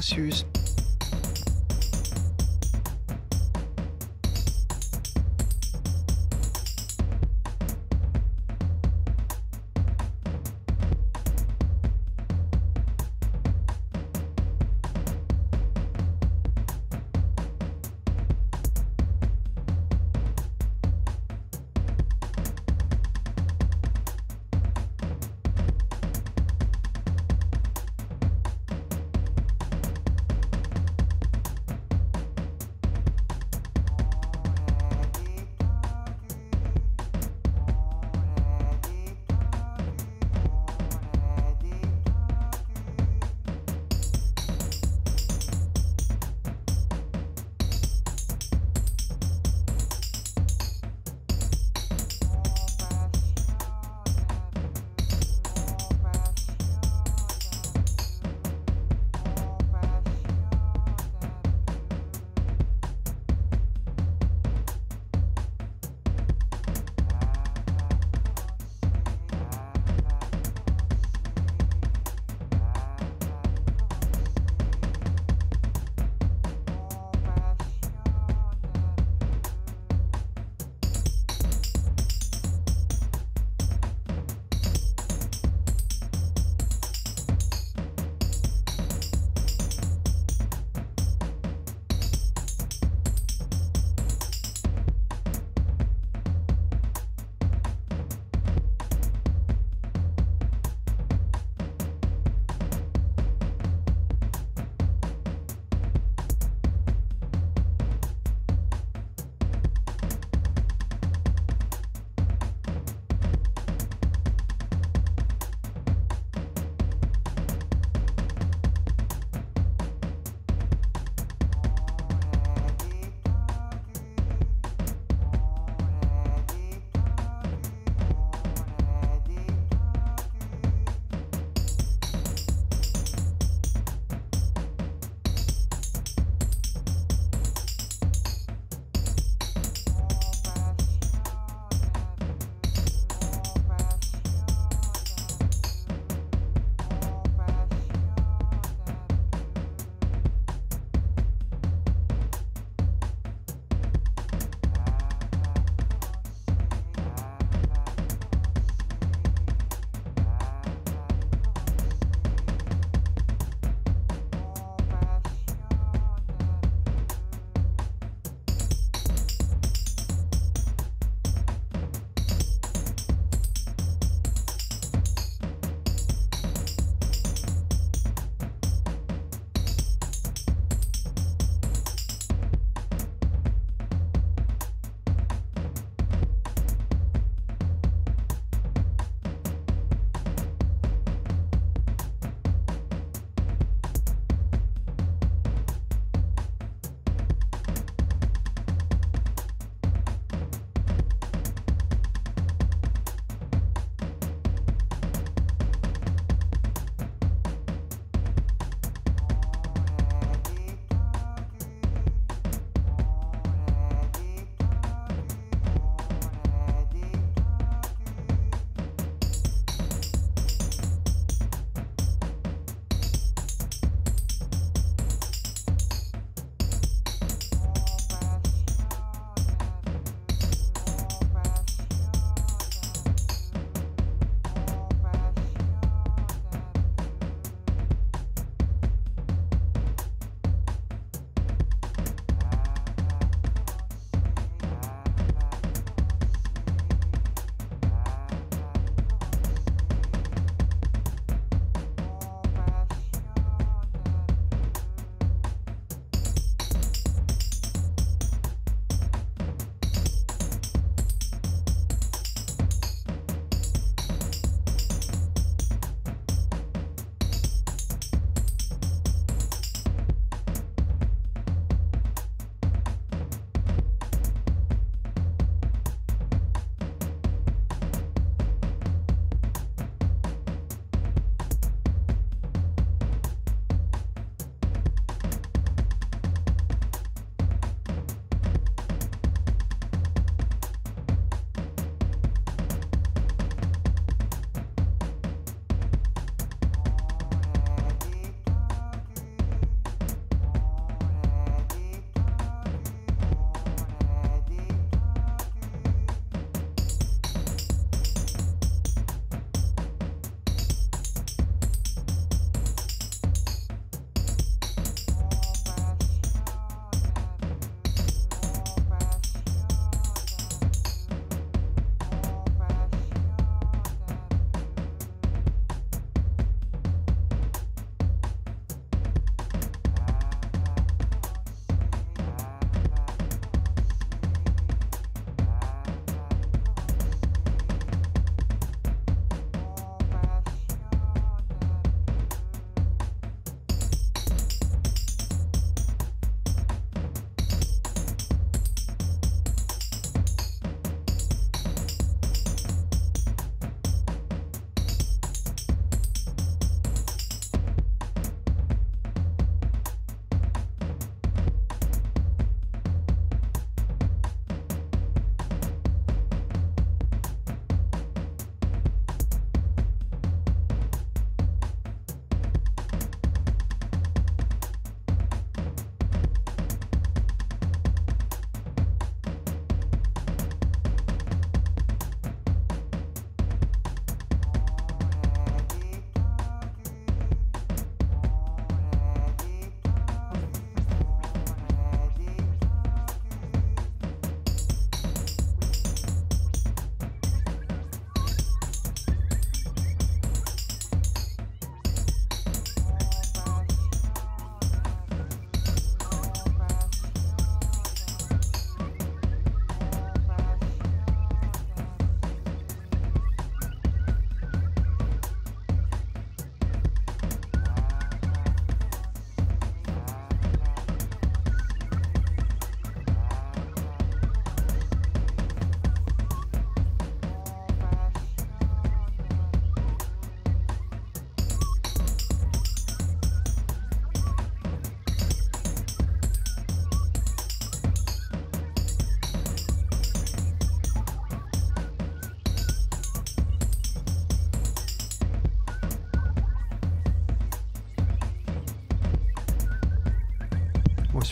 sauce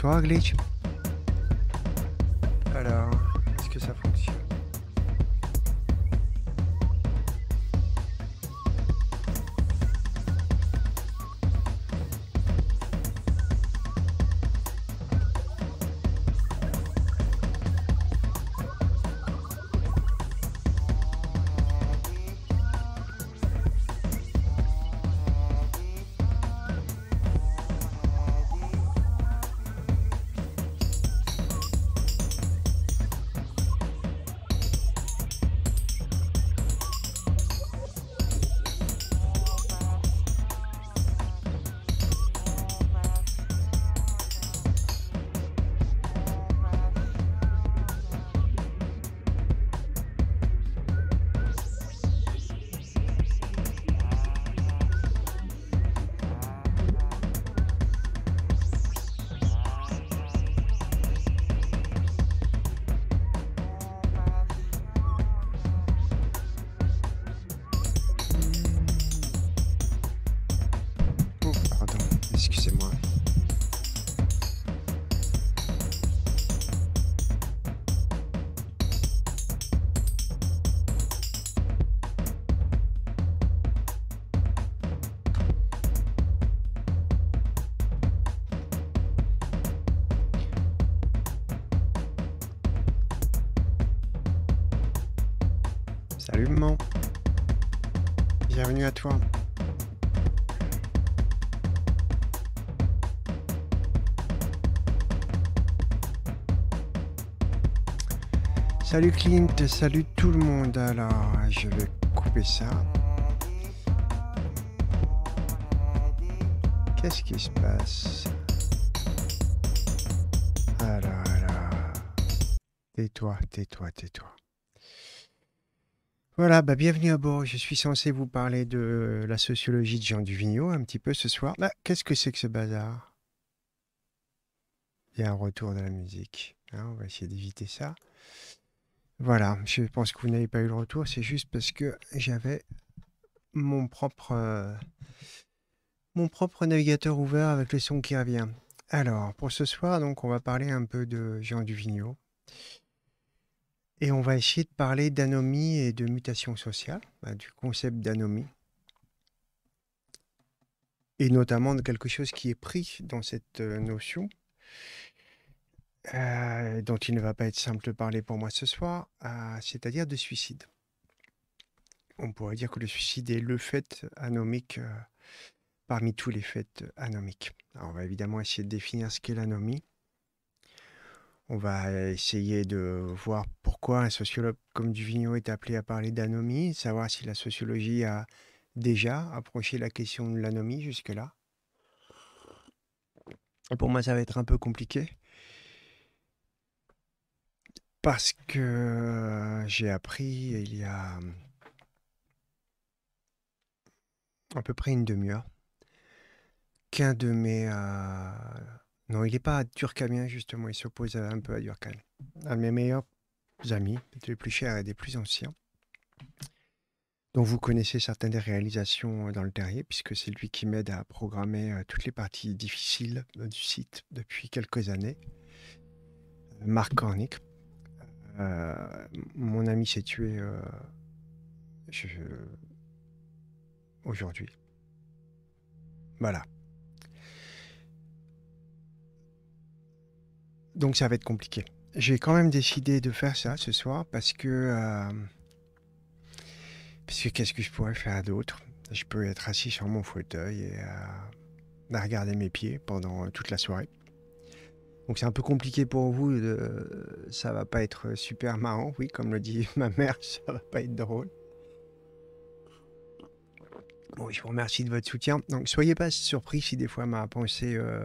Чувак лечит. à toi. Salut Clint, salut tout le monde. Alors, je vais couper ça. Qu'est-ce qui se passe Alors, Tais-toi, tais-toi, tais-toi. Voilà, bah, bienvenue à bord. Je suis censé vous parler de euh, la sociologie de Jean Duvigneau un petit peu ce soir. Bah, qu'est-ce que c'est que ce bazar Il y a un retour de la musique. Ah, on va essayer d'éviter ça. Voilà, je pense que vous n'avez pas eu le retour. C'est juste parce que j'avais mon propre, euh, mon propre navigateur ouvert avec le son qui revient. Alors, pour ce soir, donc, on va parler un peu de Jean Duvigneau. Et on va essayer de parler d'anomie et de mutation sociale, bah, du concept d'anomie. Et notamment de quelque chose qui est pris dans cette euh, notion, euh, dont il ne va pas être simple de parler pour moi ce soir, euh, c'est-à-dire de suicide. On pourrait dire que le suicide est le fait anomique parmi tous les faits anomiques. Alors on va évidemment essayer de définir ce qu'est l'anomie. On va essayer de voir pourquoi un sociologue comme Duvigneau est appelé à parler d'anomie, savoir si la sociologie a déjà approché la question de l'anomie jusque-là. Pour moi, ça va être un peu compliqué. Parce que j'ai appris il y a à peu près une demi-heure qu'un de mes... Euh, non, il n'est pas turcamien, justement. Il s'oppose un peu à Durkheim. Un de mes meilleurs amis, des plus chers et des plus anciens, dont vous connaissez certaines des réalisations euh, dans le terrier, puisque c'est lui qui m'aide à programmer euh, toutes les parties difficiles euh, du site depuis quelques années. Marc Cornic. mon ami s'est tué aujourd'hui. Voilà. Donc ça va être compliqué. J'ai quand même décidé de faire ça ce soir parce que... Euh, parce que qu'est-ce que je pourrais faire d'autre Je peux être assis sur mon fauteuil et euh, regarder mes pieds pendant euh, toute la soirée. Donc c'est un peu compliqué pour vous, ça va pas être super marrant, oui, comme le dit ma mère, ça va pas être drôle je vous remercie de votre soutien. Donc, soyez pas surpris si des fois ma pensée euh,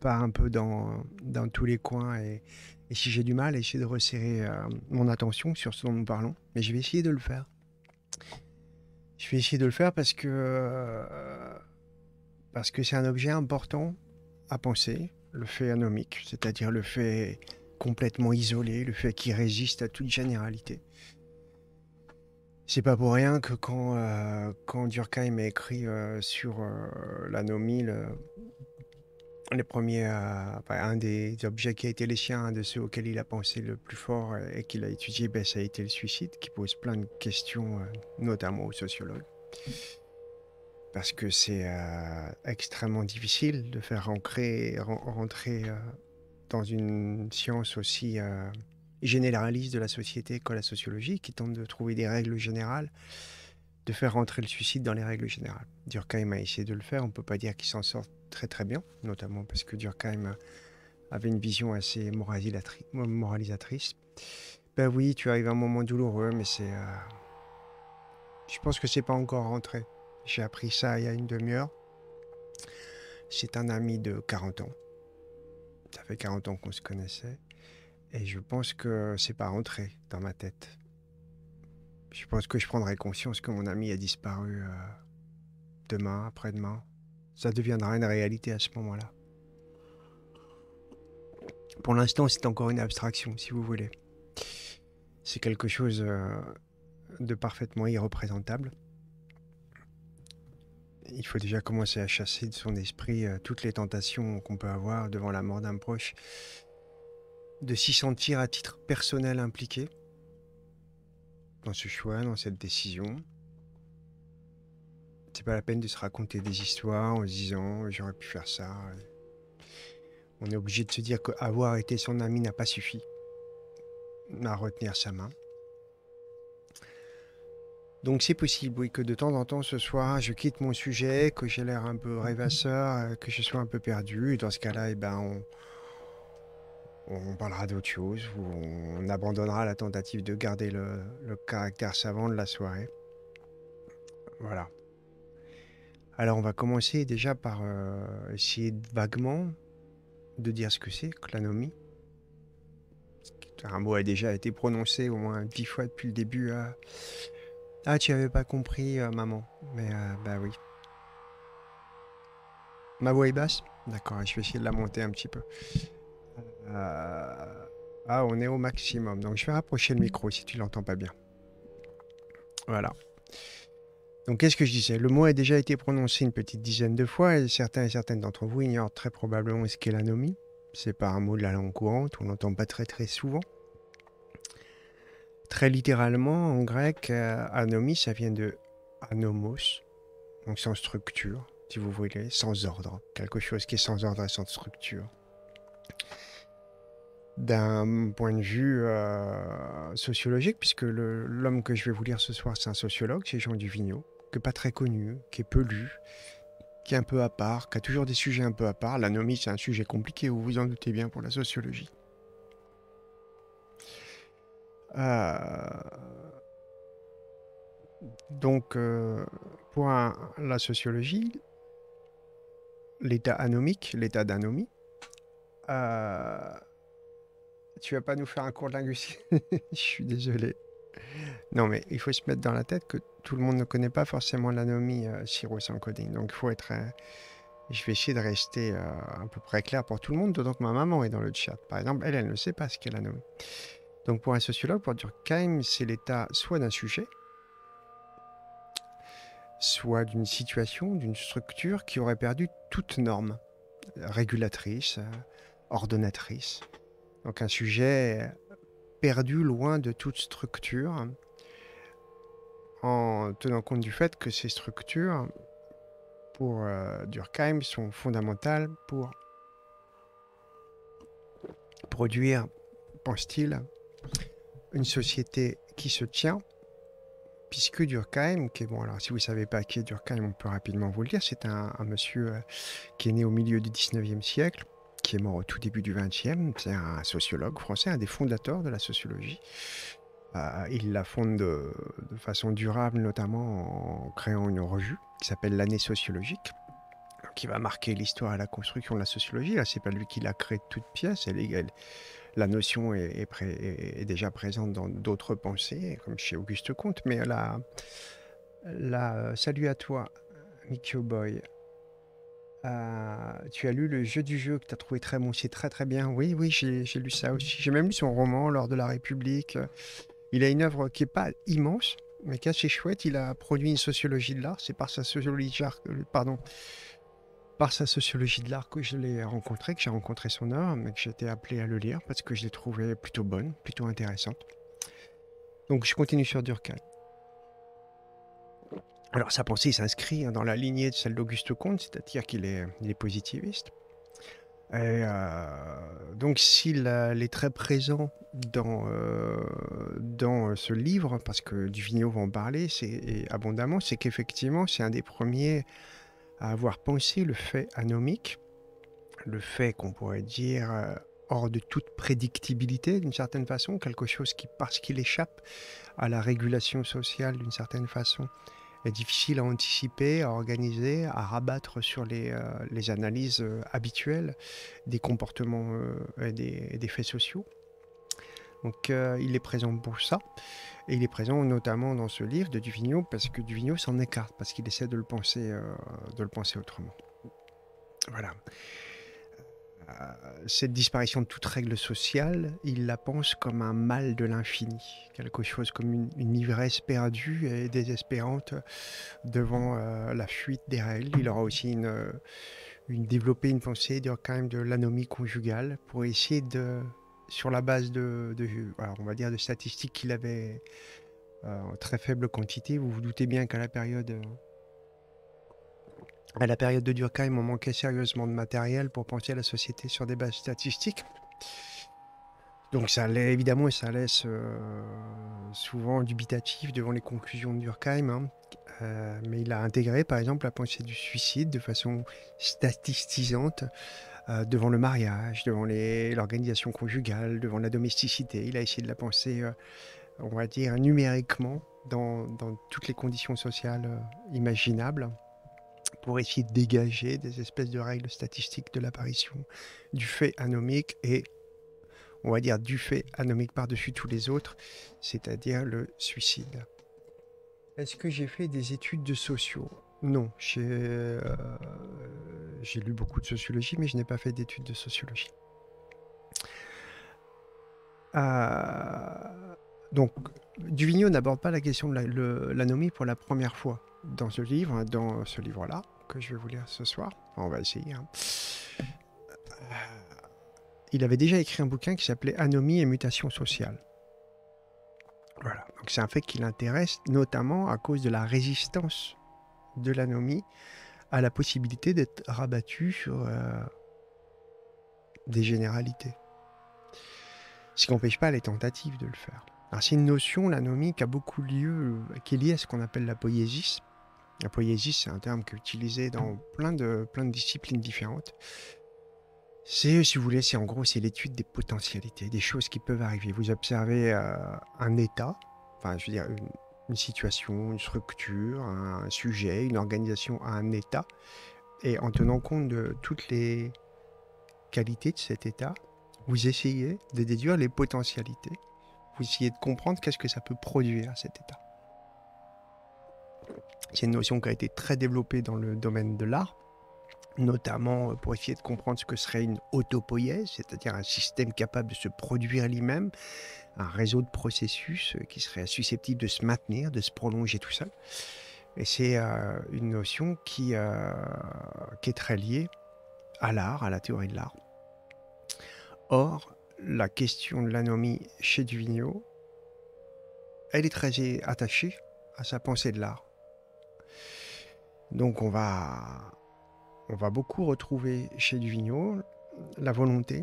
part un peu dans, tous les coins et, si j'ai du mal, à essayer de resserrer euh, mon attention sur ce dont nous parlons. Mais je vais essayer de le faire. Je vais essayer de le faire parce que euh, parce que c'est un objet important à penser, le fait anomique, c'est-à-dire le fait complètement isolé, le fait qui résiste à toute généralité. C'est pas pour rien que quand, euh, quand Durkheim a écrit euh, sur euh, l'anomie, les premiers, un des, objets qui a été les siens, un de ceux auxquels il a pensé le plus fort et, qu'il a étudié, ben, ça a été le suicide, qui pose plein de questions, notamment aux sociologues. Parce que c'est extrêmement difficile de faire rentrer dans une science aussi généraliste de la société que la sociologie, qui tente de trouver des règles générales, de faire rentrer le suicide dans les règles générales. Durkheim a essayé de le faire, on ne peut pas dire qu'il s'en sort très très bien, notamment parce que Durkheim avait une vision assez moralisatrice. Ben oui, tu arrives à un moment douloureux, mais c'est... Euh, je pense que c'est pas encore rentré. J'ai appris ça il y a une demi-heure. C'est un ami de 40 ans. Ça fait 40 ans qu'on se connaissait. Et je pense que c'est pas rentré dans ma tête. Je pense que je prendrai conscience que mon ami a disparu euh, demain, après-demain. Ça deviendra une réalité à ce moment-là. Pour l'instant, c'est encore une abstraction, si vous voulez. C'est quelque chose euh, de parfaitement irreprésentable. Il faut déjà commencer à chasser de son esprit euh, toutes les tentations qu'on peut avoir devant la mort d'un proche de s'y sentir à titre personnel impliqué dans ce choix, dans cette décision. C'est pas la peine de se raconter des histoires en se disant oh, j'aurais pu faire ça. On est obligé de se dire qu'avoir été son ami n'a pas suffi à retenir sa main. Donc c'est possible, que de temps en temps ce soir, je quitte mon sujet, que j'ai l'air un peu rêvasseur, euh, que je sois un peu perdu. Dans ce cas-là, et eh ben, on, on parlera d'autre chose, on abandonnera la tentative de garder le, caractère savant de la soirée. Voilà. Alors on va commencer déjà par euh, essayer vaguement de dire ce que c'est clanomie. Un mot a déjà été prononcé au moins dix fois depuis le début. Ah, ah tu n'avais pas compris, euh, maman. Mais euh, bah oui. Ma voix est basse D'accord, je vais essayer de la monter un petit peu. Euh, ah, on est au maximum. Donc, je vais rapprocher le micro si tu l'entends pas bien. Voilà. Donc, qu'est-ce que je disais Le mot a déjà été prononcé une petite dizaine de fois et certains et certaines d'entre vous ignorent très probablement ce qu'est l'anomie. C'est pas un mot de la langue courante, on l'entend pas très très souvent. Très littéralement, en grec, euh, anomie, ça vient de anomos, donc sans structure, si vous voulez, sans ordre. Quelque chose qui est sans ordre et sans structure d'un point de vue euh, sociologique, puisque l'homme que je vais vous lire ce soir, c'est un sociologue, c'est Jean Duvigneau, que pas très connu, qui est peu lu, qui est un peu à part, qui a toujours des sujets un peu à part. L'anomie, c'est un sujet compliqué, vous vous en doutez bien, pour la sociologie. Euh, donc, point euh, pour la sociologie, l'état anomique, l'état d'anomie, tu vas pas nous faire un cours de linguistique. Je suis désolé. Non, mais il faut se mettre dans la tête que tout le monde ne connaît pas forcément l'anomie euh, sans coding. Donc, il faut être. Euh, je vais essayer de rester un euh, à peu près clair pour tout le monde, d'autant que ma maman est dans le chat. Par exemple, elle, elle ne sait pas ce qu'est l'anomie. Donc, pour un sociologue, pour dire Durkheim, c'est l'état soit d'un sujet, soit d'une situation, d'une structure qui aurait perdu toute norme régulatrice, euh, ordonnatrice. Donc un sujet perdu loin de toute structure, en tenant compte du fait que ces structures, pour euh, Durkheim, sont fondamentales pour produire, pense-t-il, une société qui se tient, puisque Durkheim, qui bon, alors si vous ne savez pas qui est Durkheim, on peut rapidement vous le dire, c'est un, monsieur euh, qui est né au milieu du 19e siècle, qui est mort au tout début du XXe. C'est un sociologue mmh. français, un des fondateurs de la sociologie. Euh, il la fonde de, façon durable, notamment en créant une revue qui s'appelle l'année sociologique, euh, qui va marquer l'histoire et la construction de la sociologie. Là, c'est pas lui qui l'a créée de toute pièce. Elle, la notion est, déjà présente dans d'autres pensées, comme chez Auguste Comte, mais là, « la euh, salut à toi, Mickey Boy. Ah, tu as lu Le jeu du jeu que tu as trouvé très bon, c'est très très bien. Oui, oui, j'ai lu ça aussi. J'ai même lu son roman, L'Or de la République. Il a une œuvre qui n'est pas immense, mais qui est assez chouette. Il a produit une sociologie de l'art. C'est par sa sociologie de l'art, pardon, par sa sociologie de l'art que je l'ai rencontré, que j'ai rencontré son œuvre, mais que j'étais appelé à le lire parce que je l'ai trouvé plutôt bonne, plutôt intéressante. Donc je continue sur Durkheim. Alors sa pensée s'inscrit hein, dans la lignée de celle d'Auguste Comte, c'est-à-dire qu'il est, positiviste. Euh, donc s'il euh, est très présent dans, euh, ce livre, parce que Duvigneau va en parler c'est, abondamment, c'est qu'effectivement c'est un des premiers à avoir pensé le fait anomique, le fait qu'on pourrait dire hors de toute prédictibilité d'une certaine façon, quelque chose qui, parce qu'il échappe à la régulation sociale d'une certaine façon, difficile à anticiper, à organiser, à rabattre sur les, euh, analyses euh, habituelles des comportements euh, et des, faits sociaux. Donc il est présent pour ça, et il est présent notamment dans ce livre de Duvignon, parce que duvignon s'en écarte, parce qu'il essaie de le penser, de le penser autrement. Voilà. Euh, cette disparition de toute règle sociale, il la pense comme un mal de l'infini, quelque chose comme une, ivresse perdue et désespérante devant euh, la fuite des règles. Il aura aussi une, euh, une développé une pensée de, de l'anomie conjugale pour essayer de, sur la base de, alors on va dire de statistiques qu'il avait en très faible quantité. Vous vous doutez bien qu'à la période à la période de Durkheim, on manquait sérieusement de matériel pour penser à la société sur des bases statistiques. Donc ça allait, évidemment, et ça laisse euh, souvent dubitatif devant les conclusions de Durkheim. Hein. Euh, mais il a intégré, par exemple, la pensée du suicide de façon statistisante euh, devant le mariage, devant l'organisation conjugale, devant la domesticité. Il a essayé de la penser, on va dire, numériquement dans toutes les conditions sociales imaginables pour essayer de dégager des espèces de règles statistiques de l'apparition du fait anomique et, on va dire, du fait anomique par-dessus tous les autres, c'est-à-dire le suicide. Est-ce que j'ai fait des études de sociaux Non, euh, j'ai lu beaucoup de sociologie, mais je n'ai pas fait d'études de sociologie. Euh, donc, Duvigneau n'aborde pas la question de l'anomie pour la première fois dans ce livre, hein, dans ce livre-là, que je vais vous lire ce soir. on va essayer. Hein. Euh, il avait déjà écrit un bouquin qui s'appelait Anomie et mutation sociale. Donc c'est un fait qui l'intéresse notamment à cause de la résistance de l'anomie à la possibilité d'être rabattu sur euh, des généralités. Ce qui n'empêche pas les tentatives de le faire. c'est une notion, l'anomie, qui a beaucoup lieu, qui est liée à ce qu'on appelle la poésie, la poésie, c'est un terme qui est utilisé dans plein de, plein de disciplines différentes. C'est, si vous voulez, c'est en gros, c'est l'étude des potentialités, des choses qui peuvent arriver. Vous observez euh, un état, enfin, je veux dire, une, situation, une structure, un sujet, une organisation, un état, et en tenant compte de toutes les qualités de cet état, vous essayez de déduire les potentialités. Vous essayez de comprendre qu'est-ce que ça peut produire cet état. C'est une notion qui a été très développée dans le domaine de l'art, notamment euh, pour essayer de comprendre ce que serait une autopoïèse, c'est-à-dire un système capable de se produire lui-même, un réseau de processus euh, qui serait susceptible de se maintenir, de se prolonger tout seul. Et c'est euh, une notion qui, qui est très liée à l'art, à la théorie de l'art. Or, la question de l'anomie chez Duvigneau, elle est très attachée à sa pensée de l'art. Donc on va, on va beaucoup retrouver chez Duvigneau la volonté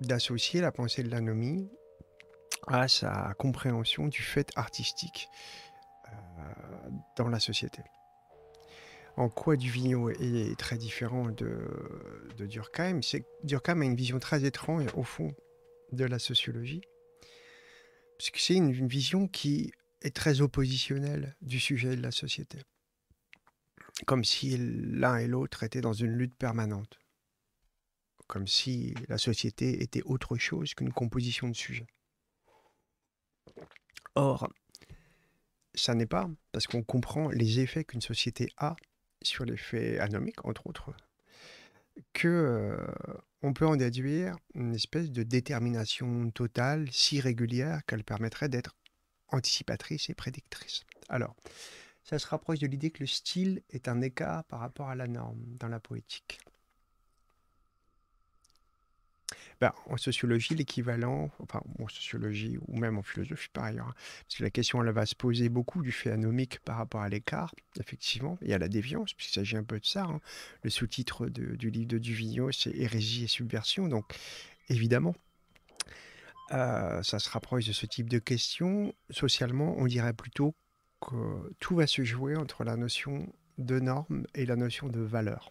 d'associer la pensée de l'anomie à sa compréhension du fait artistique euh, dans la société. En quoi Duvigno est très différent de, Durkheim, c'est que Durkheim a une vision très étrange au fond de la sociologie, que c'est une vision qui est très oppositionnelle du sujet de la société comme si l'un et l'autre étaient dans une lutte permanente, comme si la société était autre chose qu'une composition de sujets. Or, ça n'est pas parce qu'on comprend les effets qu'une société a sur les faits anomiques, entre autres, que euh, on peut en déduire une espèce de détermination totale si régulière qu'elle permettrait d'être anticipatrice et prédictrice. Alors, ça se rapproche de l'idée que le style est un écart par rapport à la norme dans la poétique. Ben, en sociologie, l'équivalent, enfin en sociologie ou même en philosophie par ailleurs, hein, parce que la question elle va se poser beaucoup du fait anomique par rapport à l'écart, effectivement, et à la déviance, puisqu'il s'agit un peu de ça. Hein. Le sous-titre du livre de Duvigneau, c'est Hérésie et subversion, donc évidemment. Euh, ça se rapproche de ce type de question Socialement, on dirait plutôt que euh, tout va se jouer entre la notion de norme et la notion de valeur.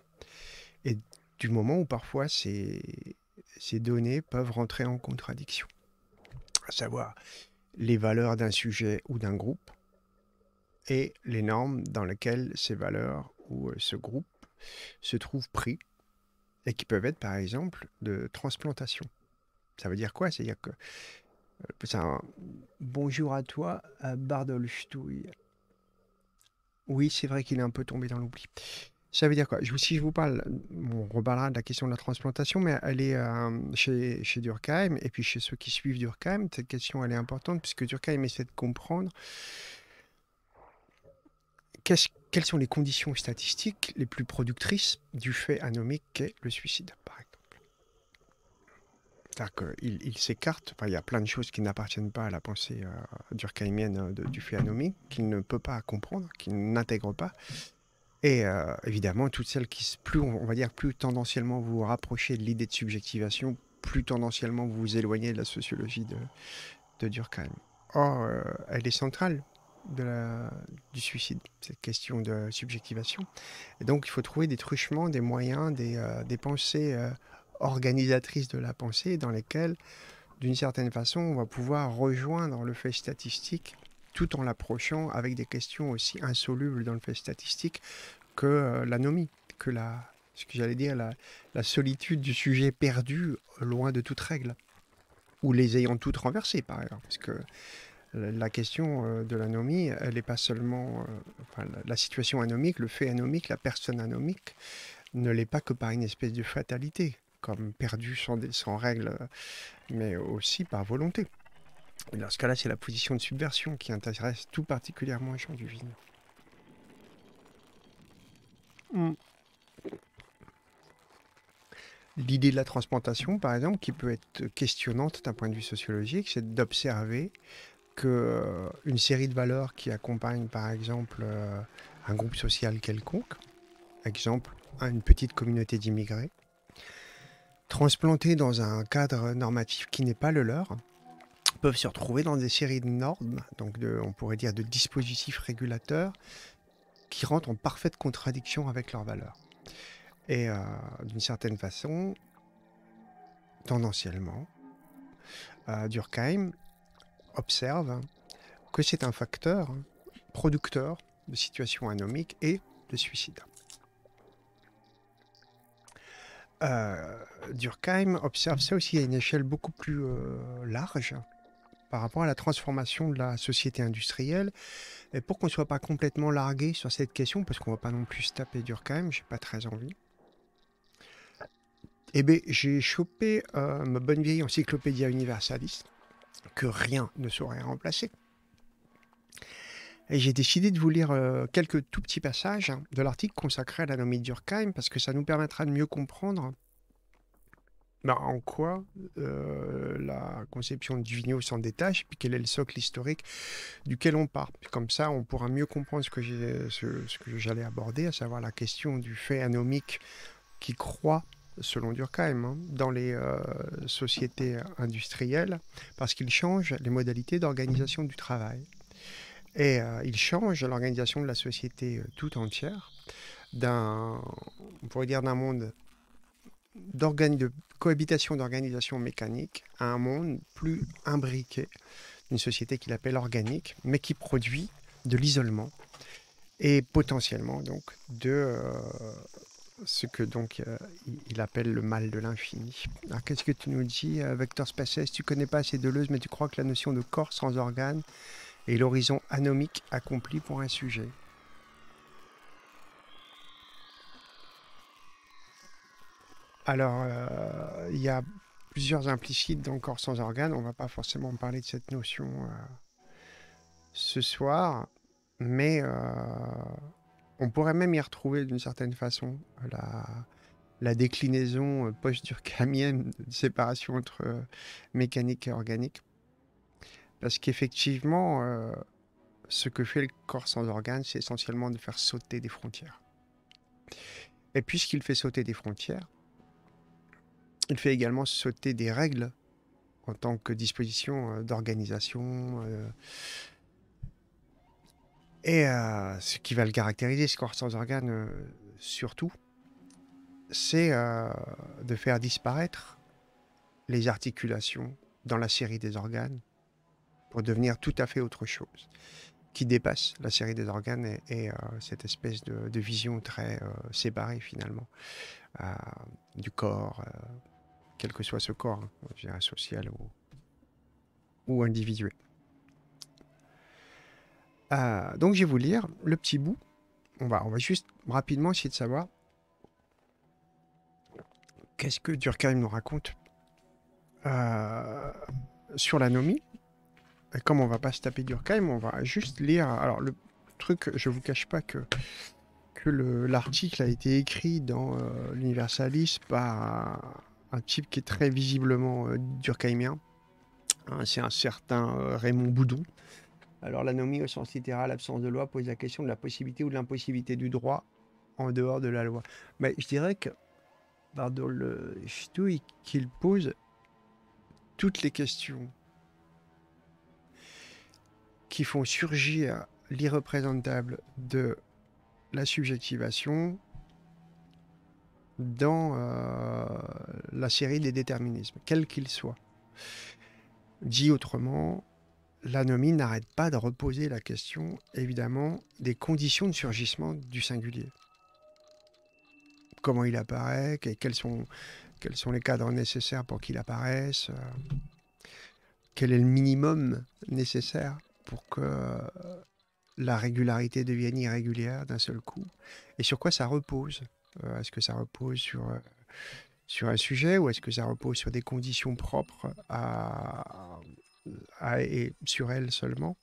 Et du moment où parfois ces, ces données peuvent rentrer en contradiction, à savoir les valeurs d'un sujet ou d'un groupe et les normes dans lesquelles ces valeurs ou euh, ce groupe se trouvent pris et qui peuvent être par exemple de transplantation. Ça veut dire quoi C'est-à-dire que bonjour à toi, Bardol Oui, c'est vrai qu'il est un peu tombé dans l'oubli. Ça veut dire quoi je, Si je vous parle, on reparlera de la question de la transplantation, mais elle est euh, chez, Durkheim, et puis chez ceux qui suivent Durkheim, cette question elle est importante, puisque Durkheim essaie de comprendre quelles sont les conditions statistiques les plus productrices du fait anomique qu'est le suicide, par il, il s'écarte, enfin, il y a plein de choses qui n'appartiennent pas à la pensée euh, durkheimienne euh, du phénomène, qu'il ne peut pas comprendre, qu'il n'intègre pas. Et euh, évidemment, toutes celles qui, plus on va dire, plus tendanciellement vous vous rapprochez de l'idée de subjectivation, plus tendanciellement vous vous éloignez de la sociologie de, de Durkheim. Or, elle est centrale de la, du suicide, cette question de subjectivation. Et donc, il faut trouver des truchements, des moyens, des, des pensées organisatrice de la pensée dans lesquelles, d'une certaine façon, on va pouvoir rejoindre le fait statistique tout en l'approchant avec des questions aussi insolubles dans le fait statistique que euh, l'anomie, que la, ce que j'allais dire, la, solitude du sujet perdu euh, loin de toute règle, ou les ayant toutes renversées par ailleurs, parce que euh, la question de l'anomie, elle n'est pas seulement, la situation anomique, le fait anomique, la personne anomique, ne l'est pas que par une espèce de fatalité comme perdu sans, sans règles, mais aussi par volonté. Et dans ce cas-là, c'est la position de subversion qui intéresse tout particulièrement Jean gens du hmm. L'idée de la transplantation, par exemple, qui peut être questionnante d'un point de vue sociologique, c'est d'observer que euh, une série de valeurs qui accompagnent, par exemple, euh, un groupe social quelconque, exemple, une petite communauté d'immigrés, transplantés dans un cadre normatif qui n'est pas le leur, peuvent se retrouver dans des séries de normes, donc de, on pourrait dire de dispositifs régulateurs, qui rentrent en parfaite contradiction avec leurs valeurs. Et euh, d'une certaine façon, tendanciellement, euh, Durkheim observe que c'est un facteur producteur de situations anomiques et de suicides. Euh, Durkheim observe ça aussi à une échelle beaucoup plus euh, large par rapport à la transformation de la société industrielle. Et pour qu'on ne soit pas complètement largué sur cette question, parce qu'on ne va pas non plus se taper Durkheim, j'ai pas très envie. Eh bien, j'ai chopé euh, ma bonne vieille encyclopédie universaliste, que rien ne saurait remplacer. Et j'ai décidé de vous lire euh, quelques tout petits passages de l'article consacré à l'anomie Durkheim, parce que ça nous permettra de mieux comprendre bah, en quoi euh, la conception de vigneau s'en détache, puis quel est le socle historique duquel on part. comme ça, on pourra mieux comprendre ce que, j'allais aborder, à savoir la question du fait anomique qui croît selon Durkheim, hein, dans les euh, sociétés industrielles, parce qu'il change les modalités d'organisation du travail. Et euh, il change l'organisation de la société euh, tout entière d'un, on pourrait dire, d'un monde de cohabitation d'organisation mécanique à un monde plus imbriqué, d'une société qu'il appelle organique, mais qui produit de l'isolement et potentiellement donc de euh, ce que donc il appelle le mal de l'infini. Alors qu'est-ce que tu nous dis, Vector Spaces Tu connais pas assez Deleuze, mais tu crois que la notion de corps sans organe et l'horizon anomique accompli pour un sujet. Alors, euh, il y a plusieurs implicites dans corps sans organes. On ne va pas forcément parler de cette notion euh, ce soir, mais euh, on pourrait même y retrouver d'une certaine façon la, déclinaison post-durkheimienne de séparation entre mécanique et organique. Parce qu'effectivement, euh, ce que fait le corps sans organes, c'est essentiellement de faire sauter des frontières. Et puisqu'il fait sauter des frontières, il fait également sauter des règles en tant que disposition euh, d'organisation. Euh, et ce qui va le caractériser, ce corps sans organes, surtout, c'est de faire disparaître les articulations dans la série des organes, pour devenir tout à fait autre chose, qui dépasse la série des organes et, euh, cette espèce de, vision très euh, séparée finalement euh, du corps, quel que soit ce corps, hein, social ou, ou individuel. donc je vais vous lire le petit bout. On va, on va juste rapidement essayer de savoir qu'est-ce que Durkheim nous raconte euh, sur l'anomie comme on va pas se taper Durkheim, on va juste lire... Alors, le truc, je vous cache pas que, que l'article a été écrit dans euh, l'Universalis par un, type qui est très visiblement euh, durkheimien. C'est un certain euh, Raymond Boudon. Alors, l'anomie au sens littéral, l'absence de loi, pose la question de la possibilité ou de l'impossibilité du droit en dehors de la loi. Mais je dirais que Bardol le qu'il pose toutes les questions qui font surgir l'irreprésentable de la subjectivation dans euh, la série des déterminismes, quel qu'il soit. Dit autrement, l'anomie n'arrête pas de reposer la question, évidemment, des conditions de surgissement du singulier. Comment il apparaît, quels, sont, les cadres nécessaires pour qu'il apparaisse, euh, quel est le minimum nécessaire pour que la régularité devienne irrégulière d'un seul coup Et sur quoi ça repose euh, Est-ce que ça repose sur, euh, sur un sujet ou est-ce que ça repose sur des conditions propres à, et sur elle seulement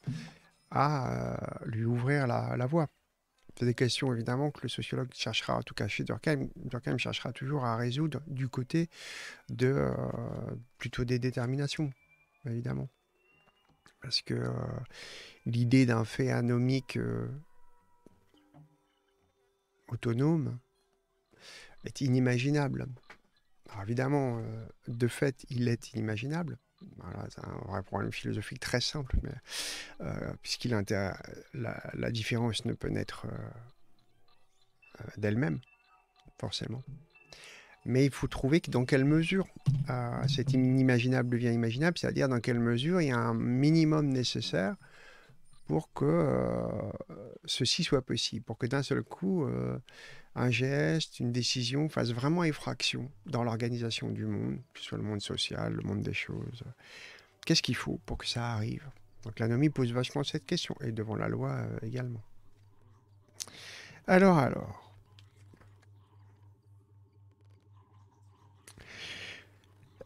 à euh, lui ouvrir la, la voie C'est des questions évidemment que le sociologue cherchera, en tout cas chez Durkheim, Durkheim cherchera toujours à résoudre du côté de plutôt des déterminations, évidemment parce que euh, l'idée d'un fait anomique euh, autonome est inimaginable. Alors évidemment, euh, de fait, il est inimaginable. Voilà, c'est un vrai problème philosophique très simple, mais puisqu'il la différence ne peut naître d'elle-même, forcément. Mais il faut trouver dans quelle mesure euh, cet inimaginable devient imaginable, c'est-à-dire dans quelle mesure il y a un minimum nécessaire pour que euh, ceci soit possible, pour que d'un seul coup, euh, un geste, une décision fasse vraiment effraction dans l'organisation du monde, que ce soit le monde social, le monde des choses. Qu'est-ce qu'il faut pour que ça arrive Donc l'anomie pose vachement cette question, et devant la loi également. Alors, alors.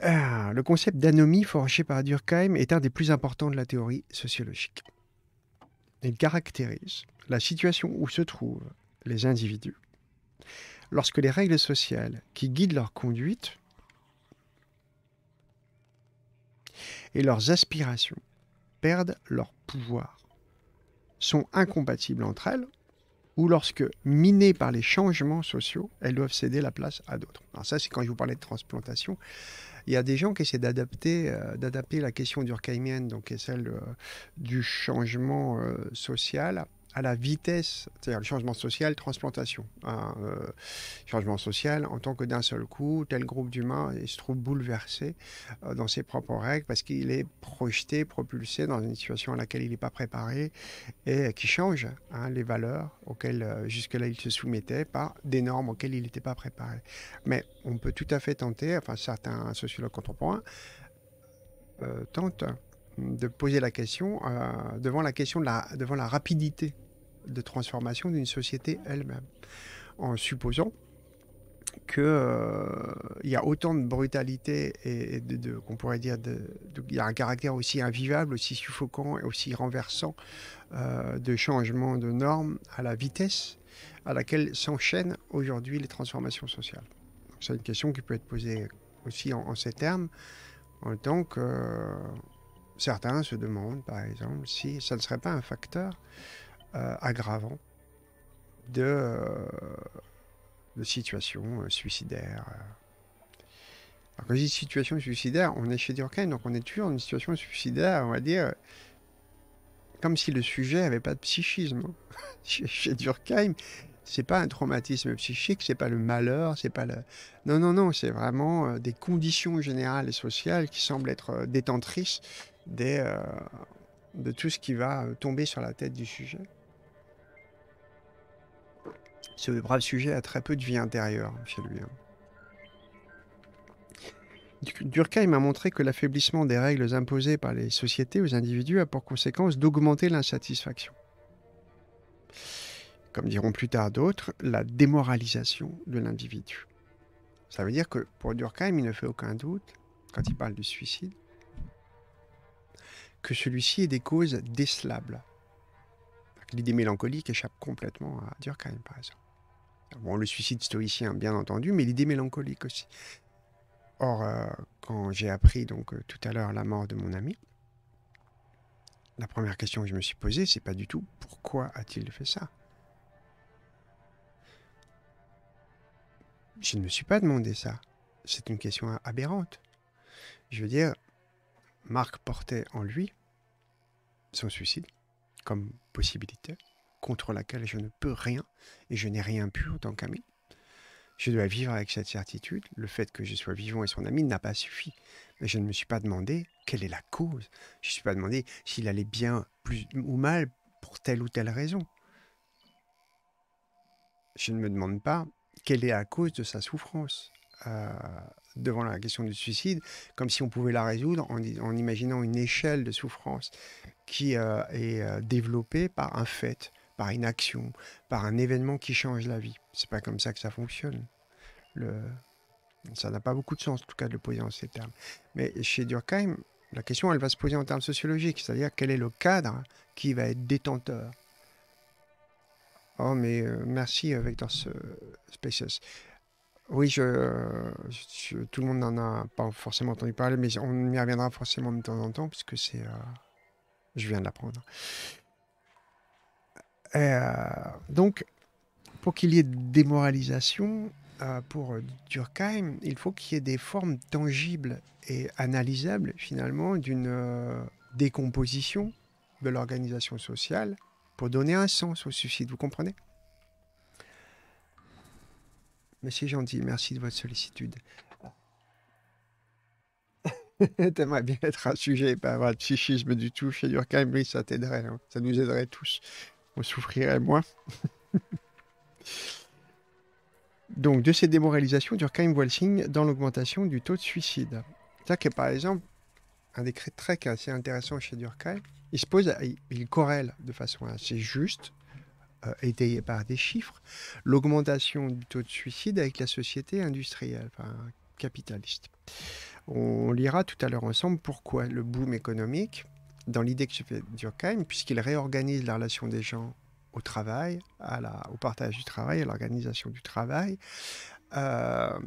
Ah, le concept d'anomie forgé par Durkheim est un des plus importants de la théorie sociologique. Il caractérise la situation où se trouvent les individus lorsque les règles sociales qui guident leur conduite et leurs aspirations perdent leur pouvoir, sont incompatibles entre elles, ou lorsque, minées par les changements sociaux, elles doivent céder la place à d'autres. Alors ça, c'est quand je vous parlais de transplantation, il y a des gens qui essaient d'adapter, euh, d'adapter la question durkheimienne, donc celle euh, du changement euh, social, à la vitesse, c'est-à-dire le changement social, transplantation. Hein, euh, changement social en tant que d'un seul coup, tel groupe d'humains se trouve bouleversé euh, dans ses propres règles parce qu'il est projeté, propulsé dans une situation à laquelle il n'est pas préparé et qui change hein, les valeurs auxquelles euh, jusque-là il se soumettait par des normes auxquelles il n'était pas préparé. Mais on peut tout à fait tenter, enfin certains sociologues contemporains tentent de poser la question devant la question de la, devant la rapidité de transformation d'une société elle-même, en supposant qu'il euh, y a autant de brutalité et, de, qu'on pourrait dire, qu'il y a un caractère aussi invivable, aussi suffocant et aussi renversant euh, de changement de normes à la vitesse à laquelle s'enchaînent aujourd'hui les transformations sociales. C'est une question qui peut être posée aussi en, ces termes, en tant que euh, certains se demandent, par exemple, si ça ne serait pas un facteur euh, aggravant de, euh, situations euh, suicidaires. Alors, quand je dis situation suicidaire, on est chez Durkheim, donc on est toujours dans une situation suicidaire, on va dire, comme si le sujet n'avait pas de psychisme. Hein. chez, Durkheim, c'est pas un traumatisme psychique, c'est pas le malheur, c'est pas le. Non, non, non, c'est vraiment des conditions générales et sociales qui semblent être détentrices de tout ce qui va tomber sur la tête du sujet. Ce brave sujet a très peu de vie intérieure chez lui. Hein. Durkheim a montré que l'affaiblissement des règles imposées par les sociétés aux individus a pour conséquence d'augmenter l'insatisfaction. Comme diront plus tard d'autres, la démoralisation de l'individu. Ça veut dire que pour Durkheim, il ne fait aucun doute, quand il parle du suicide, que celui-ci est des causes décelables. L'idée mélancolique échappe complètement à Durkheim, par exemple. Bon, le suicide stoïcien, bien entendu, mais l'idée mélancolique aussi. Or, euh, quand j'ai appris donc euh, tout à l'heure la mort de mon ami, la première question que je me suis posée, c'est pas du tout pourquoi a-t-il fait ça Je ne me suis pas demandé ça. C'est une question aberrante. Je veux dire, Marc portait en lui son suicide comme possibilité contre laquelle je ne peux rien et je n'ai rien pu en tant qu'ami. Je dois vivre avec cette certitude. Le fait que je sois vivant et son ami n'a pas suffi. Mais je ne me suis pas demandé quelle est la cause. Je ne me suis pas demandé s'il allait bien plus ou mal pour telle ou telle raison. Je ne me demande pas quelle est la cause de sa souffrance euh, devant la question du suicide, comme si on pouvait la résoudre en, imaginant une échelle de souffrance qui euh, est euh, développée par un fait par une action, par un événement qui change la vie. C'est pas comme ça que ça fonctionne. Ça n'a pas beaucoup de sens, en tout cas, de le poser en ces termes. Mais chez Durkheim, la question, elle va se poser en termes sociologiques, c'est-à-dire quel est le cadre qui va être détenteur. Oh, mais euh, merci, euh, Vector Spaces. Oui, je, tout le monde n'en a pas forcément entendu parler, mais on y reviendra forcément de temps en temps, puisque c'est. Euh, je viens de l'apprendre. Euh, donc, pour qu'il y ait démoralisation euh, pour euh, Durkheim, il faut qu'il y ait des formes tangibles et analysables finalement d'une décomposition de l'organisation sociale pour donner un sens au suicide, vous comprenez Monsieur Gentil, merci de votre sollicitude. T'aimerais bien être un sujet et pas avoir de psychisme du tout chez Durkheim, oui, ça t'aiderait, hein. ça nous aiderait tous. On souffrirait moins. Donc, de ces démoralisations, Durkheim voit le signe dans l'augmentation du taux de suicide. C'est-à-dire que, par exemple, un décret très assez intéressant chez Durkheim, il se pose, il corrèle de façon assez juste, euh, étayée par des chiffres, l'augmentation du taux de suicide avec la société industrielle, enfin, capitaliste. On lira tout à l'heure ensemble pourquoi le boom économique dans l'idée que se fait Durkheim, puisqu'il réorganise la relation des gens au travail, à la, au partage du travail, à l'organisation du travail. Euh,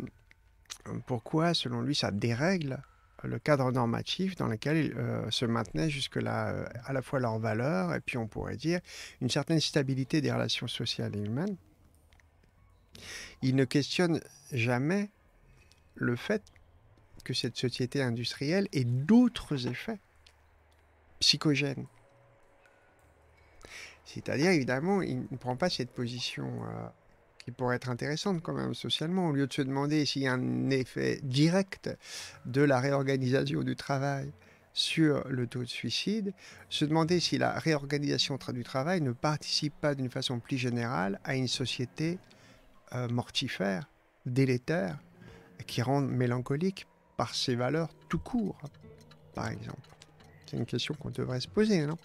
pourquoi, selon lui, ça dérègle le cadre normatif dans lequel euh, se maintenaient jusque-là euh, à la fois leurs valeurs et puis on pourrait dire une certaine stabilité des relations sociales et humaines. Il ne questionne jamais le fait que cette société industrielle ait d'autres effets psychogène. C'est-à-dire, évidemment, il ne prend pas cette position euh, qui pourrait être intéressante quand même socialement, au lieu de se demander s'il y a un effet direct de la réorganisation du travail sur le taux de suicide, se demander si la réorganisation du travail ne participe pas d'une façon plus générale à une société euh, mortifère, délétère, qui rend mélancolique par ses valeurs tout court, par exemple. C'est une question qu'on devrait se poser, non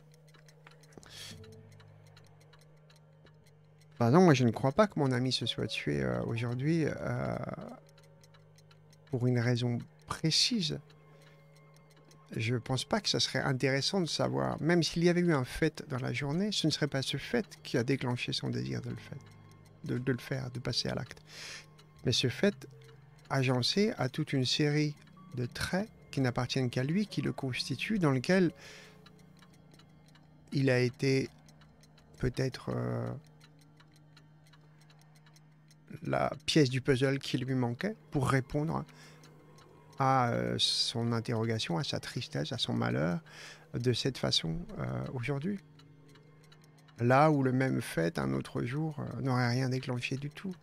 Bah non, moi je ne crois pas que mon ami se soit tué euh, aujourd'hui euh, pour une raison précise. Je ne pense pas que ça serait intéressant de savoir. Même s'il y avait eu un fait dans la journée, ce ne serait pas ce fait qui a déclenché son désir de le faire, de, de le faire, de passer à l'acte. Mais ce fait agencé à toute une série de traits qui n'appartiennent qu'à lui, qui le constitue, dans lequel il a été peut-être euh, la pièce du puzzle qui lui manquait pour répondre à euh, son interrogation, à sa tristesse, à son malheur de cette façon euh, aujourd'hui. Là où le même fait un autre jour n'aurait rien déclenché du tout.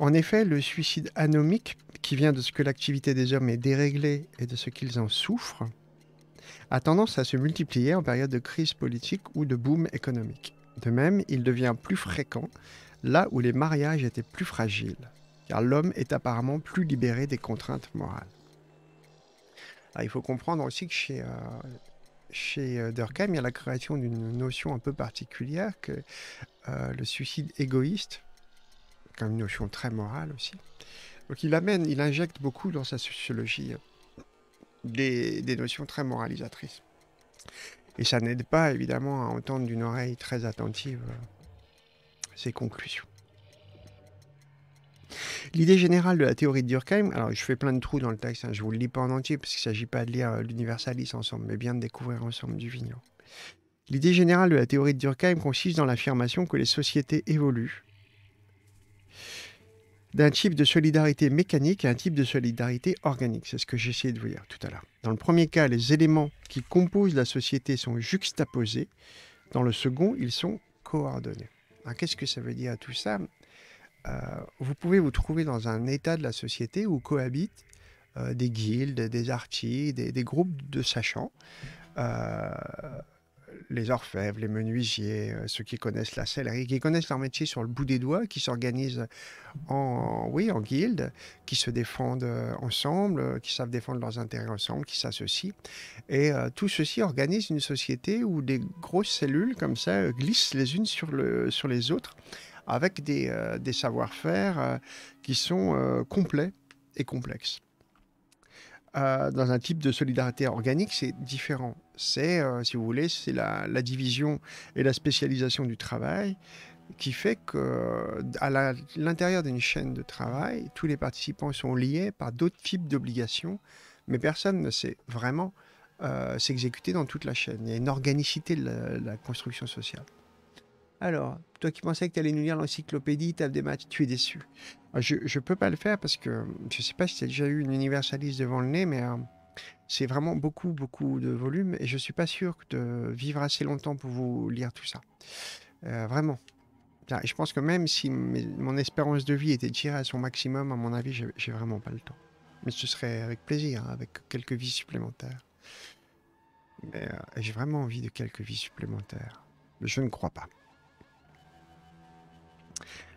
En effet, le suicide anomique qui vient de ce que l'activité des hommes est déréglée et de ce qu'ils en souffrent, a tendance à se multiplier en période de crise politique ou de boom économique. De même, il devient plus fréquent là où les mariages étaient plus fragiles, car l'homme est apparemment plus libéré des contraintes morales. Ah, il faut comprendre aussi que chez, euh, chez euh, Durkheim, il y a la création d'une notion un peu particulière, que euh, le suicide égoïste, comme une notion très morale aussi, donc il il injecte beaucoup dans sa sociologie euh, des, notions très moralisatrices. Et ça n'aide pas évidemment à entendre d'une oreille très attentive euh, ses conclusions. L'idée générale de la théorie de Durkheim, alors je fais plein de trous dans le texte, hein, je ne vous le lis pas en entier parce qu'il ne s'agit pas de lire euh, l'universalisme ensemble, mais bien de découvrir ensemble du L'idée générale de la théorie de Durkheim consiste dans l'affirmation que les sociétés évoluent d'un type de solidarité mécanique à un type de solidarité organique. C'est ce que j'essayais de vous dire tout à l'heure. Dans le premier cas, les éléments qui composent la société sont juxtaposés. Dans le second, ils sont coordonnés. qu'est-ce que ça veut dire à tout ça euh, Vous pouvez vous trouver dans un état de la société où cohabitent euh, des guildes, des artistes, des, groupes de sachants. Euh, les orfèvres, les menuisiers, euh, ceux qui connaissent la sellerie, qui connaissent leur métier sur le bout des doigts, qui s'organisent en, oui, en guildes, qui se défendent euh, ensemble, euh, qui savent défendre leurs intérêts ensemble, qui s'associent. Et tout ceci organise une société où des grosses cellules comme ça glissent les unes sur, le, sur les autres avec des, des savoir-faire qui sont complets et complexes. dans un type de solidarité organique, c'est différent. C'est, euh, si vous voulez, c'est la, division et la spécialisation du travail qui fait que à l'intérieur d'une chaîne de travail, tous les participants sont liés par d'autres types d'obligations, mais personne ne sait vraiment euh, s'exécuter dans toute la chaîne. Il y a une organicité de la, construction sociale. Alors, toi qui pensais que tu allais nous lire l'encyclopédie, des maths, tu es déçu. Ah, je ne peux pas le faire parce que je ne sais pas si tu as déjà eu une universaliste devant le nez, mais... Euh, c'est vraiment beaucoup, beaucoup de volume et je suis pas sûr de vivre assez longtemps pour vous lire tout ça. Euh, vraiment. Je pense que même si mon espérance de vie était tirée à son maximum, à mon avis, j'ai vraiment pas le temps. Mais ce serait avec plaisir, hein, avec quelques vies supplémentaires. Mais euh, j'ai vraiment envie de quelques vies supplémentaires. Mais je ne crois pas.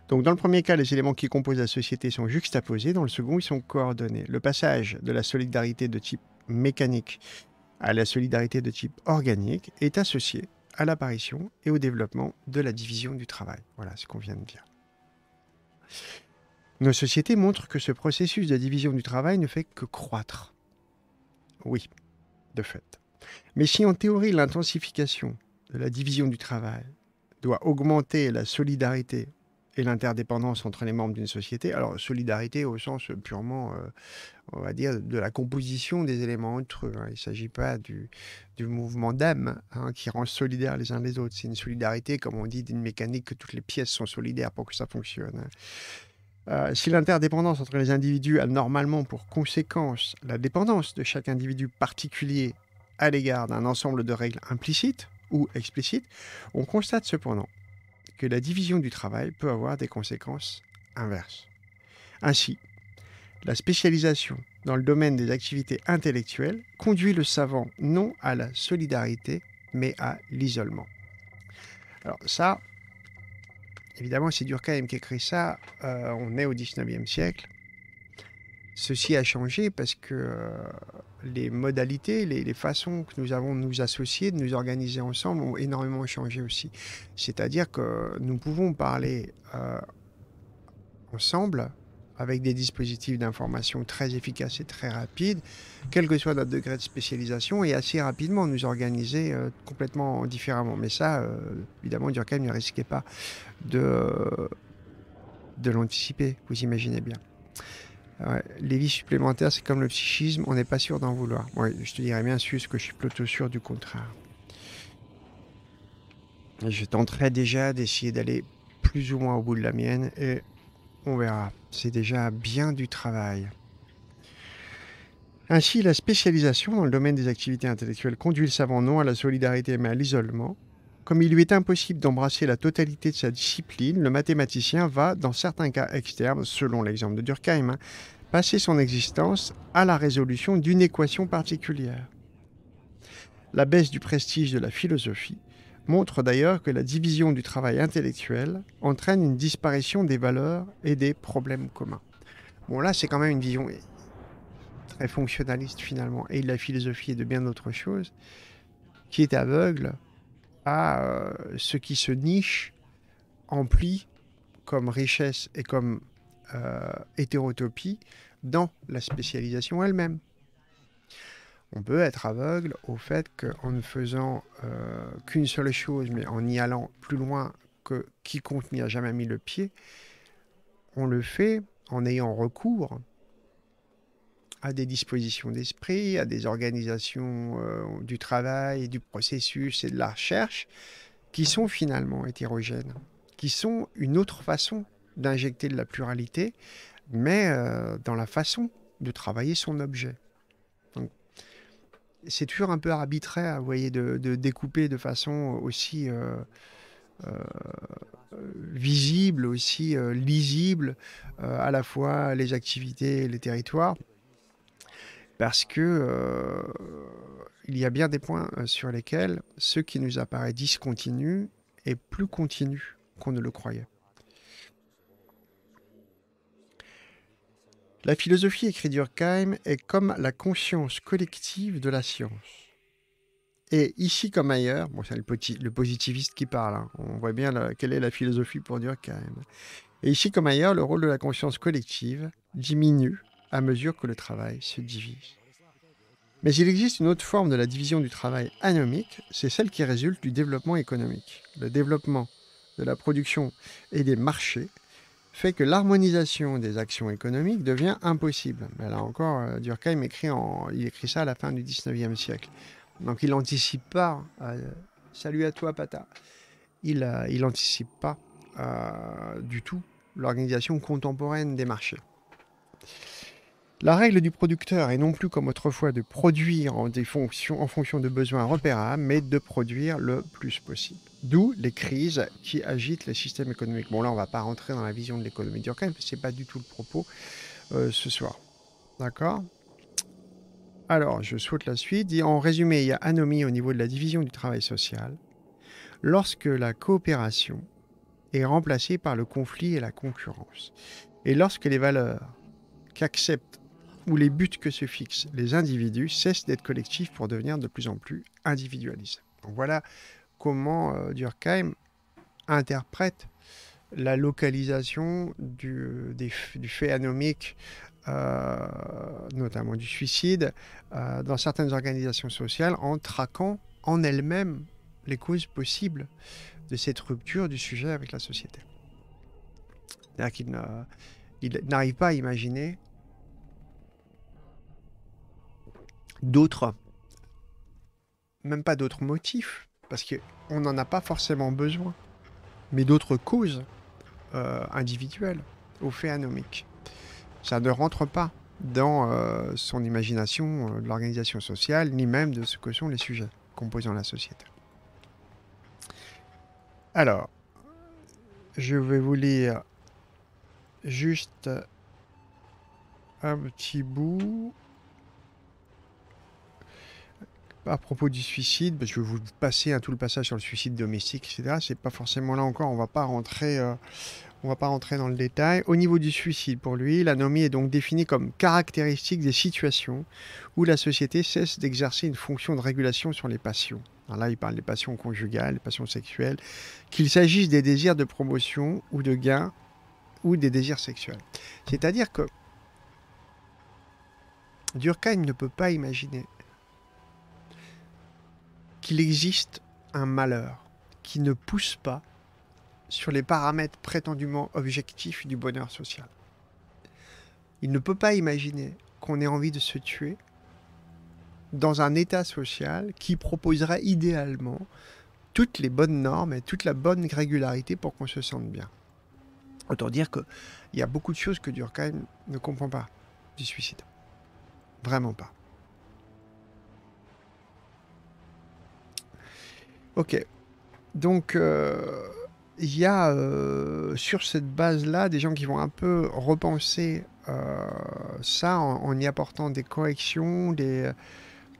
Donc dans le premier cas, les éléments qui composent la société sont juxtaposés, dans le second, ils sont coordonnés. Le passage de la solidarité de type mécanique à la solidarité de type organique est associé à l'apparition et au développement de la division du travail. Voilà ce qu'on vient de dire. Nos sociétés montrent que ce processus de division du travail ne fait que croître. Oui, de fait. Mais si en théorie l'intensification de la division du travail doit augmenter la solidarité et l'interdépendance entre les membres d'une société. Alors, solidarité au sens purement, euh, on va dire, de la composition des éléments entre eux. Hein. Il ne s'agit pas du, du mouvement d'âme hein, qui rend solidaires les uns les autres. C'est une solidarité, comme on dit, d'une mécanique que toutes les pièces sont solidaires pour que ça fonctionne. Euh, si l'interdépendance entre les individus a normalement pour conséquence la dépendance de chaque individu particulier à l'égard d'un ensemble de règles implicites ou explicites, on constate cependant que la division du travail peut avoir des conséquences inverses. Ainsi, la spécialisation dans le domaine des activités intellectuelles conduit le savant non à la solidarité, mais à l'isolement. Alors ça, évidemment, c'est Durkheim qui écrit ça, euh, on est au 19e siècle. Ceci a changé parce que euh, les modalités, les, façons que nous avons de nous associer, de nous organiser ensemble ont énormément changé aussi. C'est-à-dire que nous pouvons parler euh, ensemble avec des dispositifs d'information très efficaces et très rapides, quel que soit notre degré de spécialisation, et assez rapidement nous organiser euh, complètement différemment. Mais ça, euh, évidemment, Durkheim ne risquait pas de, de l'anticiper, vous imaginez bien les vies supplémentaires, c'est comme le psychisme, on n'est pas sûr d'en vouloir. Moi, je te dirais bien sûr que je suis plutôt sûr du contraire. Je tenterai déjà d'essayer d'aller plus ou moins au bout de la mienne et on verra. C'est déjà bien du travail. Ainsi, la spécialisation dans le domaine des activités intellectuelles conduit le savant non à la solidarité mais à l'isolement, comme il lui est impossible d'embrasser la totalité de sa discipline, le mathématicien va, dans certains cas externes, selon l'exemple de Durkheim, hein, passer son existence à la résolution d'une équation particulière. La baisse du prestige de la philosophie montre d'ailleurs que la division du travail intellectuel entraîne une disparition des valeurs et des problèmes communs. Bon là c'est quand même une vision très fonctionnaliste finalement, et la philosophie est de bien d'autres choses, qui est aveugle à euh, ce qui se niche en comme richesse et comme euh, hétérotopie dans la spécialisation elle-même. On peut être aveugle au fait qu'en ne faisant euh, qu'une seule chose, mais en y allant plus loin que quiconque n'y a jamais mis le pied, on le fait en ayant recours à des dispositions d'esprit, à des organisations euh, du travail, du processus et de la recherche, qui sont finalement hétérogènes, qui sont une autre façon d'injecter de la pluralité, mais euh, dans la façon de travailler son objet. C'est toujours un peu arbitraire, voyez, de, découper de façon aussi euh, visible, aussi lisible, à la fois les activités et les territoires parce que euh, il y a bien des points euh, sur lesquels ce qui nous apparaît discontinu est plus continu qu'on ne le croyait. La philosophie, écrit Durkheim, est comme la conscience collective de la science. Et ici comme ailleurs, bon, c'est le, le positiviste qui parle, hein. on voit bien quelle est la philosophie pour Durkheim. Et ici comme ailleurs, le rôle de la conscience collective diminue à mesure que le travail se divise. Mais il existe une autre forme de la division du travail anomique, c'est celle qui résulte du développement économique. Le développement de la production et des marchés fait que l'harmonisation des actions économiques devient impossible. Mais là encore, euh, Durkheim écrit, écrit ça à la fin du XIXe siècle. Donc il n'anticipe pas, euh, salut à toi Pata, il n'anticipe euh, pas du tout l'organisation contemporaine des marchés. La règle du producteur est non plus comme autrefois de produire en, en fonction de besoins repérables, mais de produire le plus possible. D'où les crises qui agitent les systèmes économiques. Bon là, on ne va pas rentrer dans la vision de l'économie d'Urkheim, parce ce n'est pas du tout le propos euh, ce soir. D'accord Alors, je souhaite la suite. en résumé, il y a anomie au niveau de la division du travail social. Lorsque la coopération est remplacée par le conflit et la concurrence, et lorsque les valeurs qu'acceptent où les buts que se fixent les individus cessent d'être collectifs pour devenir de plus en plus individualistes. voilà comment euh, Durkheim interprète la localisation du, fait anomique, euh, notamment du suicide, euh, dans certaines organisations sociales en traquant en elle-même les causes possibles de cette rupture du sujet avec la société. cest à qu'il n'arrive pas à imaginer d'autres, même pas d'autres motifs, parce qu'on n'en a pas forcément besoin, mais d'autres causes euh, individuelles au fait anomiques. Ça ne rentre pas dans euh, son imagination euh, de l'organisation sociale, ni même de ce que sont les sujets composant la société. Alors, je vais vous lire juste un petit bout à propos du suicide, parce que vous passez un tout le passage sur le suicide domestique, etc. C'est pas forcément là encore, on va pas rentrer, euh, on va pas rentrer dans le détail. Au niveau du suicide, pour lui, l'anomie est donc définie comme caractéristique des situations où la société cesse d'exercer une fonction de régulation sur les passions. là, il parle des passions conjugales, des passions sexuelles, qu'il s'agisse des désirs de promotion ou de gain ou des désirs sexuels. C'est-à-dire que Durkheim ne peut pas imaginer qu'il existe un malheur qui ne pousse pas sur les paramètres prétendument objectifs du bonheur social. Il ne peut pas imaginer qu'on ait envie de se tuer dans un état social qui proposerait idéalement toutes les bonnes normes et toute la bonne régularité pour qu'on se sente bien. Autant dire qu'il y a beaucoup de choses que Durkheim ne comprend pas du suicide. Vraiment pas. Ok. Donc, euh, il y a euh, sur cette base-là des gens qui vont un peu repenser euh, ça en, y apportant des corrections,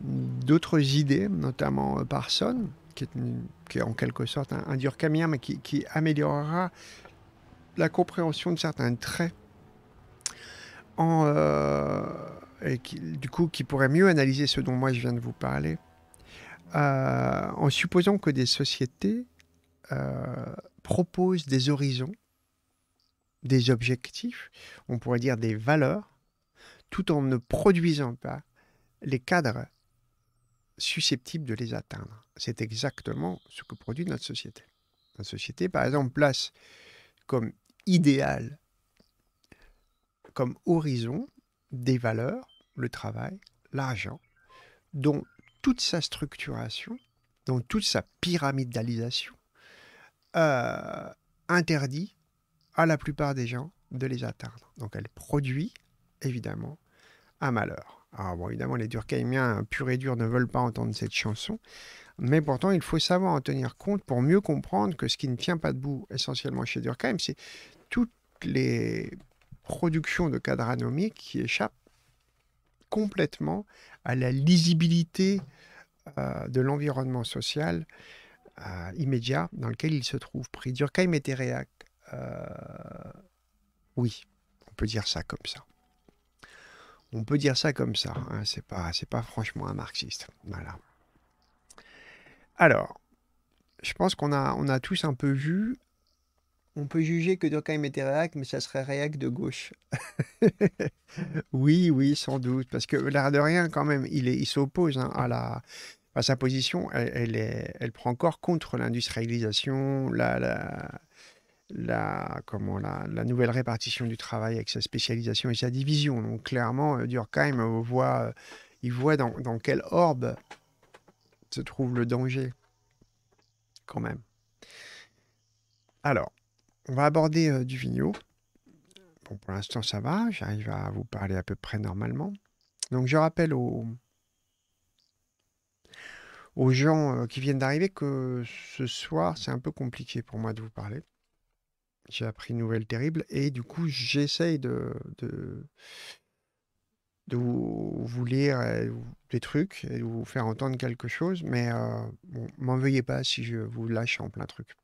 d'autres idées, notamment Parson, qui est, en quelque sorte un, dur camion, mais qui, améliorera la compréhension de certains traits. et qui, du coup, qui pourrait mieux analyser ce dont moi je viens de vous parler. Euh, en supposant que des sociétés euh, proposent des horizons, des objectifs, on pourrait dire des valeurs, tout en ne produisant pas les cadres susceptibles de les atteindre. C'est exactement ce que produit notre société. Notre société, par exemple, place comme idéal, comme horizon des valeurs, le travail, l'argent, dont toute sa structuration, donc toute sa pyramidalisation, euh, interdit à la plupart des gens de les atteindre. Donc elle produit évidemment un malheur. Alors bon, évidemment, les Durkheimiens pur et dur ne veulent pas entendre cette chanson, mais pourtant il faut savoir en tenir compte pour mieux comprendre que ce qui ne tient pas debout essentiellement chez Durkheim, c'est toutes les productions de quadranomie qui échappent complètement à la lisibilité euh, de l'environnement social euh, immédiat dans lequel il se trouve pris. Durkheim était réac. Euh, oui, on peut dire ça comme ça. On peut dire ça comme ça. Hein. C'est pas, pas franchement un marxiste. Voilà. Alors, je pense qu'on a, on a tous un peu vu on peut juger que Durkheim était réac, mais ça serait réac de gauche. oui, oui, sans doute. Parce que l'air de rien, quand même, il, s'oppose hein, à sa position, elle, prend encore contre l'industrialisation, la, la, nouvelle répartition du travail avec sa spécialisation et sa division. Donc clairement, euh, Durkheim euh, voit, euh, il voit dans, dans quelle orbe se trouve le danger, quand même. Alors, on va aborder euh, du vigno. Bon, pour l'instant, ça va. J'arrive à vous parler à peu près normalement. Donc, je rappelle aux, gens euh, qui viennent d'arriver que ce soir, c'est un peu compliqué pour moi de vous parler. J'ai appris une nouvelle terrible et du coup, j'essaye de, vous, lire euh, des trucs et de vous faire entendre quelque chose. Mais bon, m'en veuillez pas si je vous lâche en plein truc.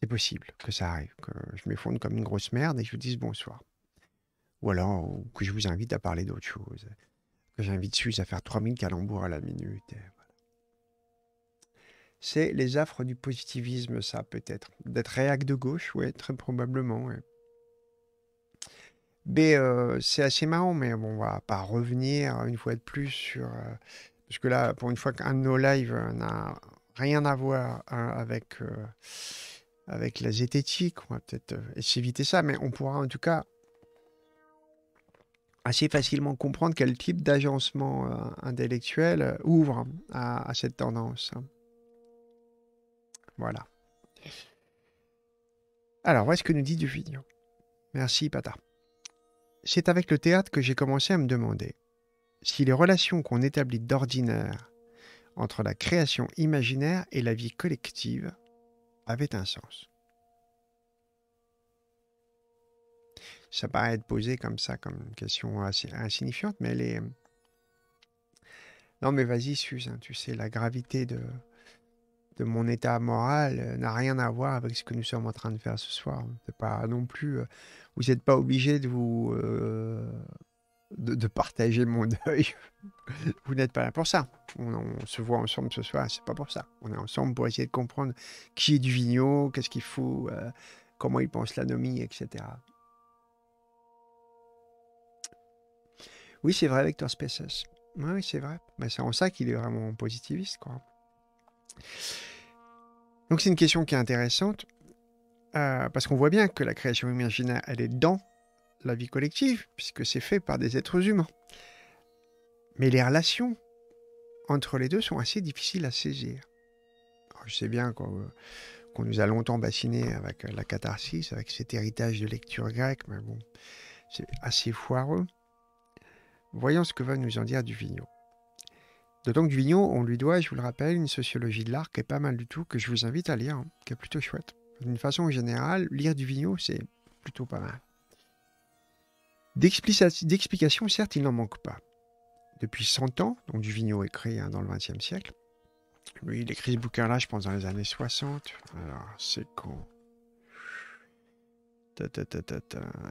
C'est possible que ça arrive, que je m'effondre comme une grosse merde et que je vous dise bonsoir. Ou alors que je vous invite à parler d'autre chose. Que j'invite Suze à faire 3000 calembours à la minute. C'est les affres du positivisme, ça, peut-être. D'être réac de gauche, oui, très probablement. Mais euh, c'est assez marrant, mais bon, on va pas revenir une fois de plus sur. Euh, parce que là, pour une fois un de nos lives n'a rien à voir hein, avec. Euh, avec la zététique. On va peut-être euh, éviter ça, mais on pourra en tout cas assez facilement comprendre quel type d'agencement euh, intellectuel euh, ouvre à, cette tendance. Hein. Voilà. Alors, voilà ce que nous dit Dufignon. Merci, Pata. C'est avec le théâtre que j'ai commencé à me demander si les relations qu'on établit d'ordinaire entre la création imaginaire et la vie collective avait un sens. Ça paraît être posé comme ça, comme une question assez insignifiante, mais elle est... Non mais vas-y Suze, hein, tu sais, la gravité de, de mon état moral euh, n'a rien à voir avec ce que nous sommes en train de faire ce soir. pas non plus... Euh, vous n'êtes pas obligé de vous... Euh, de, partager mon deuil. Vous n'êtes pas là pour ça. On, se voit ensemble ce soir, c'est pas pour ça. On est ensemble pour essayer de comprendre qui est du vigno, qu'est-ce qu'il faut, euh, comment il pense l'anomie, etc. Oui, c'est vrai, Vector Spaces. Oui, c'est vrai. Ben, c'est en ça qu'il est vraiment positiviste, quoi. Donc c'est une question qui est intéressante, euh, parce qu'on voit bien que la création imaginaire, elle est dans la vie collective, puisque c'est fait par des êtres humains. Mais les relations entre les deux sont assez difficiles à saisir. je sais bien qu'on euh, nous a longtemps bassinés avec euh, la catharsis, avec cet héritage de lecture grecque, mais bon, c'est assez foireux. Voyons ce que va nous en dire Duvigneau. D'autant que Duvigneau, on lui doit, je vous le rappelle, une sociologie de l'art qui est pas mal du tout, que je vous invite à lire, hein, qui est plutôt chouette. D'une façon générale, lire Duvigneau, c'est plutôt pas mal d'explication certes, il n'en manque pas. Depuis 100 ans, donc du est écrit hein, dans le XXe siècle, lui, il écrit ce bouquin-là, je pense, dans les années 60. Alors, c'est quand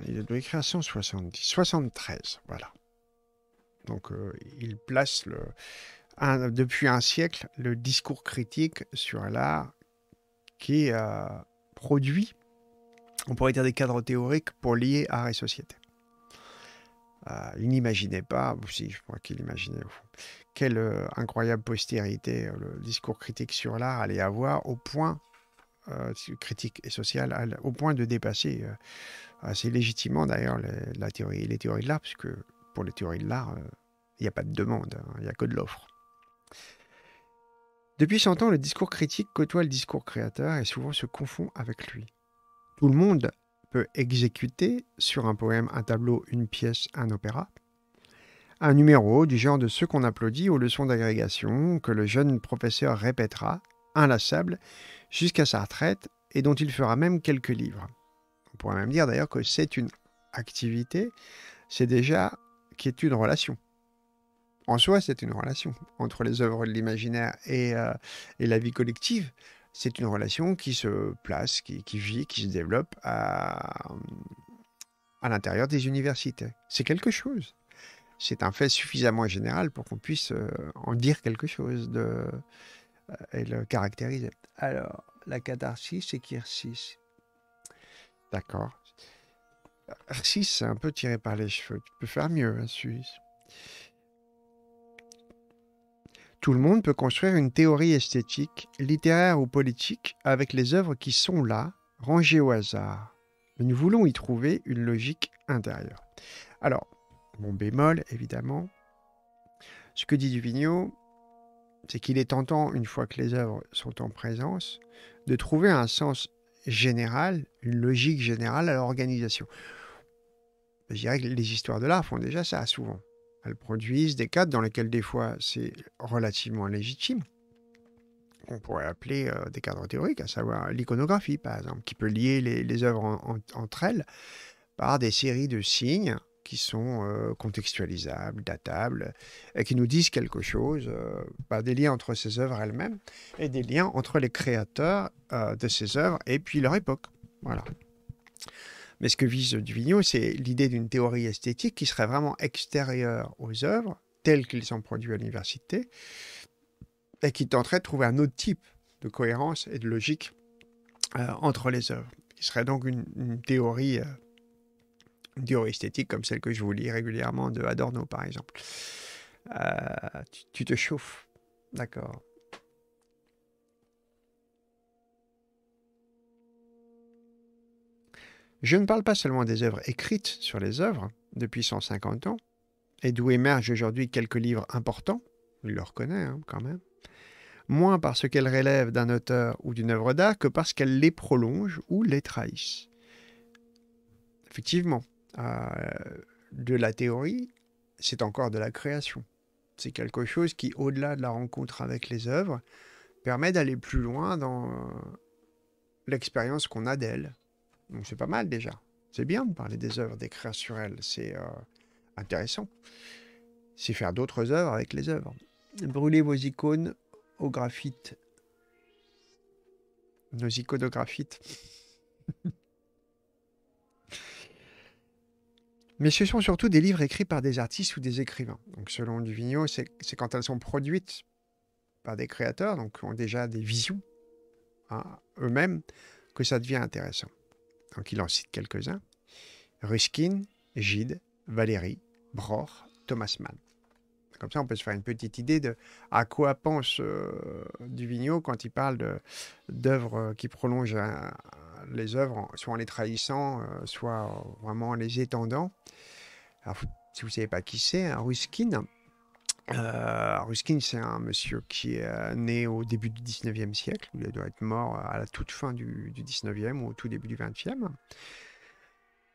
Il doit écrire à 170. 73, voilà. Donc, euh, il place le, depuis un siècle le discours critique sur l'art qui a euh, produit, on pourrait dire des cadres théoriques pour lier art et société. Euh, il n'imaginait pas, si je crois qu'il imaginait, au quelle euh, incroyable postérité euh, le discours critique sur l'art allait avoir au point, critique et social, au point de dépasser assez légitimement d'ailleurs les, la théorie, les théories de l'art, puisque pour les théories de l'art, il n'y a pas de demande, hein, il n'y a que de l'offre. Depuis 100 ans, le discours critique côtoie le discours créateur et souvent se confond avec lui. Tout le monde exécuter sur un poème, un tableau, une pièce, un opéra, un numéro du genre de ceux qu'on applaudit aux leçons d'agrégation que le jeune professeur répétera, inlassable, jusqu'à sa retraite et dont il fera même quelques livres. On pourrait même dire d'ailleurs que c'est une activité, c'est déjà qui est une relation. En soi, c'est une relation entre les œuvres de l'imaginaire et euh, la vie collective c'est une relation qui se place, qui, vit, qui se développe à, à l'intérieur des universités. C'est quelque chose. C'est un fait suffisamment général pour qu'on puisse euh, en dire quelque chose de, euh, et le caractériser. Alors, la catharsis et 6 D'accord. Kirsis, c'est un peu tiré par les cheveux. Tu peux faire mieux, hein, Suisse. Tout le monde peut construire une théorie esthétique, littéraire ou politique avec les œuvres qui sont là, rangées au hasard. Mais nous voulons y trouver une logique intérieure. Alors, mon bémol, évidemment, ce que dit Duvigneau, c'est qu'il est tentant, une fois que les œuvres sont en présence, de trouver un sens général, une logique générale à l'organisation. Je dirais que les histoires de l'art font déjà ça souvent. Elles produisent des cadres dans lesquels des fois c'est relativement légitime, On pourrait appeler euh, des cadres théoriques, à savoir l'iconographie par exemple, qui peut lier les, œuvres entre elles par des séries de signes qui sont euh, contextualisables, datables, et qui nous disent quelque chose, euh, par des liens entre ces œuvres elles-mêmes et des liens entre les créateurs de ces œuvres et puis leur époque. Voilà. Mais ce que vise Duvigneau, c'est l'idée d'une théorie esthétique qui serait vraiment extérieure aux œuvres telles qu'elles sont produites à l'université et qui tenterait de trouver un autre type de cohérence et de logique euh, entre les œuvres. Il serait donc une, théorie, euh, théorie esthétique comme celle que je vous lis régulièrement de Adorno, par exemple. Euh, tu te chauffes, d'accord. Je ne parle pas seulement des œuvres écrites sur les œuvres depuis 150 ans, et d'où émergent aujourd'hui quelques livres importants, il le reconnaît hein, quand même, moins parce qu'elles relèvent d'un auteur ou d'une œuvre d'art que parce qu'elles les prolongent ou les trahissent. Effectivement, euh, de la théorie, c'est encore de la création. C'est quelque chose qui, au-delà de la rencontre avec les œuvres, permet d'aller plus loin dans euh, l'expérience qu'on a d'elles, donc c'est pas mal déjà. C'est bien de parler des œuvres, des elles, c'est euh, intéressant. C'est faire d'autres œuvres avec les œuvres. Brûlez vos icônes au graphite. Nos icônes au graphite. Mais ce sont surtout des livres écrits par des artistes ou des écrivains. Donc selon Duvigneau, c'est quand elles sont produites par des créateurs, donc ont déjà des visions à hein, eux-mêmes, que ça devient intéressant donc il en cite quelques-uns, Ruskin, Gide, Valéry, Broch, Thomas Mann. Comme ça, on peut se faire une petite idée de à quoi pense euh, Duvigneau quand il parle d'œuvres euh, qui prolongent euh, les œuvres, soit en les trahissant, euh, soit vraiment en les étendant. Alors, si vous ne savez pas qui c'est, hein, Ruskin, euh, Ruskin, c'est un monsieur qui est euh, né au début du 19e siècle. Il doit être mort euh, à la toute fin du, du 19e ou au tout début du 20e.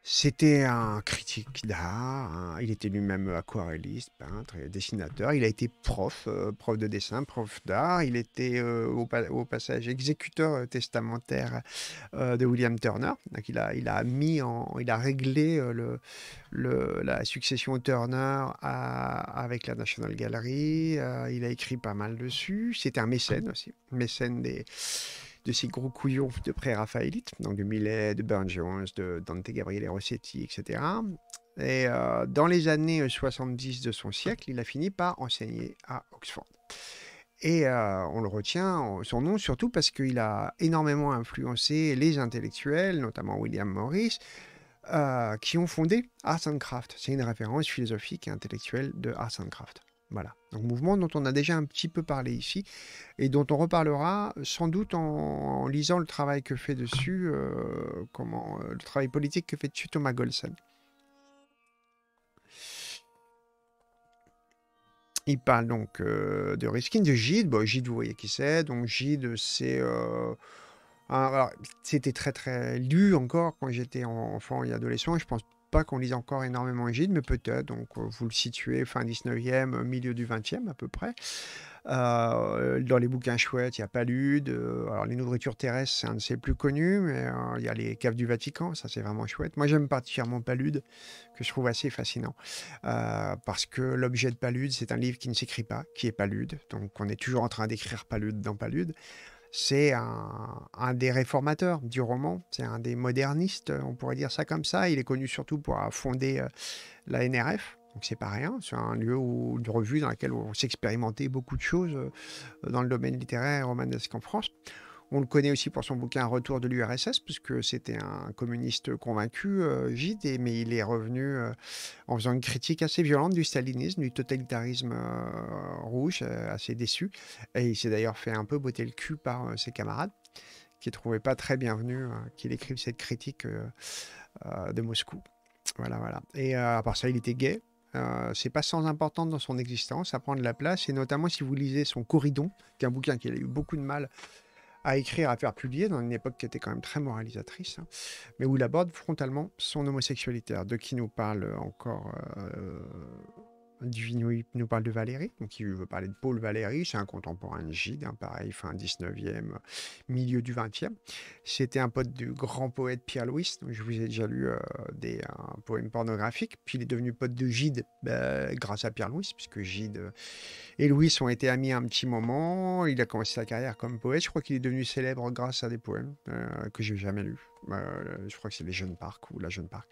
C'était un critique d'art, hein. il était lui-même aquarelliste, peintre dessinateur, il a été prof, euh, prof de dessin, prof d'art, il était euh, au, passage exécuteur testamentaire euh, de William Turner, donc il a, mis il a réglé la succession Turner à, avec la National Gallery, il a écrit pas mal dessus, c'était un mécène aussi, mécène des de ces gros couillons de pré-raphaélite, donc de Millet, de Burne Jones, de Dante Gabriele Rossetti, etc. Et euh, dans les années 70 euh, de son siècle, il a fini par enseigner à Oxford. Et euh, on le retient, son nom surtout parce qu'il a énormément influencé les intellectuels, notamment William Morris, qui ont fondé Arts and Craft. C'est une référence philosophique et intellectuelle de Arts and Craft. Voilà. Donc mouvement dont on a déjà un petit peu parlé ici et dont on reparlera sans doute en, lisant le travail que fait dessus, euh, comment, euh, le travail politique que fait dessus Thomas Golson. Il parle donc euh, de Riskin, de Gide. Bon, Gide, vous voyez qui c'est. Donc Gide, c'est... C'était très très lu encore quand j'étais enfant et adolescent. je pense pas qu'on lise encore énormément Égide, mais peut-être, donc euh, vous le situez fin 19e, euh, milieu du 20e à peu près. Euh, dans les bouquins chouettes, il y a Palude. alors, les nourritures terrestres, c'est un de ses plus connus, mais il y a les caves du Vatican, ça c'est vraiment chouette. Moi, j'aime particulièrement Palude, que je trouve assez fascinant, parce que l'objet de Palude, c'est un livre qui ne s'écrit pas, qui est Palude. Donc, on est toujours en train d'écrire Palude dans Palude c'est un, des réformateurs du roman, c'est un des modernistes, on pourrait dire ça comme ça. Il est connu surtout pour avoir fondé euh, la NRF. Donc c'est pas rien, c'est un lieu ou de revue dans lequel on s'expérimentait beaucoup de choses euh, dans le domaine littéraire et romanesque en France. On le connaît aussi pour son bouquin Retour de l'URSS, puisque c'était un communiste convaincu, vide, euh, mais il est revenu euh, en faisant une critique assez violente du stalinisme, du totalitarisme euh, rouge, assez déçu. Et il s'est d'ailleurs fait un peu botter le cul par ses camarades, qui ne trouvaient pas très bienvenu qu'il écrive cette critique de Moscou. Voilà, voilà. Et à part ça, il était gay. c'est pas sans importance dans son existence, à prendre la place, et notamment si vous lisez son Corridon, qui est un bouquin qu'il a eu beaucoup de mal à écrire, à faire publier, dans une époque qui était quand même très moralisatrice, hein, mais où il aborde frontalement son homosexualité, de qui nous parle encore. Euh, Divino nous parle de valérie donc il veut parler de Paul Valéry, c'est un contemporain de Gide, hein, pareil, fin 19e, milieu du 20e. C'était un pote du grand poète Pierre Louis, donc je vous ai déjà lu euh, des euh, poèmes pornographiques, puis il est devenu pote de Gide bah, grâce à Pierre Louis, puisque Gide euh, et Louis ont été amis un petit moment, il a commencé sa carrière comme poète, je crois qu'il est devenu célèbre grâce à des poèmes que j'ai jamais lus, je crois que c'est Les Jeunes Parcs ou La Jeune Parc.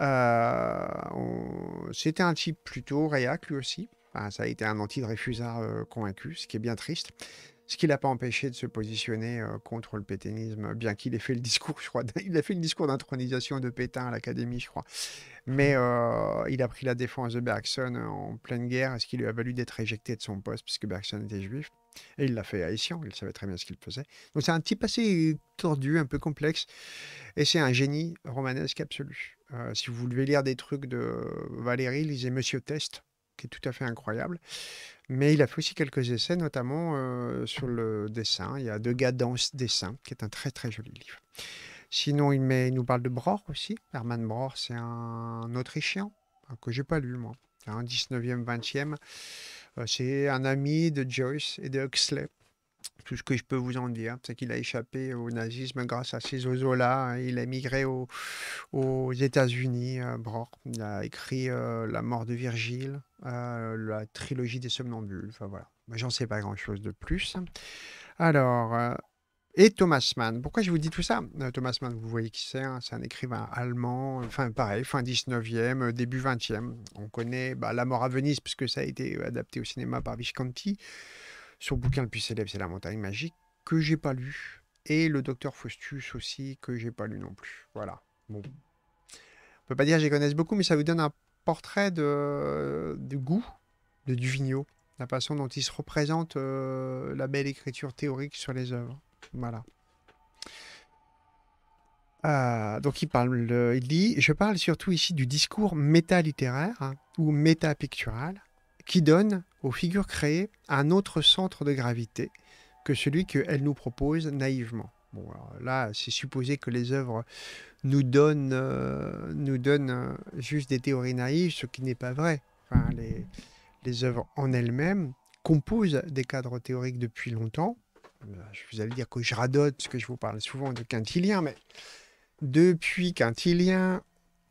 Euh, c'était un type plutôt réac lui aussi. ça a été un anti-Dreyfusard euh, convaincu, ce qui est bien triste. Ce qui l'a pas empêché de se positionner euh, contre le péténisme, bien qu'il ait fait le discours, je crois, il a fait le discours d'intronisation de Pétain à l'Académie, je crois. Mais mmh. il a pris la défense de Bergson en pleine guerre, ce qui lui a valu d'être éjecté de son poste, puisque Bergson était juif. Et il l'a fait haïtien, il savait très bien ce qu'il faisait. Donc c'est un type assez tordu, un peu complexe, et c'est un génie romanesque absolu. Euh, si vous voulez lire des trucs de euh, Valéry, lisez Monsieur Test, qui est tout à fait incroyable. Mais il a fait aussi quelques essais, notamment euh, sur le dessin. Il y a De dans Dessin, qui est un très très joli livre. Sinon, il, nous parle de Bror aussi. Hermann Bror, c'est un Autrichien hein, que j'ai pas lu, moi. C'est un 19e, 20e. c'est un ami de Joyce et de Huxley tout ce que je peux vous en dire, c'est qu'il a échappé au nazisme grâce à ses oiseaux-là. Hein. Il a migré aux États-Unis. Euh, il a écrit euh, La mort de Virgile, euh, la trilogie des somnambules. Enfin voilà, j'en sais pas grand-chose de plus. Alors, et Thomas Mann. Pourquoi je vous dis tout ça Thomas Mann, vous voyez qui c'est, hein. c'est un écrivain allemand, enfin pareil, fin 19e, début 20e. On connaît bah, La mort à Venise, puisque ça a été adapté au cinéma par Visconti. Son bouquin le plus célèbre, c'est La montagne magique, que j'ai pas lu. Et le docteur Faustus aussi, que j'ai pas lu non plus. Voilà. Bon. On peut pas dire que j'y connaisse beaucoup, mais ça vous donne un portrait de, goût de Duvigneau. La façon dont il se représente euh, la belle écriture théorique sur les œuvres. Voilà. Euh, donc il parle, euh, il dit, je parle surtout ici du discours métalittéraire littéraire hein, ou métapictural, qui donne aux figures créées un autre centre de gravité que celui qu'elles nous proposent naïvement. Bon, là, c'est supposé que les œuvres nous donnent, euh, nous donnent euh, juste des théories naïves, ce qui n'est pas vrai. les, les œuvres en elles-mêmes composent des cadres théoriques depuis longtemps. Euh, je vous allais dire que je radote, parce que je vous parle souvent de Quintilien, mais depuis Quintilien,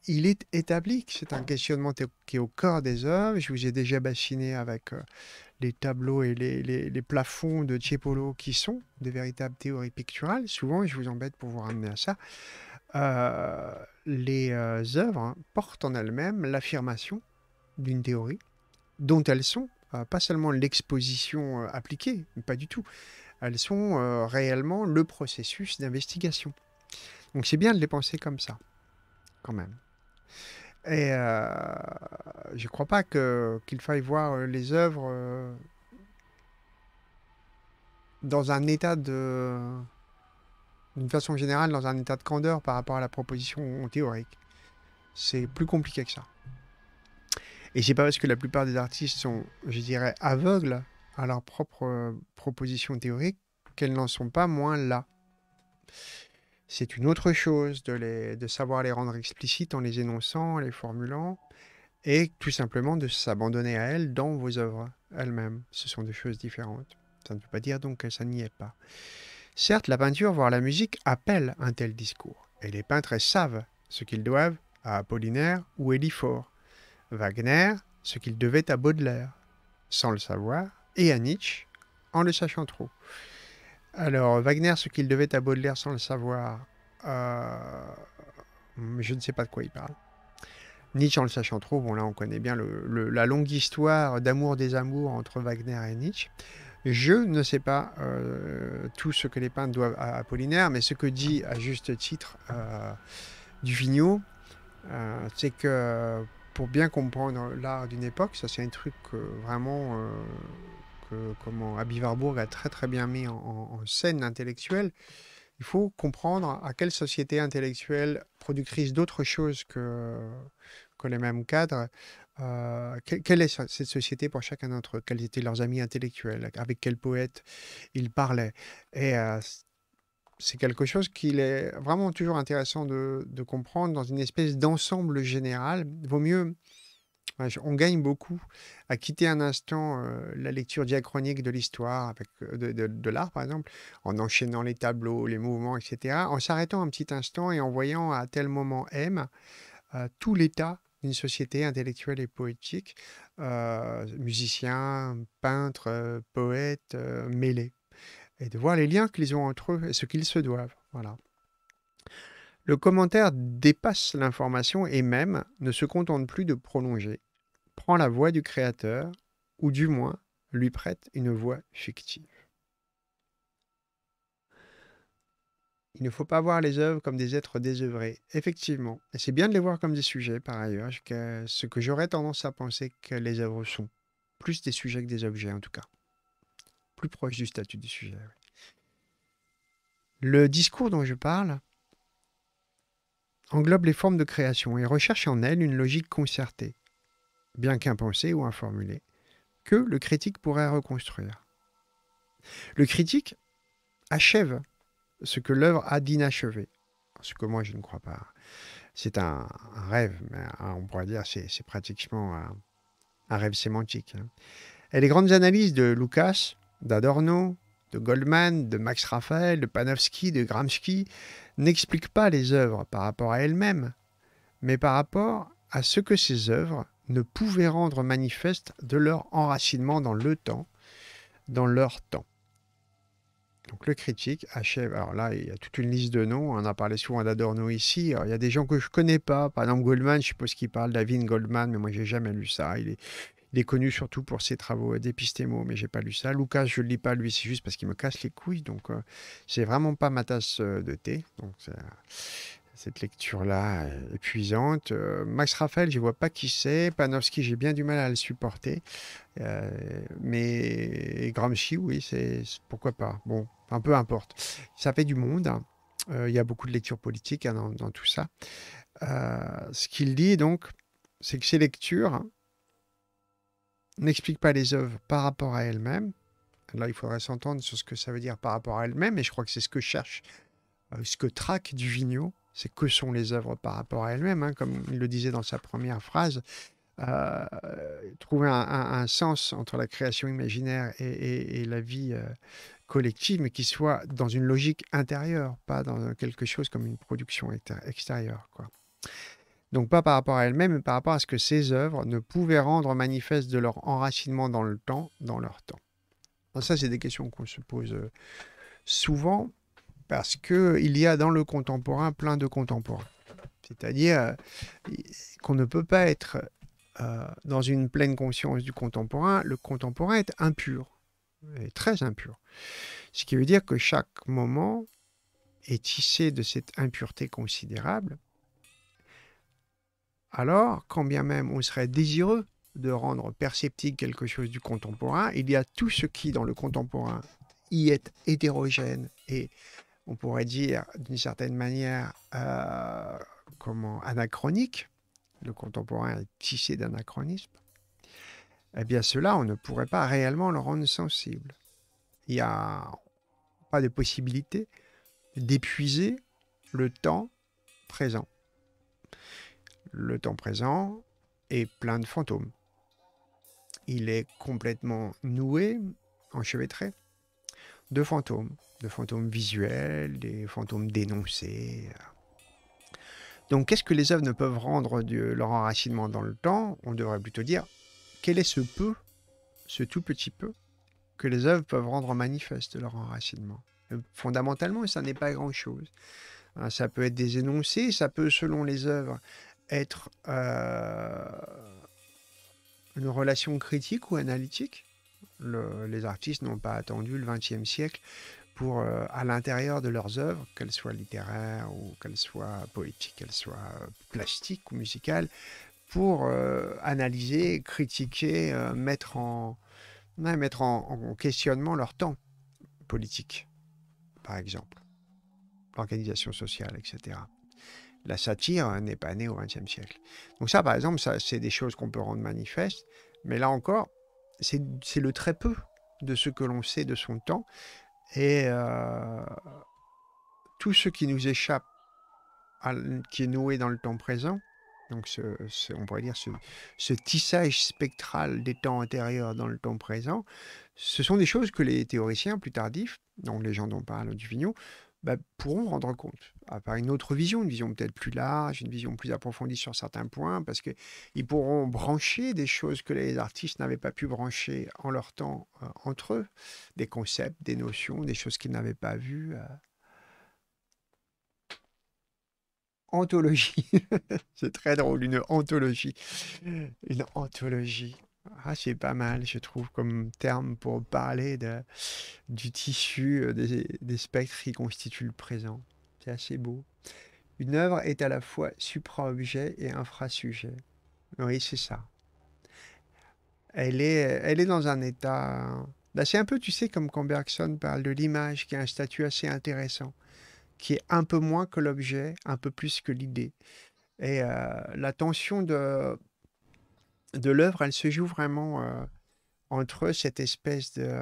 il est établi que c'est un ah. questionnement qui est au corps des œuvres. Je vous ai déjà bassiné avec euh, les tableaux et les, plafonds de Tiepolo qui sont de véritables théories picturales. Souvent, je vous embête pour vous ramener à ça. Euh, les euh, œuvres hein, portent en elles-mêmes l'affirmation d'une théorie dont elles sont, pas seulement l'exposition appliquée, pas du tout, elles sont réellement le processus d'investigation. Donc c'est bien de les penser comme ça, quand même. Et euh, je ne crois pas qu'il faille voir euh, les œuvres euh, dans un état de. d'une façon générale, dans un état de candeur par rapport à la proposition théorique. C'est plus compliqué que ça. Et c'est pas parce que la plupart des artistes sont, je dirais, aveugles à leur propre proposition théorique qu'elles n'en sont pas moins là. C'est une autre chose de, de savoir les rendre explicites en les énonçant, en les formulant, et tout simplement de s'abandonner à elles dans vos œuvres elles-mêmes. Ce sont deux choses différentes. Ça ne veut pas dire donc que ça n'y est pas. Certes, la peinture, voire la musique, appelle un tel discours, et les peintres savent ce qu'ils doivent à Apollinaire ou Élifort, Wagner ce qu'ils devaient à Baudelaire, sans le savoir, et à Nietzsche en le sachant trop. Alors, Wagner, ce qu'il devait à Baudelaire sans le savoir, euh, je ne sais pas de quoi il parle. Nietzsche en le sachant trop, bon là on connaît bien la longue histoire d'amour des amours entre Wagner et Nietzsche. Je ne sais pas euh, tout ce que les peintres doivent à Apollinaire, mais ce que dit à juste titre euh, Duvigneau, euh, c'est que pour bien comprendre l'art d'une époque, ça c'est un truc vraiment comment Abby Warburg a très très bien mis en, scène intellectuelle, il faut comprendre à quelle société intellectuelle productrice d'autres choses que, que les mêmes cadres, euh, quelle, est cette société pour chacun d'entre eux Quels étaient leurs amis intellectuels Avec quel poète ils parlaient Et euh, c'est quelque chose qu'il est vraiment toujours intéressant de, comprendre dans une espèce d'ensemble général. Vaut mieux on gagne beaucoup à quitter un instant euh, la lecture diachronique de l'histoire, euh, de, l'art par exemple, en enchaînant les tableaux, les mouvements, etc., en s'arrêtant un petit instant et en voyant à tel moment M euh, tout l'état d'une société intellectuelle et poétique, musicien, peintre, poète, mêlé, et de voir les liens qu'ils ont entre eux et ce qu'ils se doivent. Voilà. Le commentaire dépasse l'information et même ne se contente plus de prolonger, prend la voix du créateur, ou du moins lui prête une voix fictive. Il ne faut pas voir les œuvres comme des êtres désœuvrés, effectivement, et c'est bien de les voir comme des sujets par ailleurs, ce que j'aurais tendance à penser que les œuvres sont, plus des sujets que des objets en tout cas, plus proche du statut du sujet. Le discours dont je parle, englobe les formes de création et recherche en elles une logique concertée, bien qu'impensée ou informulée, que le critique pourrait reconstruire. Le critique achève ce que l'œuvre a d'inachevé, ce que moi je ne crois pas. C'est un, rêve, mais on pourrait dire c'est, c'est pratiquement un, un, rêve sémantique. Hein. Et les grandes analyses de Lucas, d'Adorno, de Goldman, de Max Raphaël, de Panofsky, de Gramsci, n'expliquent pas les œuvres par rapport à elles-mêmes, mais par rapport à ce que ces œuvres ne pouvaient rendre manifeste de leur enracinement dans le temps, dans leur temps. Donc le critique achève. Alors là, il y a toute une liste de noms. On a parlé souvent d'Adorno ici. il y a des gens que je connais pas. Par exemple, Goldman, je suppose qu'il parle David Goldman, mais moi, j'ai jamais lu ça. Il est, il est connu surtout pour ses travaux euh, d'épistémo, mais j'ai pas lu ça. Lucas, je ne lis pas, lui, c'est juste parce qu'il me casse les couilles. Donc, ce euh, c'est vraiment pas ma tasse euh, de thé. Donc, cette lecture-là épuisante. Max Raphaël, je vois pas qui c'est. Panofsky, j'ai bien du mal à le supporter. mais Gramsci, oui, c'est pourquoi pas. Bon, un peu importe. Ça fait du monde. Hein. il y a beaucoup de lectures politiques hein, dans, dans, tout ça. ce qu'il dit donc, c'est que ces lectures, n'explique pas les œuvres par rapport à elle-même. » Là, il faudrait s'entendre sur ce que ça veut dire par rapport à elle-même », et je crois que c'est ce que cherche, euh, ce que traque vigno c'est que sont les œuvres par rapport à elles-mêmes, hein, comme il le disait dans sa première phrase. Euh, trouver un, sens entre la création imaginaire et, la vie euh, collective, mais qui soit dans une logique intérieure, pas dans quelque chose comme une production extérieure. Quoi donc pas par rapport à elle-même, mais par rapport à ce que ces œuvres ne pouvaient rendre manifeste de leur enracinement dans le temps, dans leur temps. ça, c'est des questions qu'on se pose euh, souvent, parce qu'il y a dans le contemporain plein de contemporains. C'est-à-dire euh, qu'on ne peut pas être euh, dans une pleine conscience du contemporain. Le contemporain est impur, est très impur. Ce qui veut dire que chaque moment est tissé de cette impureté considérable alors, quand bien même on serait désireux de rendre perceptible quelque chose du contemporain, il y a tout ce qui, dans le contemporain, y est hétérogène et, on pourrait dire, d'une certaine manière, euh, comment, anachronique. Le contemporain est tissé d'anachronisme. Eh bien, cela, on ne pourrait pas réellement le rendre sensible. Il n'y a pas de possibilité d'épuiser le temps présent le temps présent est plein de fantômes. Il est complètement noué, enchevêtré, de fantômes, de fantômes visuels, des fantômes dénoncés. Donc qu'est-ce que les œuvres ne peuvent rendre de leur enracinement dans le temps On devrait plutôt dire quel est ce peu, ce tout petit peu, que les œuvres peuvent rendre manifeste leur enracinement. Fondamentalement, ça n'est pas grand-chose. Hein, ça peut être des énoncés, ça peut, selon les œuvres, être euh, une relation critique ou analytique. les artistes n'ont pas attendu le XXe siècle pour, euh, à l'intérieur de leurs œuvres, qu'elles soient littéraires ou qu'elles soient poétiques, qu'elles soient euh, plastiques ou musicales, pour analyser, critiquer, mettre, en, mettre en, questionnement leur temps politique, par exemple, l'organisation sociale, etc. La satire hein, n'est pas née au XXe siècle. Donc ça, par exemple, c'est des choses qu'on peut rendre manifestes, mais là encore, c'est, le très peu de ce que l'on sait de son temps. Et euh, tout ce qui nous échappe, qui est noué dans le temps présent, donc on pourrait dire ce, tissage spectral des temps antérieurs dans le temps présent, ce sont des choses que les théoriciens plus tardifs, donc les gens dont parle Duvignon, bah, pourront rendre compte, à part une autre vision, une vision peut-être plus large, une vision plus approfondie sur certains points, parce qu'ils pourront brancher des choses que les artistes n'avaient pas pu brancher en leur temps euh, entre eux, des concepts, des notions, des choses qu'ils n'avaient pas vues. Euh. Anthologie, c'est très drôle, une anthologie. Une anthologie. Ah, c'est pas mal, je trouve, comme terme pour parler de, du tissu euh, des, spectres qui constituent le présent. C'est assez beau. Une œuvre est à la fois supra-objet et infra-sujet. Oui, c'est ça. Elle est, elle est dans un état... Là, bah, c'est un peu, tu sais, comme quand Bergson parle de l'image, qui a un statut assez intéressant, qui est un peu moins que l'objet, un peu plus que l'idée. Et euh, la tension de de l'œuvre, elle se joue vraiment euh, entre cette espèce de...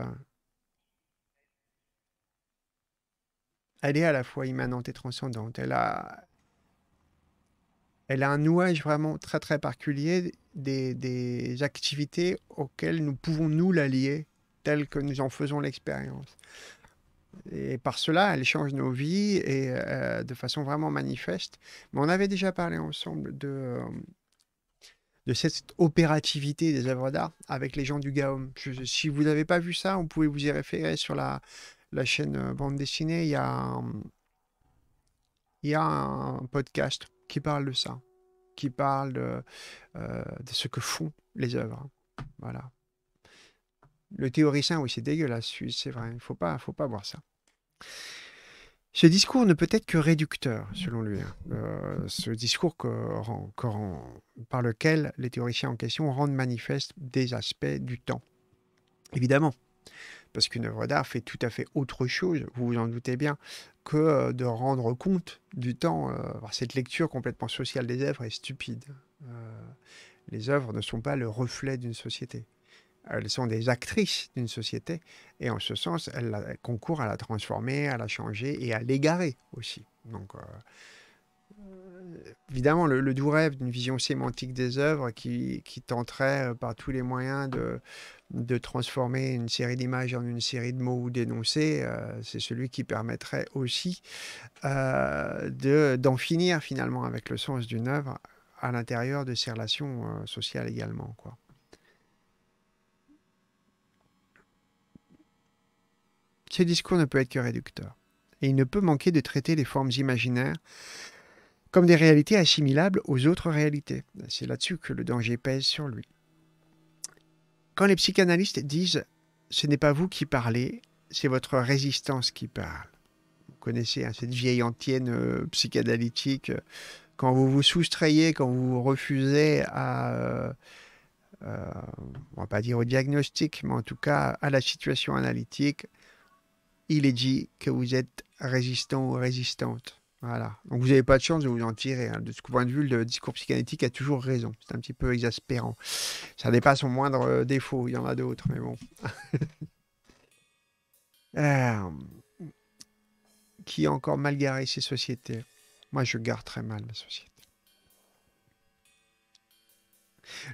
Elle est à la fois immanente et transcendante. Elle a, elle a un nouage vraiment très très particulier des, activités auxquelles nous pouvons nous l'allier, telles que nous en faisons l'expérience. Et par cela, elle change nos vies et euh, de façon vraiment manifeste. Mais on avait déjà parlé ensemble de... Euh, cette opérativité des œuvres d'art avec les gens du Gaum. si vous n'avez pas vu ça, vous pouvez vous y référer sur la, chaîne euh, bande dessinée. Il y a il y un podcast qui parle de ça, qui parle euh, de, ce que font les œuvres. Voilà. Le théoricien, oui, c'est dégueulasse, c'est vrai. Il faut pas, faut pas voir ça. Ce discours ne peut être que réducteur, selon lui. Hein. Euh, ce discours par lequel les théoriciens en question rendent manifeste des aspects du temps. Évidemment, parce qu'une œuvre d'art fait tout à fait autre chose, vous vous en doutez bien, que euh, de rendre compte du temps. Euh, bah, cette lecture complètement sociale des œuvres est stupide. les œuvres ne sont pas le reflet d'une société. Euh, elles sont des actrices d'une société et en ce sens, elles, concourent à la transformer, à la changer et à l'égarer aussi. Donc, euh, évidemment, le, doux rêve d'une vision sémantique des œuvres qui, tenterait euh, par tous les moyens de, transformer une série d'images en une série de mots ou d'énoncés, c'est celui qui permettrait aussi d'en finir finalement avec le sens d'une œuvre à l'intérieur de ses relations sociales également. Quoi. ce discours ne peut être que réducteur, et il ne peut manquer de traiter les formes imaginaires comme des réalités assimilables aux autres réalités. C'est là-dessus que le danger pèse sur lui. Quand les psychanalystes disent ce n'est pas vous qui parlez, c'est votre résistance qui parle. Vous connaissez hein, cette vieille antienne euh, psychanalytique, euh, quand vous vous soustrayez, quand vous vous refusez à... Euh, on ne va pas dire au diagnostic, mais en tout cas à la situation analytique, il est dit que vous êtes résistant ou résistante. Voilà. Donc vous n'avez pas de chance de vous en tirer. Hein. De ce point de vue, le discours psychanalytique a toujours raison. C'est un petit peu exaspérant. Ça n'est pas son moindre euh, défaut. Il y en a d'autres, mais bon. Euh, qui a encore mal garé ses sociétés Moi, je garde très mal ma société.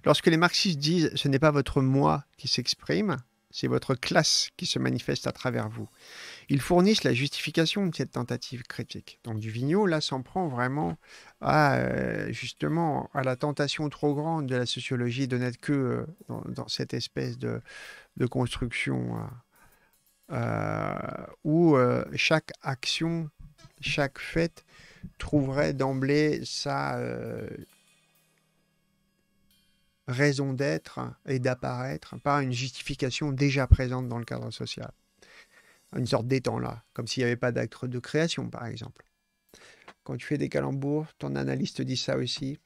Lorsque les marxistes disent ce n'est pas votre moi qui s'exprime, c'est votre classe qui se manifeste à travers vous. Ils fournissent la justification de cette tentative critique. Donc Duvigneau, là, s'en prend vraiment à, euh, justement, à la tentation trop grande de la sociologie de n'être que euh, dans, cette espèce de, construction euh, où chaque action, chaque fait trouverait d'emblée sa raison d'être et d'apparaître par une justification déjà présente dans le cadre social. Une sorte d'étang là, comme s'il n'y avait pas d'acte de création par exemple. Quand tu fais des calembours, ton analyste dit ça aussi.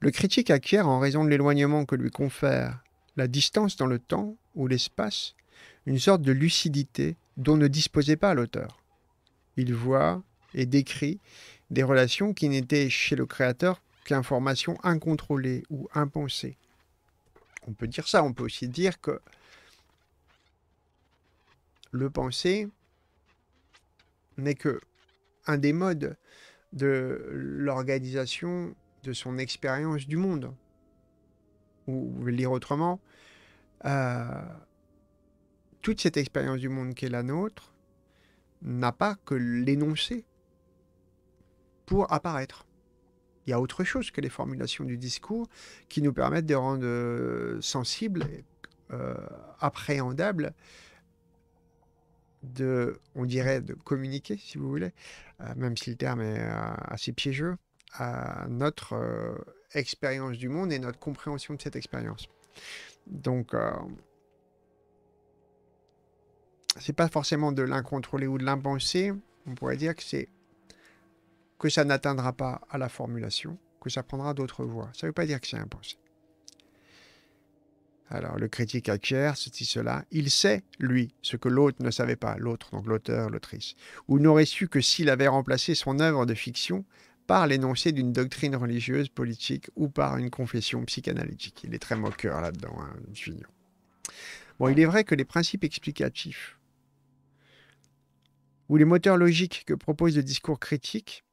Le critique acquiert, en raison de l'éloignement que lui confère la distance dans le temps ou l'espace, une sorte de lucidité dont ne disposait pas l'auteur. Il voit, et décrit des relations qui n'étaient chez le créateur qu'informations incontrôlées ou impensées. On peut dire ça, on peut aussi dire que le penser n'est que un des modes de l'organisation de son expérience du monde. Ou lire autrement, euh, toute cette expérience du monde qui est la nôtre n'a pas que l'énoncé pour apparaître. Il y a autre chose que les formulations du discours qui nous permettent de rendre euh, sensible, euh, appréhendable, de, on dirait, de communiquer, si vous voulez, euh, même si le terme est assez piégeux, à notre expérience du monde et notre compréhension de cette expérience. Donc, c'est pas forcément de l'incontrôlé ou de l'impensé, on pourrait dire que c'est que ça n'atteindra pas à la formulation, que ça prendra d'autres voies. Ça ne veut pas dire que c'est impossible. Alors, le critique acquiert ceci, cela. Il sait, lui, ce que l'autre ne savait pas, l'autre, donc l'auteur, l'autrice, ou n'aurait su que s'il avait remplacé son œuvre de fiction par l'énoncé d'une doctrine religieuse, politique ou par une confession psychanalytique. Il est très moqueur là-dedans, un hein, Bon, il est vrai que les principes explicatifs ou les moteurs logiques que propose le discours critique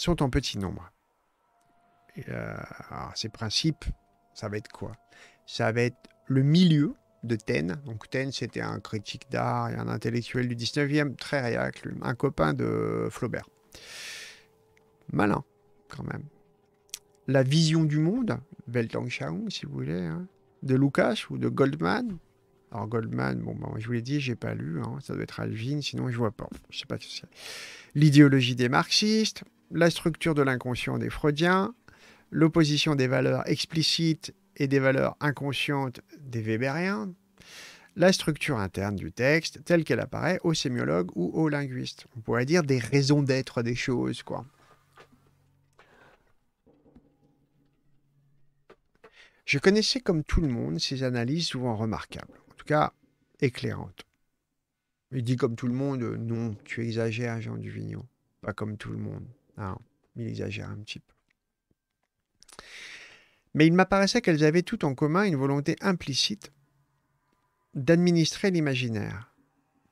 sont en petit nombre. Euh, alors, ces principes, ça va être quoi Ça va être le milieu de Taine. Donc Taine, c'était un critique d'art et un intellectuel du 19e, très réactif, un copain de Flaubert. Malin, quand même. La vision du monde, Weltanschauung, si vous voulez, hein, de Lucas ou de Goldman. Alors Goldman, bon, bah, je vous l'ai dit, j'ai pas lu, hein, ça doit être Alvin, sinon je vois pas. Je sais pas L'idéologie des marxistes, la structure de l'inconscient des Freudiens, l'opposition des valeurs explicites et des valeurs inconscientes des Weberiens, la structure interne du texte telle qu'elle apparaît aux sémiologues ou aux linguistes. On pourrait dire des raisons d'être des choses, quoi. Je connaissais comme tout le monde ces analyses souvent remarquables, en tout cas éclairantes. Il dit comme tout le monde, non, tu exagères, Jean Duvignon, pas comme tout le monde. Alors, ah, il exagère un petit peu. Mais il m'apparaissait qu'elles avaient tout en commun une volonté implicite d'administrer l'imaginaire,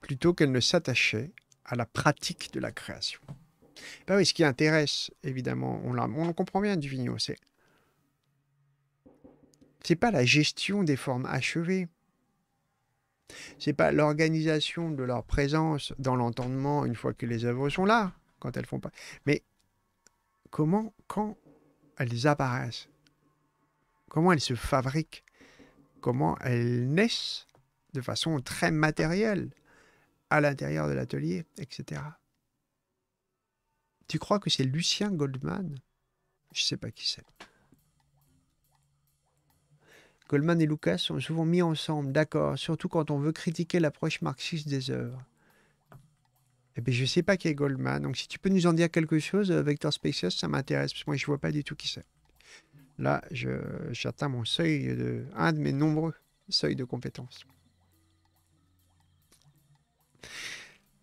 plutôt qu'elles ne s'attachaient à la pratique de la création. Ben oui, ce qui intéresse, évidemment, on, comprend bien Duvignon, c'est. c'est n'est pas la gestion des formes achevées. ce n'est pas l'organisation de leur présence dans l'entendement une fois que les œuvres sont là, quand elles font pas. Mais comment, quand elles apparaissent, comment elles se fabriquent, comment elles naissent de façon très matérielle à l'intérieur de l'atelier, etc. Tu crois que c'est Lucien Goldman Je ne sais pas qui c'est. Goldman et Lucas sont souvent mis ensemble, d'accord, surtout quand on veut critiquer l'approche marxiste des œuvres. Eh bien, je ne sais pas qui est Goldman. Donc, si tu peux nous en dire quelque chose, euh, Vector Specius, ça m'intéresse, parce que moi, je ne vois pas du tout qui c'est. Là, j'atteins mon seuil, de, un de mes nombreux seuils de compétences.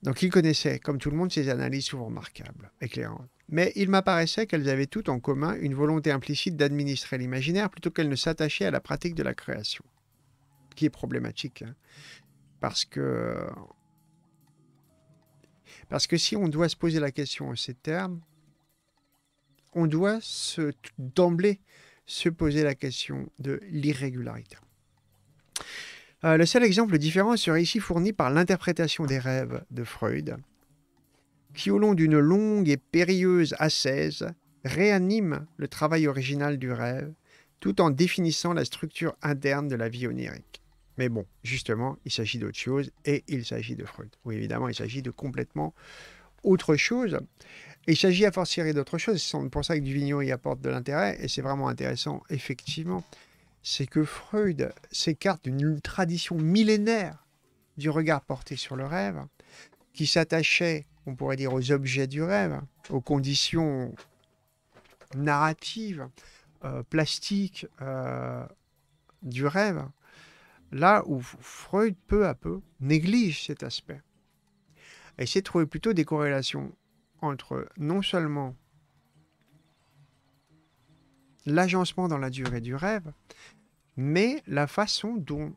Donc, il connaissait, comme tout le monde, ses analyses souvent remarquables, éclairantes. Mais il m'apparaissait qu'elles avaient toutes en commun une volonté implicite d'administrer l'imaginaire plutôt qu'elles ne s'attachaient à la pratique de la création, qui est problématique. Hein, parce que parce que si on doit se poser la question en ces termes, on doit d'emblée se poser la question de l'irrégularité. Euh, le seul exemple différent serait ici fourni par l'interprétation des rêves de Freud, qui au long d'une longue et périlleuse assaise réanime le travail original du rêve tout en définissant la structure interne de la vie onirique. Mais bon, justement, il s'agit d'autre chose et il s'agit de Freud. Oui, évidemment, il s'agit de complètement autre chose. Il s'agit à fortiori d'autre chose. C'est pour ça que Duvignon y apporte de l'intérêt et c'est vraiment intéressant, effectivement. C'est que Freud s'écarte d'une tradition millénaire du regard porté sur le rêve qui s'attachait, on pourrait dire, aux objets du rêve, aux conditions narratives, euh, plastiques euh, du rêve là où Freud, peu à peu, néglige cet aspect. Essaie de trouver plutôt des corrélations entre non seulement l'agencement dans la durée du rêve, mais la façon dont,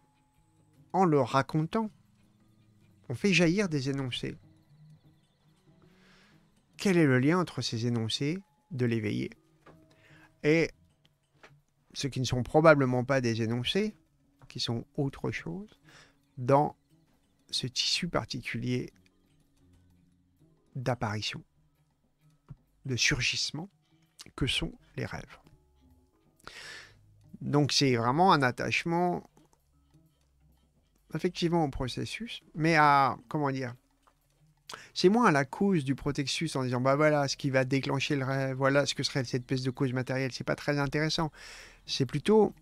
en le racontant, on fait jaillir des énoncés. Quel est le lien entre ces énoncés de l'éveillé et ceux qui ne sont probablement pas des énoncés, sont autre chose dans ce tissu particulier d'apparition, de surgissement que sont les rêves. Donc c'est vraiment un attachement effectivement au processus, mais à, comment dire, c'est moins à la cause du protexus en disant, bah voilà ce qui va déclencher le rêve, voilà ce que serait cette espèce de cause matérielle, c'est pas très intéressant. C'est plutôt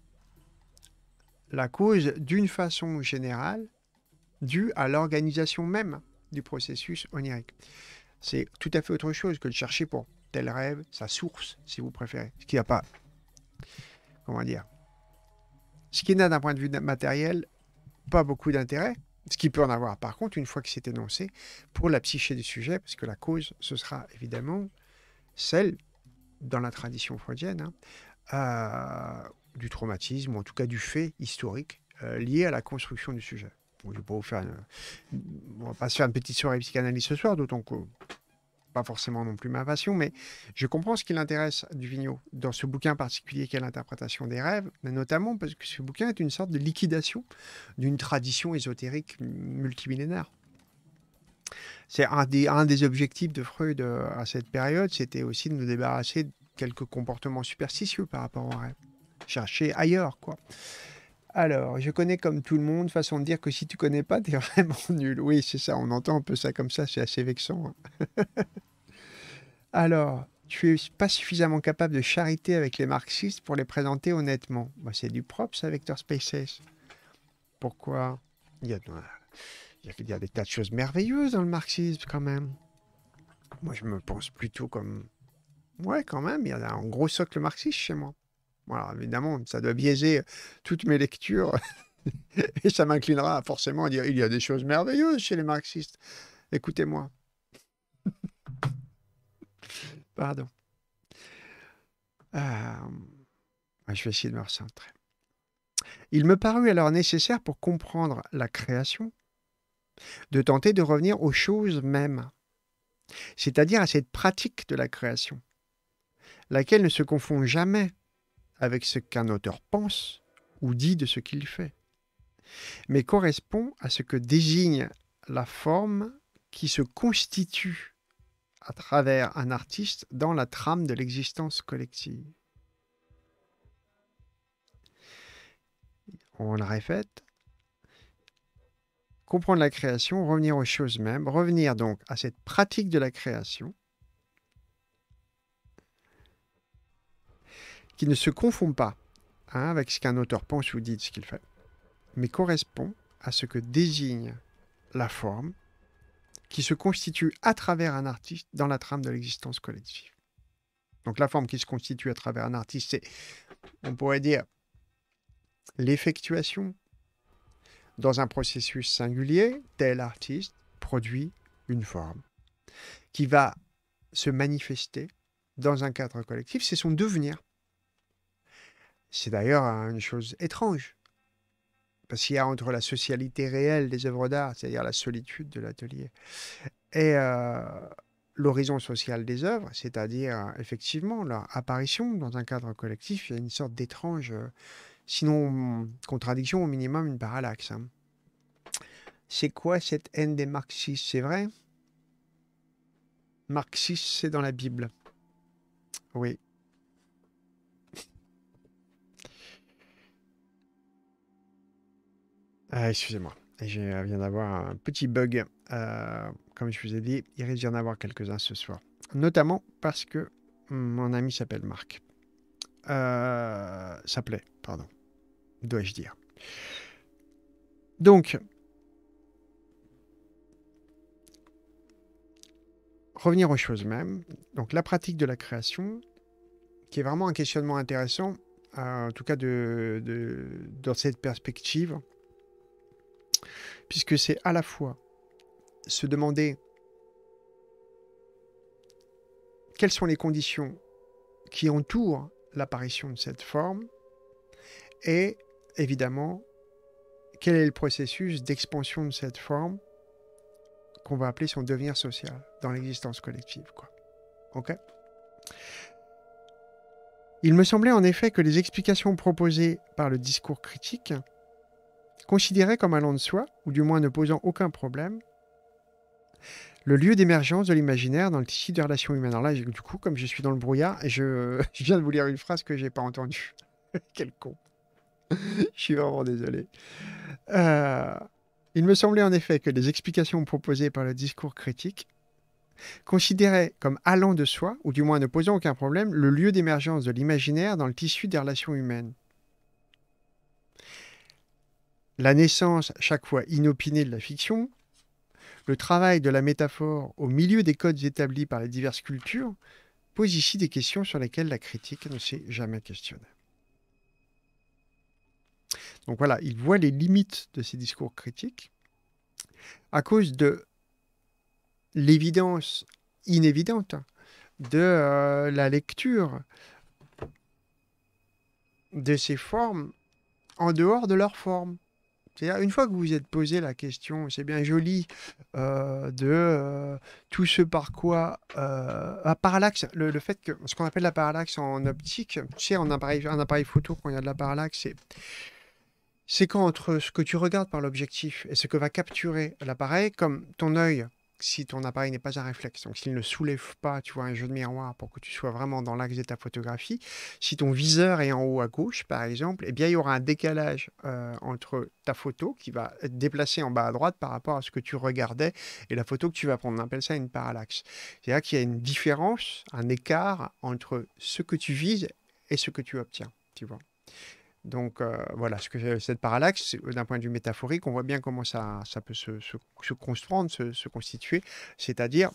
la cause d'une façon générale due à l'organisation même du processus onirique. C'est tout à fait autre chose que de chercher pour tel rêve sa source, si vous préférez. Ce qui n'a pas, comment dire, ce qui n'a d'un point de vue matériel pas beaucoup d'intérêt, ce qui peut en avoir par contre une fois que c'est énoncé pour la psyché du sujet, parce que la cause, ce sera évidemment celle, dans la tradition freudienne, hein, euh, du traumatisme, ou en tout cas du fait historique euh, lié à la construction du sujet. Bon, je vais pas vous faire une... On va pas faire petite soirée psychanalyse ce soir, d'autant que pas forcément non plus ma passion, mais je comprends ce qui l'intéresse du Vigneault dans ce bouquin particulier est l'interprétation des rêves, mais notamment parce que ce bouquin est une sorte de liquidation d'une tradition ésotérique multimillénaire. C'est un des, un des objectifs de Freud euh, à cette période, c'était aussi de nous débarrasser de quelques comportements superstitieux par rapport aux rêves chercher ailleurs, quoi. Alors, je connais comme tout le monde, façon de dire que si tu connais pas, t'es vraiment nul. Oui, c'est ça, on entend un peu ça comme ça, c'est assez vexant. Hein. Alors, tu es pas suffisamment capable de charité avec les marxistes pour les présenter honnêtement. Bah, c'est du propre, ça, Vector Spaces. Pourquoi Il y a, il y a des tas de choses merveilleuses dans le marxisme, quand même. Moi, je me pense plutôt comme... Ouais, quand même, il y a un gros socle marxiste chez moi. Voilà, évidemment, ça doit biaiser euh, toutes mes lectures et ça m'inclinera forcément à dire il y a des choses merveilleuses chez les marxistes. Écoutez-moi. Pardon. Euh, je vais essayer de me recentrer. Il me parut alors nécessaire pour comprendre la création de tenter de revenir aux choses mêmes, c'est-à-dire à cette pratique de la création, laquelle ne se confond jamais avec ce qu'un auteur pense ou dit de ce qu'il fait, mais correspond à ce que désigne la forme qui se constitue à travers un artiste dans la trame de l'existence collective. On le répète, comprendre la création, revenir aux choses mêmes, revenir donc à cette pratique de la création, qui ne se confond pas hein, avec ce qu'un auteur pense ou dit de ce qu'il fait, mais correspond à ce que désigne la forme qui se constitue à travers un artiste dans la trame de l'existence collective. Donc la forme qui se constitue à travers un artiste, c'est, on pourrait dire, l'effectuation dans un processus singulier, tel artiste produit une forme qui va se manifester dans un cadre collectif, c'est son devenir. C'est d'ailleurs une chose étrange, parce qu'il y a entre la socialité réelle des œuvres d'art, c'est-à-dire la solitude de l'atelier, et euh, l'horizon social des œuvres, c'est-à-dire effectivement leur apparition dans un cadre collectif, il y a une sorte d'étrange, euh, sinon contradiction, au minimum une parallaxe. Hein. C'est quoi cette haine des marxistes C'est vrai Marxiste, c'est dans la Bible. Oui, Ah, excusez-moi, je euh, viens d'avoir un petit bug. Euh, comme je vous ai dit, il risque d'y en avoir quelques-uns ce soir. Notamment parce que mon ami s'appelle Marc. Euh, s'appelait, pardon. Dois-je dire. Donc, revenir aux choses mêmes. Donc, la pratique de la création, qui est vraiment un questionnement intéressant, euh, en tout cas de, dans cette perspective puisque c'est à la fois se demander quelles sont les conditions qui entourent l'apparition de cette forme et évidemment quel est le processus d'expansion de cette forme qu'on va appeler son devenir social dans l'existence collective. Quoi. Il me semblait en effet que les explications proposées par le discours critique Considéré comme allant de soi, ou du moins ne posant aucun problème, le lieu d'émergence de l'imaginaire dans le tissu des relations humaines. Alors là, du coup, comme je suis dans le brouillard, je, je viens de vous lire une phrase que je n'ai pas entendue. Quel con. je suis vraiment désolé. Euh, il me semblait en effet que les explications proposées par le discours critique considéraient comme allant de soi, ou du moins ne posant aucun problème, le lieu d'émergence de l'imaginaire dans le tissu des relations humaines la naissance chaque fois inopinée de la fiction, le travail de la métaphore au milieu des codes établis par les diverses cultures pose ici des questions sur lesquelles la critique ne s'est jamais questionnée. Donc voilà, il voit les limites de ces discours critiques à cause de l'évidence inévidente de euh, la lecture de ces formes en dehors de leur forme une fois que vous vous êtes posé la question, c'est bien joli euh, de euh, tout ce par quoi. Euh, parallaxe, le, fait que. Ce qu'on appelle la parallaxe en optique, tu sais, en appareil, un appareil photo, quand il y a de la parallaxe, c'est. C'est quand entre ce que tu regardes par l'objectif et ce que va capturer l'appareil, comme ton œil si ton appareil n'est pas un réflexe, donc s'il ne soulève pas, tu vois, un jeu de miroir pour que tu sois vraiment dans l'axe de ta photographie, si ton viseur est en haut à gauche, par exemple, eh bien, il y aura un décalage euh, entre ta photo qui va être déplacée en bas à droite par rapport à ce que tu regardais et la photo que tu vas prendre. On appelle ça une parallaxe. C'est-à-dire qu'il y a une différence, un écart entre ce que tu vises et ce que tu obtiens, tu vois. Donc euh, voilà, ce que cette parallaxe, d'un point de vue métaphorique, on voit bien comment ça, peut se, construire, se, constituer, c'est-à-dire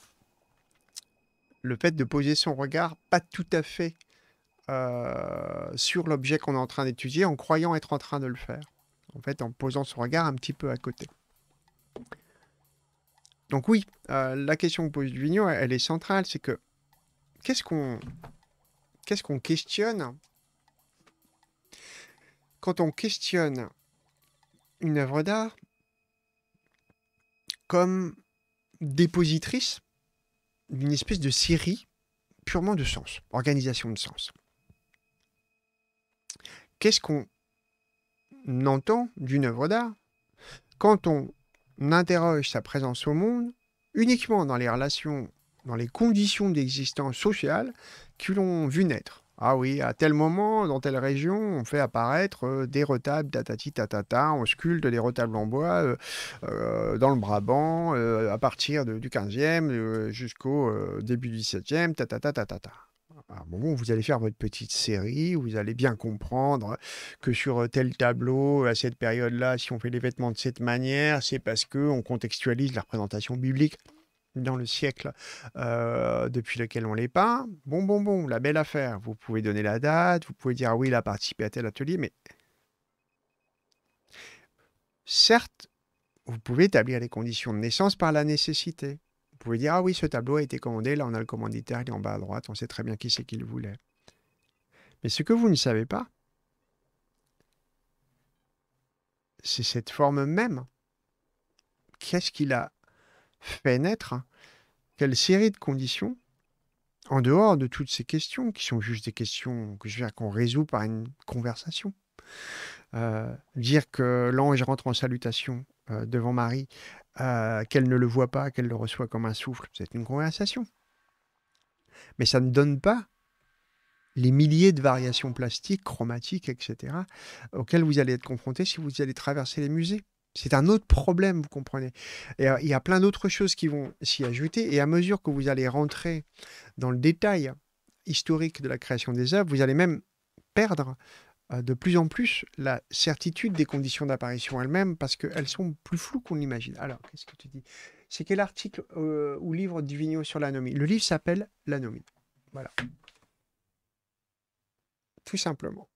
le fait de poser son regard pas tout à fait euh, sur l'objet qu'on est en train d'étudier en croyant être en train de le faire. En fait, en posant son regard un petit peu à côté. Donc oui, euh, la question que pose l'union elle, est centrale, c'est que qu'on qu'est-ce qu'on questionne quand on questionne une œuvre d'art comme dépositrice d'une espèce de série purement de sens, organisation de sens. Qu'est-ce qu'on entend d'une œuvre d'art quand on interroge sa présence au monde uniquement dans les relations, dans les conditions d'existence sociale que l'on vu naître ah oui, à tel moment, dans telle région, on fait apparaître euh, des retables, on sculpte des retables en bois euh, euh, dans le Brabant à partir du 15e jusqu'au début du 17e, tatata À un moment, vous allez faire votre petite série, vous allez bien comprendre que sur tel tableau, à cette période-là, si on fait les vêtements de cette manière, c'est parce qu'on contextualise la représentation biblique dans le siècle euh, depuis lequel on les peint. Bon, bon, bon, la belle affaire. Vous pouvez donner la date, vous pouvez dire ah oui, il a participé à tel atelier, mais certes, vous pouvez établir les conditions de naissance par la nécessité. Vous pouvez dire ah oui, ce tableau a été commandé, là on a le commanditaire, il est en bas à droite, on sait très bien qui c'est qu'il voulait. Mais ce que vous ne savez pas, c'est cette forme même. Qu'est-ce qu'il a fait naître hein, quelle série de conditions, en dehors de toutes ces questions, qui sont juste des questions que je veux qu'on résout par une conversation. Euh, dire que l'ange rentre en salutation euh, devant Marie, euh, qu'elle ne le voit pas, qu'elle le reçoit comme un souffle, c'est une conversation. Mais ça ne donne pas les milliers de variations plastiques, chromatiques, etc., auxquelles vous allez être confronté si vous allez traverser les musées. C'est un autre problème, vous comprenez. Et il y a plein d'autres choses qui vont s'y ajouter. Et à mesure que vous allez rentrer dans le détail historique de la création des œuvres, vous allez même perdre de plus en plus la certitude des conditions d'apparition elles-mêmes parce qu'elles sont plus floues qu'on l'imagine. Alors, qu'est-ce que tu dis C'est quel article ou livre du sur l'anomie Le livre s'appelle L'anomie. Voilà. Tout simplement.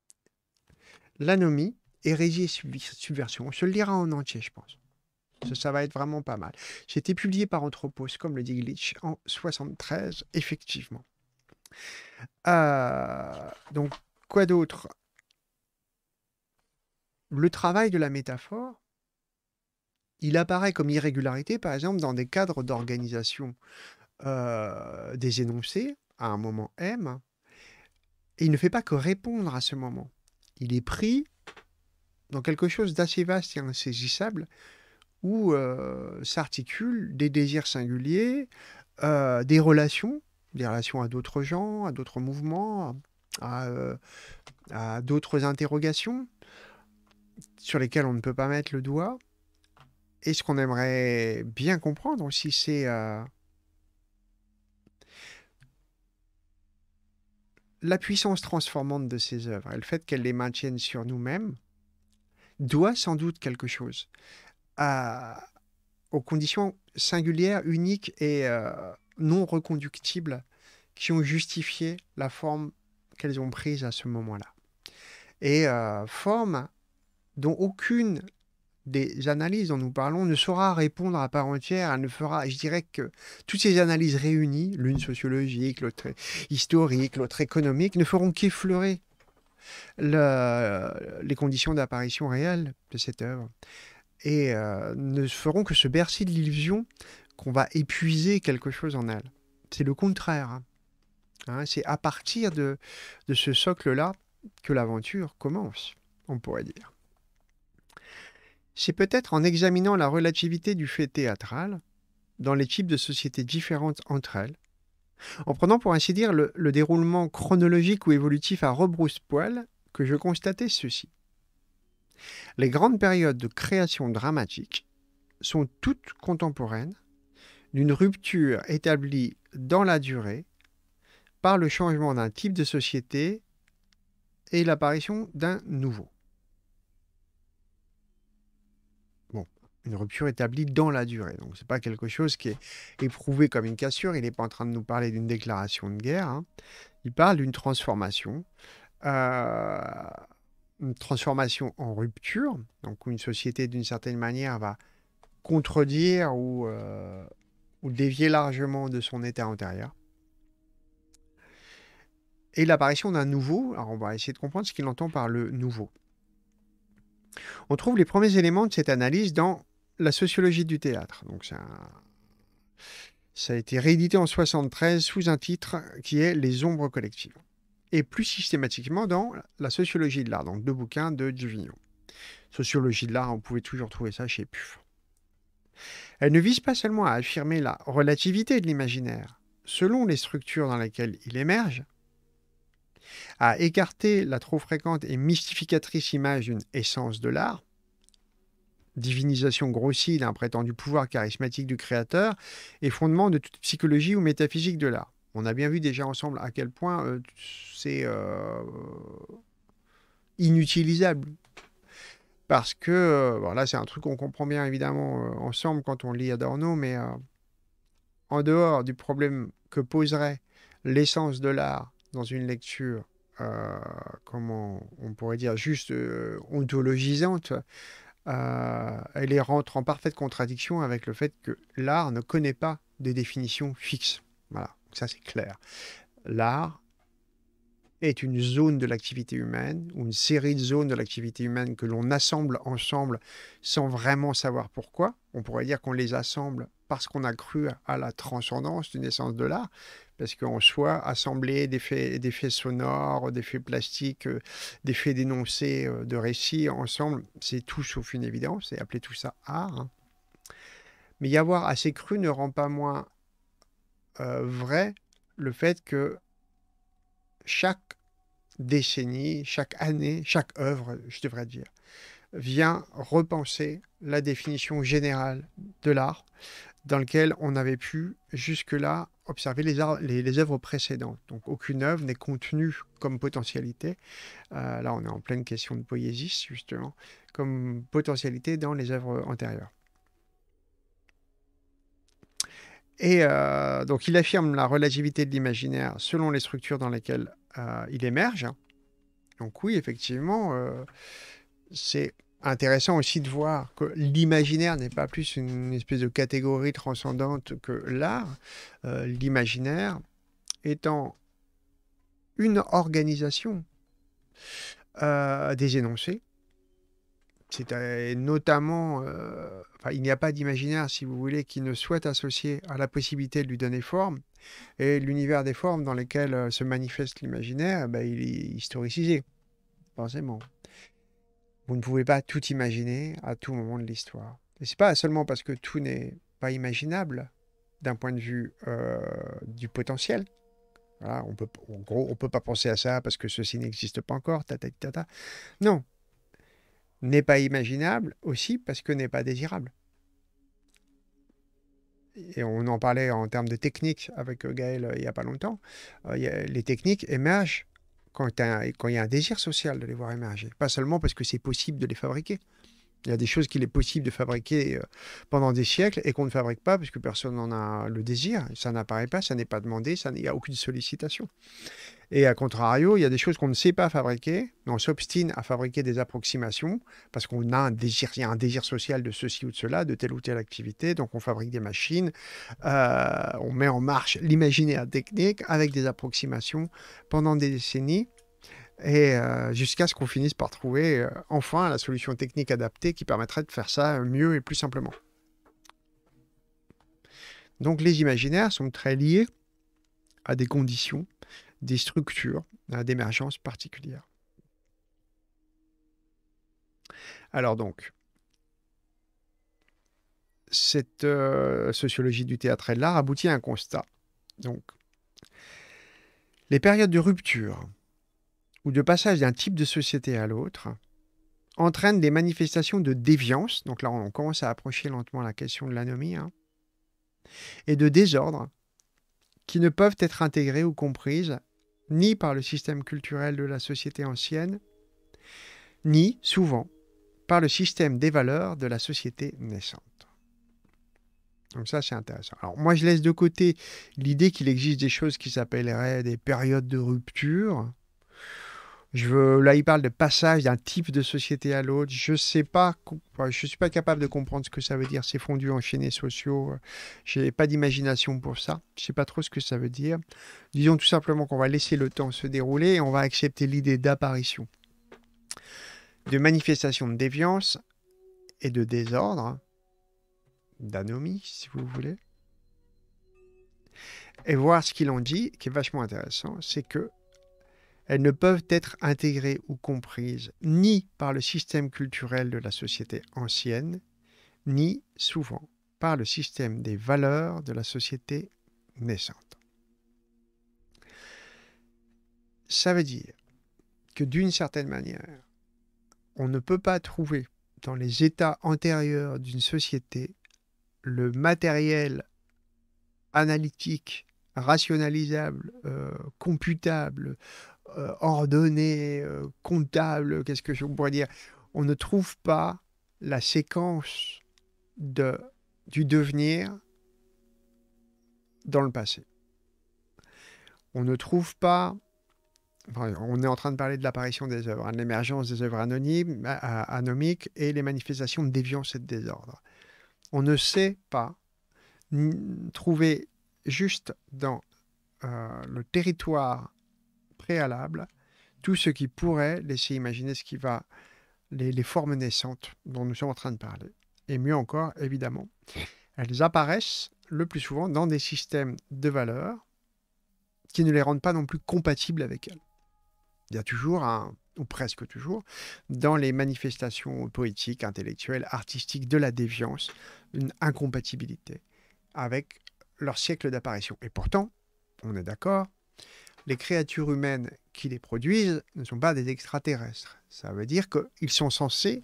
L'anomie, Hérésie et Subversion. On se le lira en entier, je pense. Ça, va être vraiment pas mal. été publié par Anthropos, comme le dit Glitch, en 73, effectivement. Euh, donc, quoi d'autre Le travail de la métaphore, il apparaît comme irrégularité, par exemple, dans des cadres d'organisation euh, des énoncés à un moment M. Et il ne fait pas que répondre à ce moment. Il est pris dans quelque chose d'assez vaste et insaisissable où euh, s'articulent des désirs singuliers, euh, des relations, des relations à d'autres gens, à d'autres mouvements, euh, à, d'autres interrogations sur lesquelles on ne peut pas mettre le doigt. Et ce qu'on aimerait bien comprendre aussi, c'est la puissance transformante de ces œuvres et le fait qu'elles les maintiennent sur nous-mêmes doit sans doute quelque chose à, aux conditions singulières, uniques et euh, non reconductibles qui ont justifié la forme qu'elles ont prise à ce moment-là. Et euh, forme dont aucune des analyses dont nous parlons ne saura répondre à part entière, elle ne fera, je dirais que toutes ces analyses réunies, l'une sociologique, l'autre historique, l'autre économique, ne feront qu'effleurer le, les conditions d'apparition réelle de cette œuvre et euh, ne feront que se bercer de l'illusion qu'on va épuiser quelque chose en elle. C'est le contraire. Hein. Hein, c'est à partir de, de ce socle-là que l'aventure commence, on pourrait dire. C'est peut-être en examinant la relativité du fait théâtral, dans les types de sociétés différentes entre elles, en prenant pour ainsi dire le, déroulement chronologique ou évolutif à rebrousse-poil que je constatais ceci. Les grandes périodes de création dramatique sont toutes contemporaines d'une rupture établie dans la durée par le changement d'un type de société et l'apparition d'un nouveau. une rupture établie dans la durée. Donc, ce n'est pas quelque chose qui est éprouvé comme une cassure. Il n'est pas en train de nous parler d'une déclaration de guerre. Hein. Il parle d'une transformation. Euh, une transformation en rupture. Donc, où une société, d'une certaine manière, va contredire ou, euh, ou dévier largement de son état antérieur. Et l'apparition d'un nouveau. Alors, on va essayer de comprendre ce qu'il entend par le nouveau. On trouve les premiers éléments de cette analyse dans la sociologie du théâtre. Donc ça a été réédité en 73 sous un titre qui est Les ombres collectives. Et plus systématiquement dans la sociologie de l'art, donc deux bouquins de Juvignon. « Sociologie de l'art, on pouvait toujours trouver ça chez Puff. Elle ne vise pas seulement à affirmer la relativité de l'imaginaire, selon les structures dans lesquelles il émerge, à écarter la trop fréquente et mystificatrice image d'une essence de l'art, divinisation grossie d'un prétendu pouvoir charismatique du créateur est fondement de toute psychologie ou métaphysique de l'art. On a bien vu déjà ensemble à quel point euh, c'est euh, inutilisable. Parce que, euh, là c'est un truc qu'on comprend bien évidemment ensemble quand on lit Adorno, mais en dehors du problème que poserait l'essence de l'art dans une lecture, comment on pourrait dire, juste ontologisante, euh, elle rentre en parfaite contradiction avec le fait que l'art ne connaît pas de définition fixe. Voilà, ça c'est clair. L'art est une zone de l'activité humaine, ou une série de zones de l'activité humaine que l'on assemble ensemble sans vraiment savoir pourquoi. On pourrait dire qu'on les assemble parce qu'on a cru à la transcendance d'une essence de l'art, parce qu'en soi, assembler des faits, sonores, des faits plastiques, euh, des faits d'énoncés, euh, de récits ensemble, c'est tout sauf une évidence, et appeler tout ça art. Hein. Mais y avoir assez cru ne rend pas moins euh, vrai le fait que chaque décennie, chaque année, chaque œuvre, je devrais dire, vient repenser la définition générale de l'art dans lequel on avait pu jusque-là observer les, œuvres précédentes. Donc aucune œuvre n'est contenue comme potentialité. Euh, là, on est en pleine question de poésie, justement, comme potentialité dans les œuvres antérieures. Et euh, donc il affirme la relativité de l'imaginaire selon les structures dans lesquelles euh, il émerge. Donc oui, effectivement, c'est intéressant aussi de voir que l'imaginaire n'est pas plus une espèce de catégorie transcendante que l'art. Euh, l'imaginaire étant une organisation euh, des énoncés. C'est notamment, euh, il n'y a pas d'imaginaire, si vous voulez, qui ne souhaite associer à la possibilité de lui donner forme. Et l'univers des formes dans lesquelles se manifeste l'imaginaire, eh ben, il est historicisé, forcément. Vous ne pouvez pas tout imaginer à tout moment de l'histoire. Et c'est pas seulement parce que tout n'est pas imaginable d'un point de vue euh, du potentiel. on peut, en gros, on peut pas penser à ça parce que ceci n'existe pas encore. Ta, Non, n'est pas imaginable aussi parce que n'est pas désirable. Et on en parlait en termes de technique avec euh, Gaël euh, il n'y a pas longtemps. les techniques émergent quand il y a un désir social de les voir émerger. Pas seulement parce que c'est possible de les fabriquer, il y a des choses qu'il est possible de fabriquer euh, pendant des siècles et qu'on ne fabrique pas parce que personne n'en a le désir. Ça n'apparaît pas, ça n'est pas demandé, ça n'y a aucune sollicitation. Et à contrario, il y a des choses qu'on ne sait pas fabriquer. On s'obstine à fabriquer des approximations parce qu'on a un désir, y a un désir social de ceci ou de cela, de telle ou telle activité. Donc on fabrique des machines, euh, on met en marche l'imaginaire technique avec des approximations pendant des décennies et euh, jusqu'à ce qu'on finisse par trouver euh, enfin la solution technique adaptée qui permettrait de faire ça mieux et plus simplement. Donc les imaginaires sont très liés à des conditions, des structures d'émergence particulières. Alors donc, cette euh, sociologie du théâtre et de l'art aboutit à un constat. Donc, les périodes de rupture ou de passage d'un type de société à l'autre entraîne des manifestations de déviance, donc là on commence à approcher lentement la question de l'anomie, hein. et de désordre qui ne peuvent être intégrés ou comprises ni par le système culturel de la société ancienne, ni, souvent, par le système des valeurs de la société naissante. Donc ça, c'est intéressant. Alors moi, je laisse de côté l'idée qu'il existe des choses qui s'appelleraient des périodes de rupture, je, là, il parle de passage d'un type de société à l'autre. Je ne sais pas, je suis pas capable de comprendre ce que ça veut dire, ces fondus enchaînés sociaux. Euh, je n'ai pas d'imagination pour ça. Je ne sais pas trop ce que ça veut dire. Disons tout simplement qu'on va laisser le temps se dérouler et on va accepter l'idée d'apparition, de manifestation de déviance et de désordre, d'anomie, si vous voulez. Et voir ce qu'il en dit, qui est vachement intéressant, c'est que elles ne peuvent être intégrées ou comprises ni par le système culturel de la société ancienne, ni souvent par le système des valeurs de la société naissante. Ça veut dire que d'une certaine manière, on ne peut pas trouver dans les états antérieurs d'une société le matériel analytique, rationalisable, euh, computable, ordonné, euh, ordonnée, euh, comptable, qu'est-ce que je pourrais dire On ne trouve pas la séquence de, du devenir dans le passé. On ne trouve pas on est en train de parler de l'apparition des œuvres, hein, l'émergence des œuvres anonymes, anomiques et les manifestations de déviance et de désordre. On ne sait pas trouver juste dans euh, le territoire préalable tout ce qui pourrait laisser imaginer ce qui va, les, formes naissantes dont nous sommes en train de parler. Et mieux encore, évidemment, elles apparaissent le plus souvent dans des systèmes de valeurs qui ne les rendent pas non plus compatibles avec elles. Il y a toujours un, ou presque toujours, dans les manifestations poétiques, intellectuelles, artistiques de la déviance, une incompatibilité avec leur siècle d'apparition. Et pourtant, on est d'accord, les créatures humaines qui les produisent ne sont pas des extraterrestres. Ça veut dire qu'ils sont censés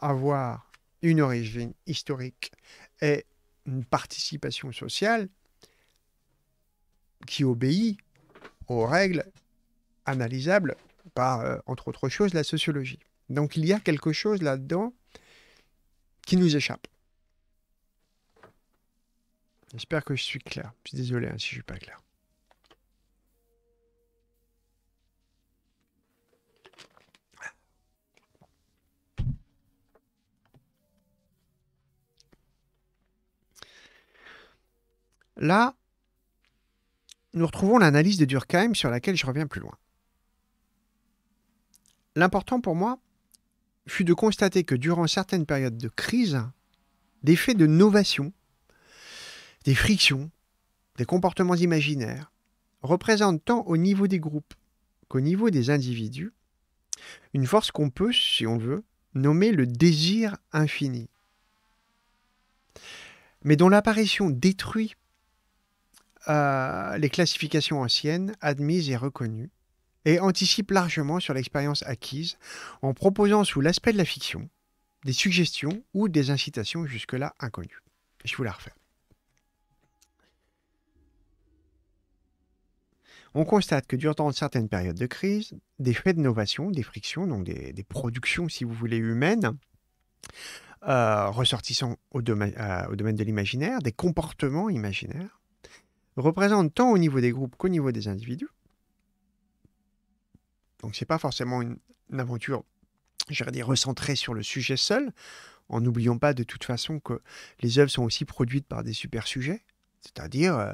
avoir une origine historique et une participation sociale qui obéit aux règles analysables par, euh, entre autres choses, la sociologie. Donc il y a quelque chose là-dedans qui nous échappe. J'espère que je suis clair. Je suis désolé hein, si je ne suis pas clair. Là, nous retrouvons l'analyse de Durkheim sur laquelle je reviens plus loin. L'important pour moi fut de constater que durant certaines périodes de crise, des faits de novation, des frictions, des comportements imaginaires représentent tant au niveau des groupes qu'au niveau des individus une force qu'on peut, si on veut, nommer le désir infini, mais dont l'apparition détruit les classifications anciennes admises et reconnues, et anticipe largement sur l'expérience acquise en proposant sous l'aspect de la fiction des suggestions ou des incitations jusque-là inconnues. Je vous la refais. On constate que durant certaines périodes de crise, des faits de novation, des frictions, donc des, productions, si vous voulez, humaines, euh, ressortissant euh, au domaine de l'imaginaire, des comportements imaginaires, représente tant au niveau des groupes qu'au niveau des individus. Donc c'est pas forcément une, aventure, j'aurais dire, recentrée sur le sujet seul, en n'oubliant pas de toute façon que les œuvres sont aussi produites par des super sujets, c'est-à-dire euh,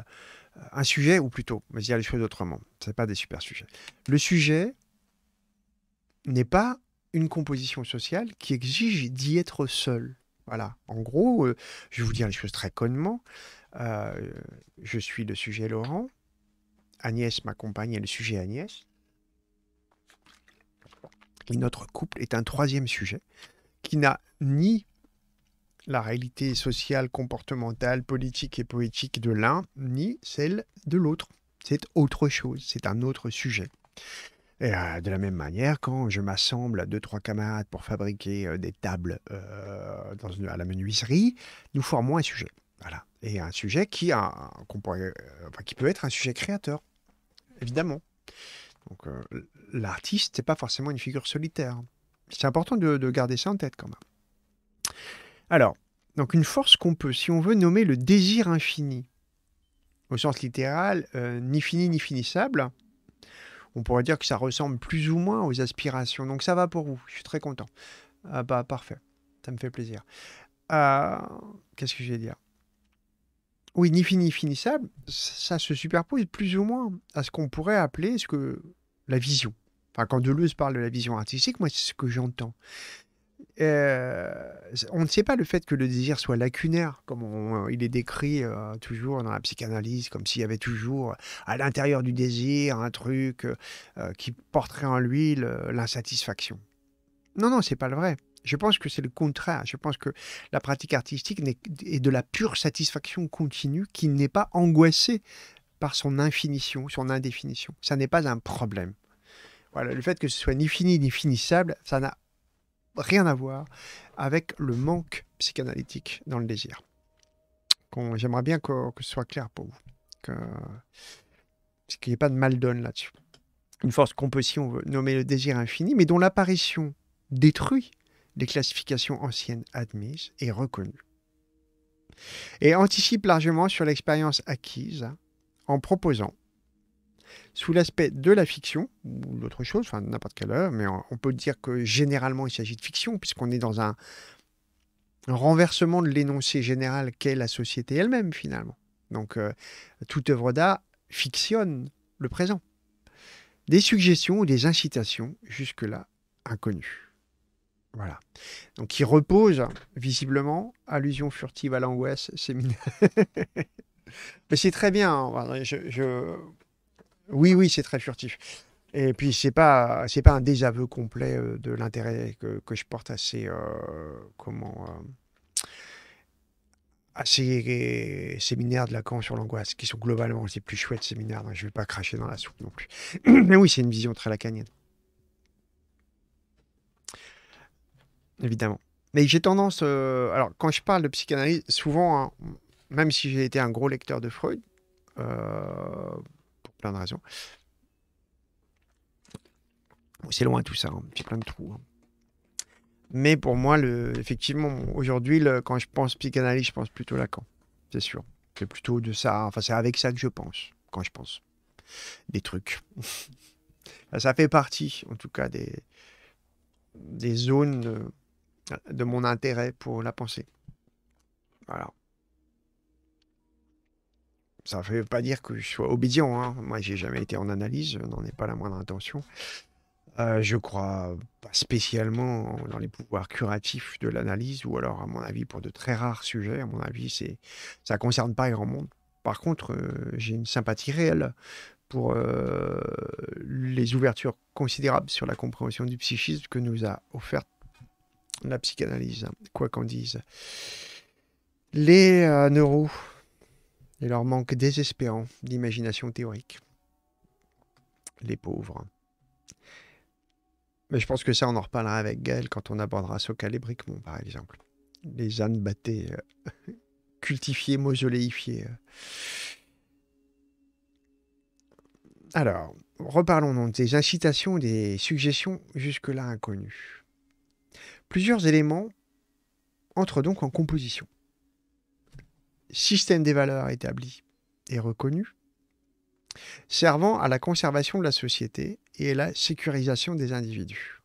un sujet, ou plutôt, mais il y a les choses autrement, ce pas des super sujets. Le sujet n'est pas une composition sociale qui exige d'y être seul. Voilà, en gros, euh, je vais vous dire les choses très connement, euh, je suis le sujet Laurent. Agnès m'accompagne et le sujet Agnès. Et notre couple est un troisième sujet qui n'a ni la réalité sociale, comportementale, politique et poétique de l'un, ni celle de l'autre. C'est autre chose, c'est un autre sujet. Et euh, de la même manière, quand je m'assemble à deux, trois camarades pour fabriquer euh, des tables dans à la menuiserie, nous formons un sujet. Voilà. Et un sujet euh, qui, peut être un sujet créateur, évidemment. Donc euh, l'artiste, n'est pas forcément une figure solitaire. C'est important de, garder ça en tête quand même. Alors, donc une force qu'on peut, si on veut, nommer le désir infini, au sens littéral, euh, ni fini ni finissable, on pourrait dire que ça ressemble plus ou moins aux aspirations. Donc ça va pour vous, je suis très content. Ah bah parfait, ça me fait plaisir. Qu'est-ce que je vais dire oui, ni fini finissable, ça se superpose plus ou moins à ce qu'on pourrait appeler ce que la vision. Enfin, quand Deleuze parle de la vision artistique, moi, c'est ce que j'entends. Euh, on ne sait pas le fait que le désir soit lacunaire, comme euh, il est décrit euh, toujours dans la psychanalyse, comme s'il y avait toujours à l'intérieur du désir un truc qui porterait en lui l'insatisfaction. Non, non, c'est pas le vrai. Je pense que c'est le contraire. Je pense que la pratique artistique est de la pure satisfaction continue qui n'est pas angoissée par son infinition, son indéfinition. Ça n'est pas un problème. Voilà, le fait que ce soit ni fini ni finissable, ça n'a rien à voir avec le manque psychanalytique dans le désir. J'aimerais bien que, ce soit clair pour vous. Que, qu'il n'y ait pas de mal donne là-dessus. Une force qu'on peut, si on veut, nommer le désir infini, mais dont l'apparition détruit des classifications anciennes admises et reconnues, et anticipe largement sur l'expérience acquise en proposant, sous l'aspect de la fiction, ou d'autre chose, enfin n'importe quelle heure, mais on peut dire que généralement il s'agit de fiction, puisqu'on est dans un, renversement de l'énoncé général qu'est la société elle-même finalement. Donc euh, toute œuvre d'art fictionne le présent. Des suggestions ou des incitations jusque-là inconnues. Voilà. Donc il repose visiblement, allusion furtive à l'angoisse, c'est Mais c'est très bien. Hein, oui, oui, c'est très furtif. Et puis c'est pas c'est pas un désaveu complet euh, de l'intérêt que, je porte à ces euh, comment à euh, ces séminaires de Lacan sur l'angoisse qui sont globalement les plus chouettes séminaires. Hein, je vais pas cracher dans la soupe non plus. Mais oui, c'est une vision très lacanienne. évidemment. Mais j'ai tendance, euh, alors quand je parle de psychanalyse, souvent, hein, même si j'ai été un gros lecteur de Freud, euh, pour plein de raisons, c'est loin tout ça, hein, j'ai plein de trous. Hein. Mais pour moi, le, effectivement, aujourd'hui, quand je pense psychanalyse, je pense plutôt Lacan, c'est sûr. C'est plutôt de ça, enfin c'est avec ça que je pense, quand je pense. Des trucs. ça fait partie, en tout cas, des, des zones de mon intérêt pour la pensée. Voilà. Ça ne veut pas dire que je sois obédient. Hein. Moi, j'ai jamais été en analyse, je n'en ai pas la moindre intention. Euh, je crois pas spécialement dans les pouvoirs curatifs de l'analyse, ou alors, à mon avis, pour de très rares sujets. À mon avis, c'est ça ne concerne pas grand monde. Par contre, euh, j'ai une sympathie réelle pour euh, les ouvertures considérables sur la compréhension du psychisme que nous a offertes la psychanalyse, hein. quoi qu'on dise. Les neurones, neuros et leur manque désespérant d'imagination théorique. Les pauvres. Mais je pense que ça, on en reparlera avec Gaël quand on abordera Sokal et Bricmont, par exemple. Les ânes battés, euh, cultifiés, mausoléifiés. Euh. Alors, reparlons donc des incitations, des suggestions jusque-là inconnues. Plusieurs éléments entrent donc en composition. Système des valeurs établi et reconnu, servant à la conservation de la société et à la sécurisation des individus.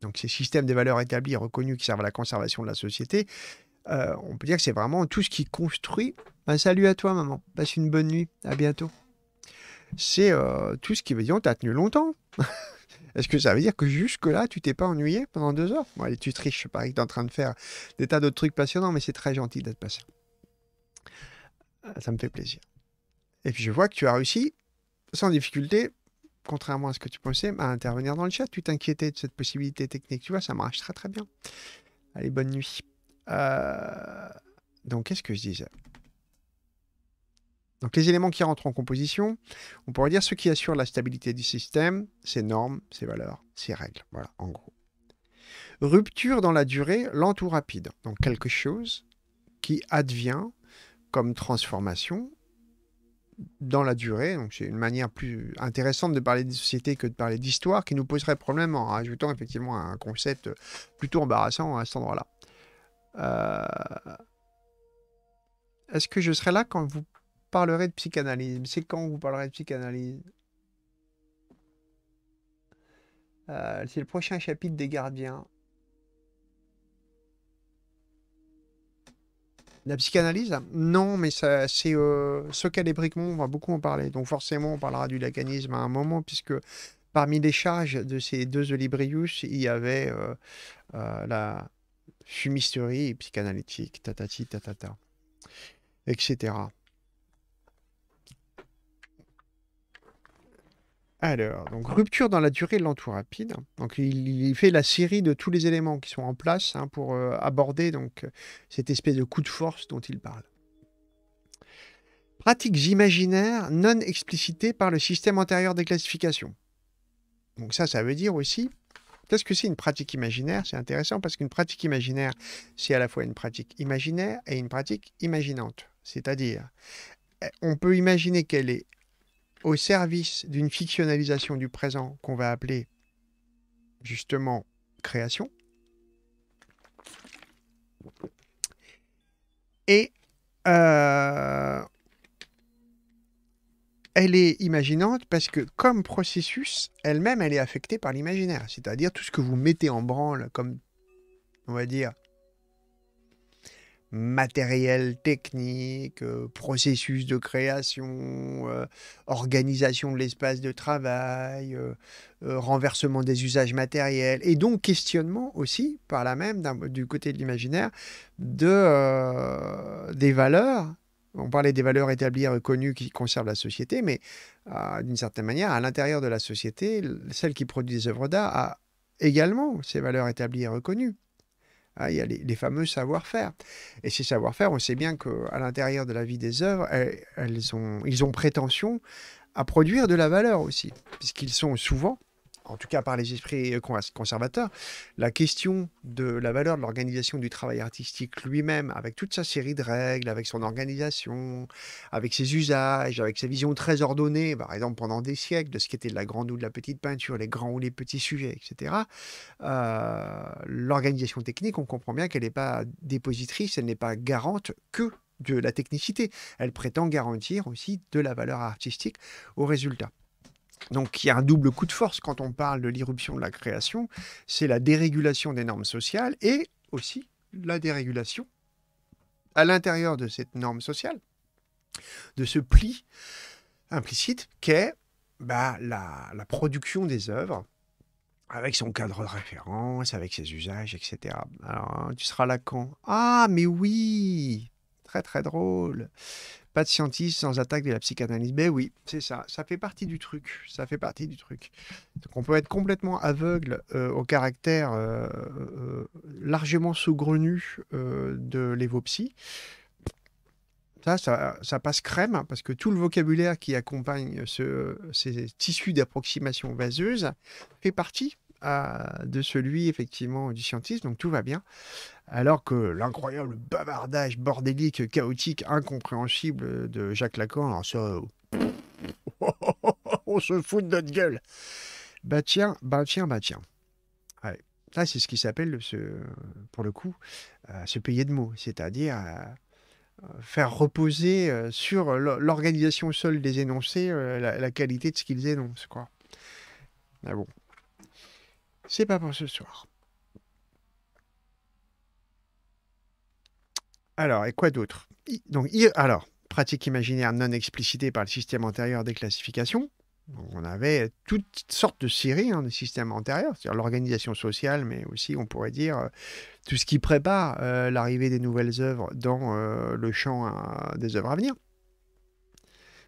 Donc ces systèmes des valeurs établies et reconnus qui servent à la conservation de la société, euh, on peut dire que c'est vraiment tout ce qui construit. Ben, salut à toi maman, passe une bonne nuit, à bientôt. C'est euh, tout ce qui veut dire tu as tenu longtemps. Est-ce que ça veut dire que jusque-là, tu t'es pas ennuyé pendant deux heures Bon, allez, tu triches, que tu es en train de faire des tas d'autres trucs passionnants, mais c'est très gentil d'être patient. Ah, ça me fait plaisir. Et puis je vois que tu as réussi, sans difficulté, contrairement à ce que tu pensais, à intervenir dans le chat. Tu t'inquiétais de cette possibilité technique. Tu vois, ça marche très très bien. Allez, bonne nuit. Euh, donc, qu'est-ce que je disais donc les éléments qui rentrent en composition, on pourrait dire ce qui assure la stabilité du système, ses normes, ses valeurs, ses règles. Voilà, en gros. Rupture dans la durée, lente ou rapide. Donc quelque chose qui advient comme transformation dans la durée. Donc c'est une manière plus intéressante de parler de société que de parler d'histoire qui nous poserait problème en rajoutant effectivement un concept plutôt embarrassant à cet endroit-là. Euh, est-ce que je serai là quand vous Parlerai de psychanalyse. C'est quand vous parlerez de psychanalyse euh, C'est le prochain chapitre des gardiens. La psychanalyse Non, mais c'est ce on va beaucoup en parler. Donc forcément, on parlera du lacanisme à un moment, puisque parmi les charges de ces deux Olibrius, il y avait euh, euh, la fumisterie psychanalytique, tatati, etc. Alors, donc rupture dans la durée de l'entour rapide. Donc il, fait la série de tous les éléments qui sont en place hein, pour euh, aborder donc euh, cette espèce de coup de force dont il parle. Pratiques imaginaires non explicitées par le système antérieur des classifications. Donc ça, ça veut dire aussi Qu'est-ce que c'est une pratique imaginaire C'est intéressant parce qu'une pratique imaginaire, c'est à la fois une pratique imaginaire et une pratique imaginante. C'est-à-dire, eh, on peut imaginer qu'elle est au service d'une fictionnalisation du présent qu'on va appeler justement création. Et euh, elle est imaginante parce que comme processus, elle-même, elle est affectée par l'imaginaire, c'est-à-dire tout ce que vous mettez en branle comme, on va dire, matériel, technique, euh, processus de création, euh, organisation de l'espace de travail, euh, renversement des usages matériels, et donc questionnement aussi, par là même, du côté de l'imaginaire, de, des valeurs. On parlait des valeurs établies et reconnues qui conservent la société, mais d'une certaine manière, à l'intérieur de la société, celle qui produit des œuvres d'art a également ces valeurs établies et reconnues. Hein, il y a les, fameux savoir-faire. Et ces savoir-faire, on sait bien qu'à l'intérieur de la vie des œuvres, elles ont, ils ont prétention à produire de la valeur aussi, puisqu'ils sont souvent en tout cas par les esprits euh, conservateurs, la question de la valeur de l'organisation du travail artistique lui-même, avec toute sa série de règles, avec son organisation, avec ses usages, avec sa vision très ordonnée, par exemple pendant des siècles, de ce était de la grande ou de la petite peinture, les grands ou les petits sujets, etc. Euh, l'organisation technique, on comprend bien qu'elle n'est pas dépositrice, elle n'est pas garante que de la technicité. Elle prétend garantir aussi de la valeur artistique au résultat. Donc il y a un double coup de force quand on parle de l'irruption de la création, c'est la dérégulation des normes sociales et aussi la dérégulation à l'intérieur de cette norme sociale, de ce pli implicite qu'est bah, la, production des œuvres avec son cadre de référence, avec ses usages, etc. Alors, tu seras Lacan. Ah, mais oui Très, très drôle. Pas de scientiste sans attaque de la psychanalyse. Ben oui, c'est ça. Ça fait partie du truc. Ça fait partie du truc. on peut être complètement aveugle euh, au caractère euh, euh, largement sous largement saugrenu de l'évopsie. Ça, ça, passe crème, hein, parce que tout le vocabulaire qui accompagne ces tissus d'approximation vaseuse fait partie de celui effectivement du scientiste, donc tout va bien. Alors que l'incroyable bavardage bordélique, chaotique, incompréhensible de Jacques Lacan, alors ça, on se fout de notre gueule. Bah tiens, bah tiens, bah tiens. Là, c'est ce qui s'appelle, ce, pour le coup, euh, se payer de mots, c'est-à-dire euh, faire reposer euh, sur l'organisation seule des énoncés la, qualité de ce qu'ils énoncent. Quoi. bon. C'est pas pour ce soir. Alors, et quoi d'autre Donc, alors, pratique imaginaire non explicitée par le système antérieur des classifications. on avait toutes sortes de séries hein, de systèmes antérieurs, c'est-à-dire l'organisation sociale, mais aussi, on pourrait dire, euh, tout ce qui prépare euh, l'arrivée des nouvelles œuvres dans euh, le champ des œuvres à venir.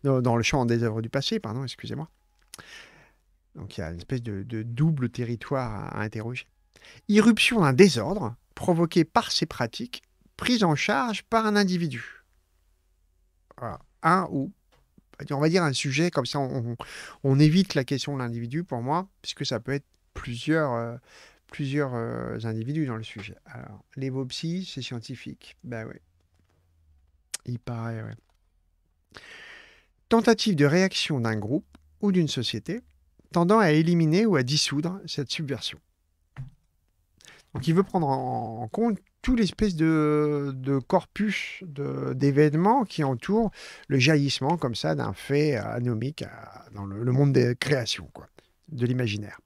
dans, le champ des œuvres du passé, pardon, excusez-moi. Donc il y a une espèce de, double territoire à, interroger. Irruption d'un désordre provoqué par ces pratiques, prises en charge par un individu. Un ou, on va dire un sujet, comme ça on, évite la question de l'individu pour moi, puisque ça peut être plusieurs, euh, plusieurs euh, individus dans le sujet. Alors, l'évopsie, c'est scientifique. Ben oui. Il paraît, oui. Tentative de réaction d'un groupe ou d'une société tendant à éliminer ou à dissoudre cette subversion. Donc il veut prendre en compte tout l'espèce de, de, corpus d'événements qui entourent le jaillissement comme ça d'un fait anomique euh, dans le, le, monde des créations, quoi, de l'imaginaire.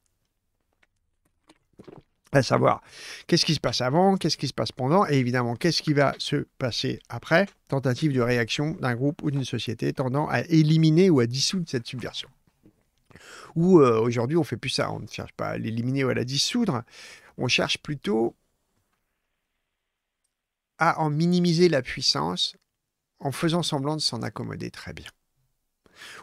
À savoir, qu'est-ce qui se passe avant, qu'est-ce qui se passe pendant, et évidemment, qu'est-ce qui va se passer après, tentative de réaction d'un groupe ou d'une société tendant à éliminer ou à dissoudre cette subversion où euh, aujourd'hui on fait plus ça, on ne cherche pas à l'éliminer ou à la dissoudre, on cherche plutôt à en minimiser la puissance en faisant semblant de s'en accommoder très bien.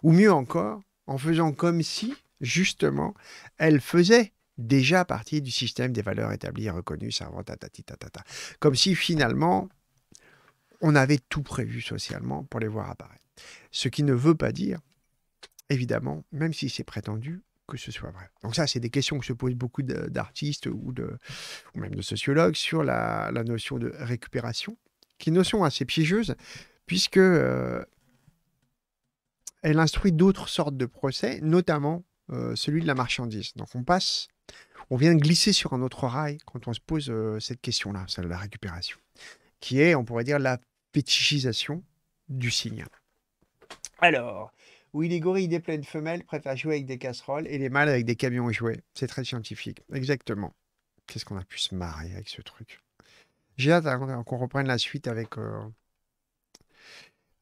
Ou mieux encore, en faisant comme si, justement, elle faisait déjà partie du système des valeurs établies et reconnues, servant tatatitatata, Comme si finalement, on avait tout prévu socialement pour les voir apparaître. Ce qui ne veut pas dire évidemment, même si c'est prétendu, que ce soit vrai. Donc ça, c'est des questions que se posent beaucoup d'artistes ou, de, ou même de sociologues sur la, notion de récupération, qui est une notion assez piégeuse, puisque euh, elle instruit d'autres sortes de procès, notamment euh, celui de la marchandise. Donc on passe, on vient glisser sur un autre rail quand on se pose euh, cette question-là, celle de la récupération, qui est, on pourrait dire, la fétichisation du signe. Alors, où les gorilles des plaines femelles, préfèrent jouer avec des casseroles, et les mâles avec des camions jouets. C'est très scientifique. Exactement. Qu'est-ce qu'on a pu se marrer avec ce truc J'ai hâte qu'on reprenne la suite avec, euh,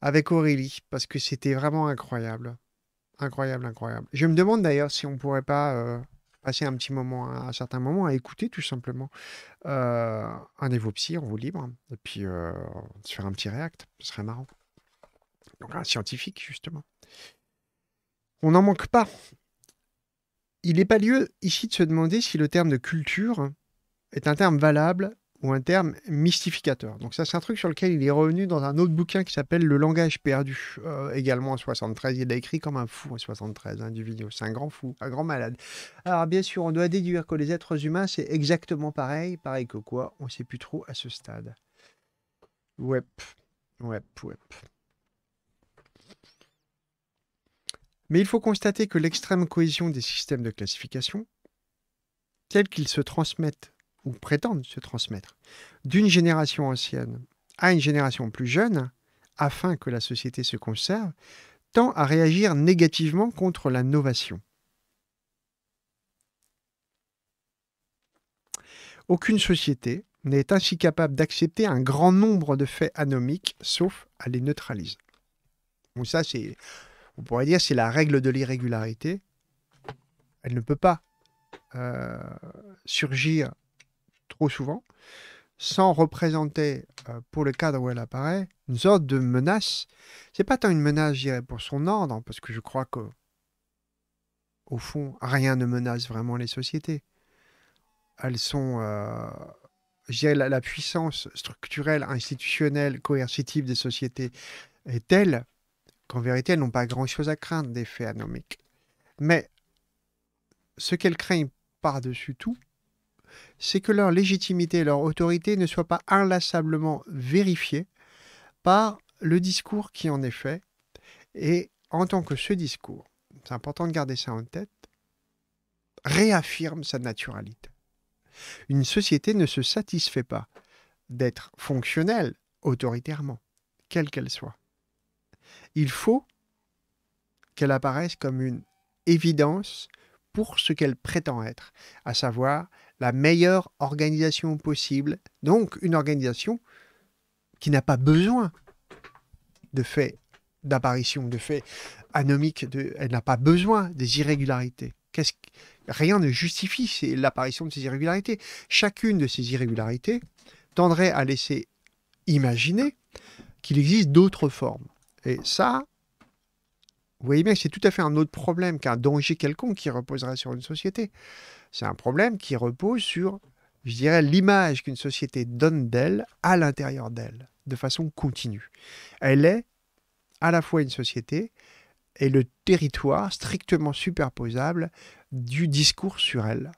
avec Aurélie, parce que c'était vraiment incroyable. Incroyable, incroyable. Je me demande d'ailleurs si on ne pourrait pas euh, passer un petit moment, à, un certain moment, à écouter tout simplement euh, un évopsy, on vous libre, et puis se faire un petit react, ce serait marrant. Donc un scientifique, justement. On n'en manque pas. Il n'est pas lieu ici de se demander si le terme de culture est un terme valable ou un terme mystificateur. Donc ça, c'est un truc sur lequel il est revenu dans un autre bouquin qui s'appelle Le langage perdu, euh, également en 73. Il l'a écrit comme un fou en 73, hein, du vidéo. C'est un grand fou, un grand malade. Alors bien sûr, on doit déduire que les êtres humains, c'est exactement pareil, pareil que quoi, on ne sait plus trop à ce stade. Web, web, web. Mais il faut constater que l'extrême cohésion des systèmes de classification, tels qu'ils se transmettent ou prétendent se transmettre d'une génération ancienne à une génération plus jeune, afin que la société se conserve, tend à réagir négativement contre la novation. Aucune société n'est ainsi capable d'accepter un grand nombre de faits anomiques, sauf à les neutraliser. Bon, ça, c'est on pourrait dire c'est la règle de l'irrégularité. Elle ne peut pas euh, surgir trop souvent sans représenter, euh, pour le cadre où elle apparaît, une sorte de menace. C'est pas tant une menace, je pour son ordre, parce que je crois que, au fond, rien ne menace vraiment les sociétés. Elles sont, euh, la, puissance structurelle, institutionnelle, coercitive des sociétés est telle qu'en vérité, elles n'ont pas grand-chose à craindre des faits anomiques. Mais ce qu'elles craignent par-dessus tout, c'est que leur légitimité et leur autorité ne soient pas inlassablement vérifiées par le discours qui en est fait. Et en tant que ce discours, c'est important de garder ça en tête, réaffirme sa naturalité. Une société ne se satisfait pas d'être fonctionnelle autoritairement, quelle qu'elle soit il faut qu'elle apparaisse comme une évidence pour ce qu'elle prétend être, à savoir la meilleure organisation possible, donc une organisation qui n'a pas besoin de faits d'apparition, de faits anomiques, de, elle n'a pas besoin des irrégularités. Qu'est-ce rien ne justifie l'apparition de ces irrégularités. Chacune de ces irrégularités tendrait à laisser imaginer qu'il existe d'autres formes. Et ça, vous voyez bien que c'est tout à fait un autre problème qu'un danger quelconque qui reposerait sur une société. C'est un problème qui repose sur, je dirais, l'image qu'une société donne d'elle à l'intérieur d'elle, de façon continue. Elle est à la fois une société et le territoire strictement superposable du discours sur elle.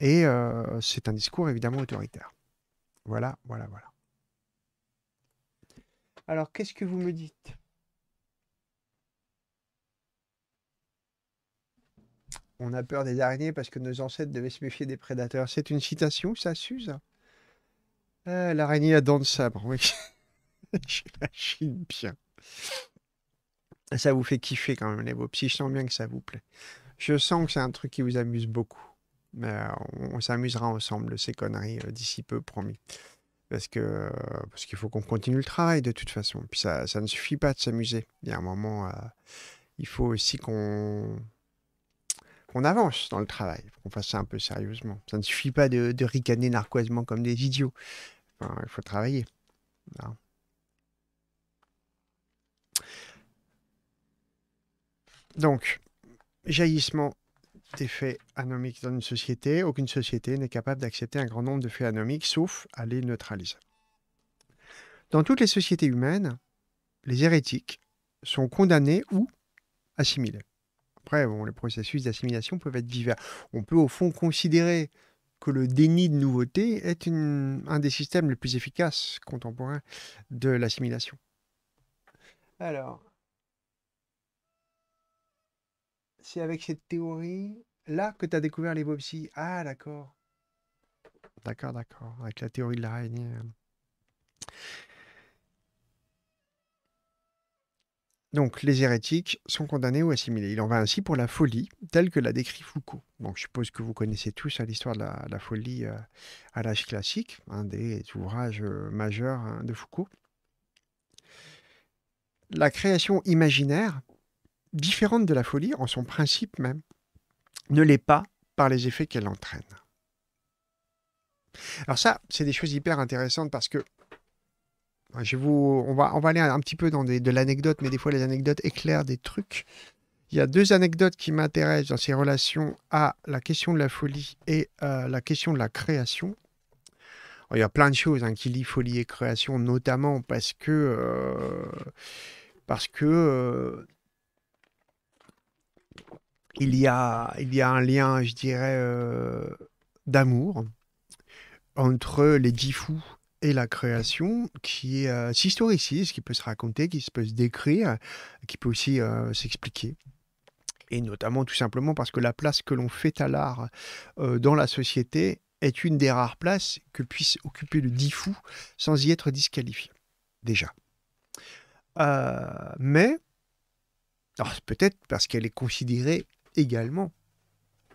Et euh, c'est un discours évidemment autoritaire. Voilà, voilà, voilà. Alors, qu'est-ce que vous me dites On a peur des araignées parce que nos ancêtres devaient se méfier des prédateurs. C'est une citation, ça s'use ah, L'araignée à dents de sabre, oui. bien. Ça vous fait kiffer quand même, les beaux psy. Je sens bien que ça vous plaît. Je sens que c'est un truc qui vous amuse beaucoup. Mais euh, on, s'amusera ensemble ces conneries euh, d'ici peu, promis. Parce que euh, parce qu'il faut qu'on continue le travail de toute façon. Puis ça, ça ne suffit pas de s'amuser. Il y a un moment, il faut aussi qu'on qu'on avance dans le travail, qu'on fasse ça un peu sérieusement. Ça ne suffit pas de, ricaner narquoisement comme des idiots. il faut travailler. Hein. Donc, jaillissement des faits anomiques dans une société. Aucune société n'est capable d'accepter un grand nombre de faits anomiques, sauf à les neutraliser. Dans toutes les sociétés humaines, les hérétiques sont condamnés ou assimilés. Après, bon, les processus d'assimilation peuvent être divers. On peut au fond considérer que le déni de nouveauté est un des systèmes les plus efficaces contemporains de l'assimilation. Alors, c'est avec cette théorie là que tu as découvert les Bobsy. Ah, d'accord. D'accord, d'accord. Avec la théorie de la l'araignée. Euh. Donc les hérétiques sont condamnés ou assimilés. Il en va ainsi pour la folie, telle que la décrit Foucault. Donc je suppose que vous connaissez tous euh, l'histoire de la, folie euh, à l'âge classique, un des ouvrages euh, majeurs hein, de Foucault. La création imaginaire, différente de la folie en son principe même, ne l'est pas par les effets qu'elle entraîne. Alors ça, c'est des choses hyper intéressantes parce que je vous, on, va, on va aller un, petit peu dans de l'anecdote, mais des fois les anecdotes éclairent des trucs. Il y a deux anecdotes qui m'intéressent dans ces relations à la question de la folie et euh, la question de la création. il y a plein de choses hein, qui lient folie et création, notamment parce que... Euh, parce que... Euh, il, y a, il y a un lien, je dirais, euh, d'amour entre les dix fous et la création qui euh, s'historicise, qui peut se raconter, qui peut se décrire, qui peut aussi euh, s'expliquer et notamment tout simplement parce que la place que l'on fait à l'art euh, dans la société est une des rares places que puisse occuper le fou sans y être disqualifié, déjà. mais, peut-être parce qu'elle est considérée également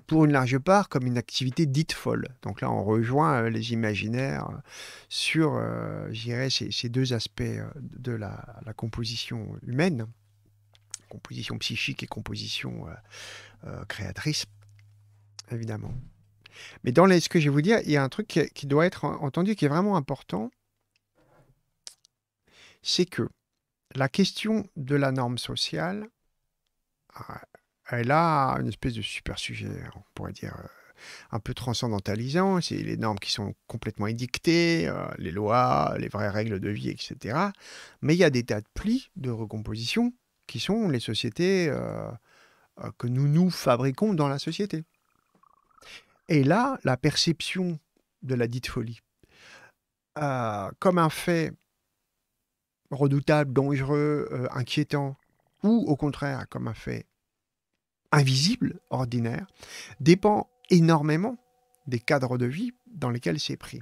pour une large part comme une activité dite folle. Donc là, on rejoint euh, les imaginaires euh, sur, euh, je ces, ces, deux aspects de la, composition humaine, composition psychique et composition créatrice, évidemment. Mais dans ce que je vais vous dire, il y a un truc qui, qui doit être entendu, qui est vraiment important, c'est que la question de la norme sociale ah, elle a une espèce de super sujet, on pourrait dire, euh, un peu transcendantalisant. C'est les normes qui sont complètement édictées, euh, les lois, les vraies règles de vie, etc. Mais il y a des tas de plis de recomposition qui sont les sociétés euh, que nous nous fabriquons dans la société. Et là, la perception de la dite folie, comme un fait redoutable, dangereux, inquiétant, ou au contraire, comme un fait invisible, ordinaire, dépend énormément des cadres de vie dans lesquels c'est pris.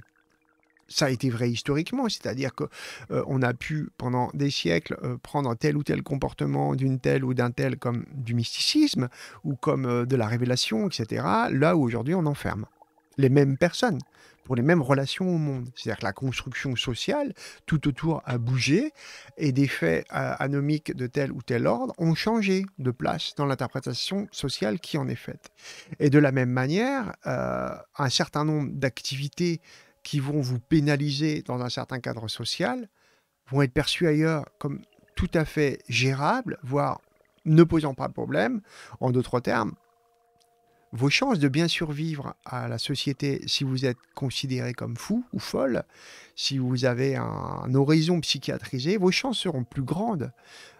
Ça a été vrai historiquement, c'est-à-dire que euh, a pu pendant des siècles euh, prendre tel ou tel comportement d'une telle ou d'un tel comme du mysticisme ou comme euh, de la révélation, etc. Là où aujourd'hui on enferme les mêmes personnes, pour les mêmes relations au monde. C'est-à-dire que la construction sociale, tout autour, a bougé et des faits euh, anomiques de tel ou tel ordre ont changé de place dans l'interprétation sociale qui en est faite. Et de la même manière, euh, un certain nombre d'activités qui vont vous pénaliser dans un certain cadre social vont être perçues ailleurs comme tout à fait gérables, voire ne posant pas de problème, en d'autres termes, vos chances de bien survivre à la société si vous êtes considéré comme fou ou folle, si vous avez un, horizon psychiatrisé, vos chances seront plus grandes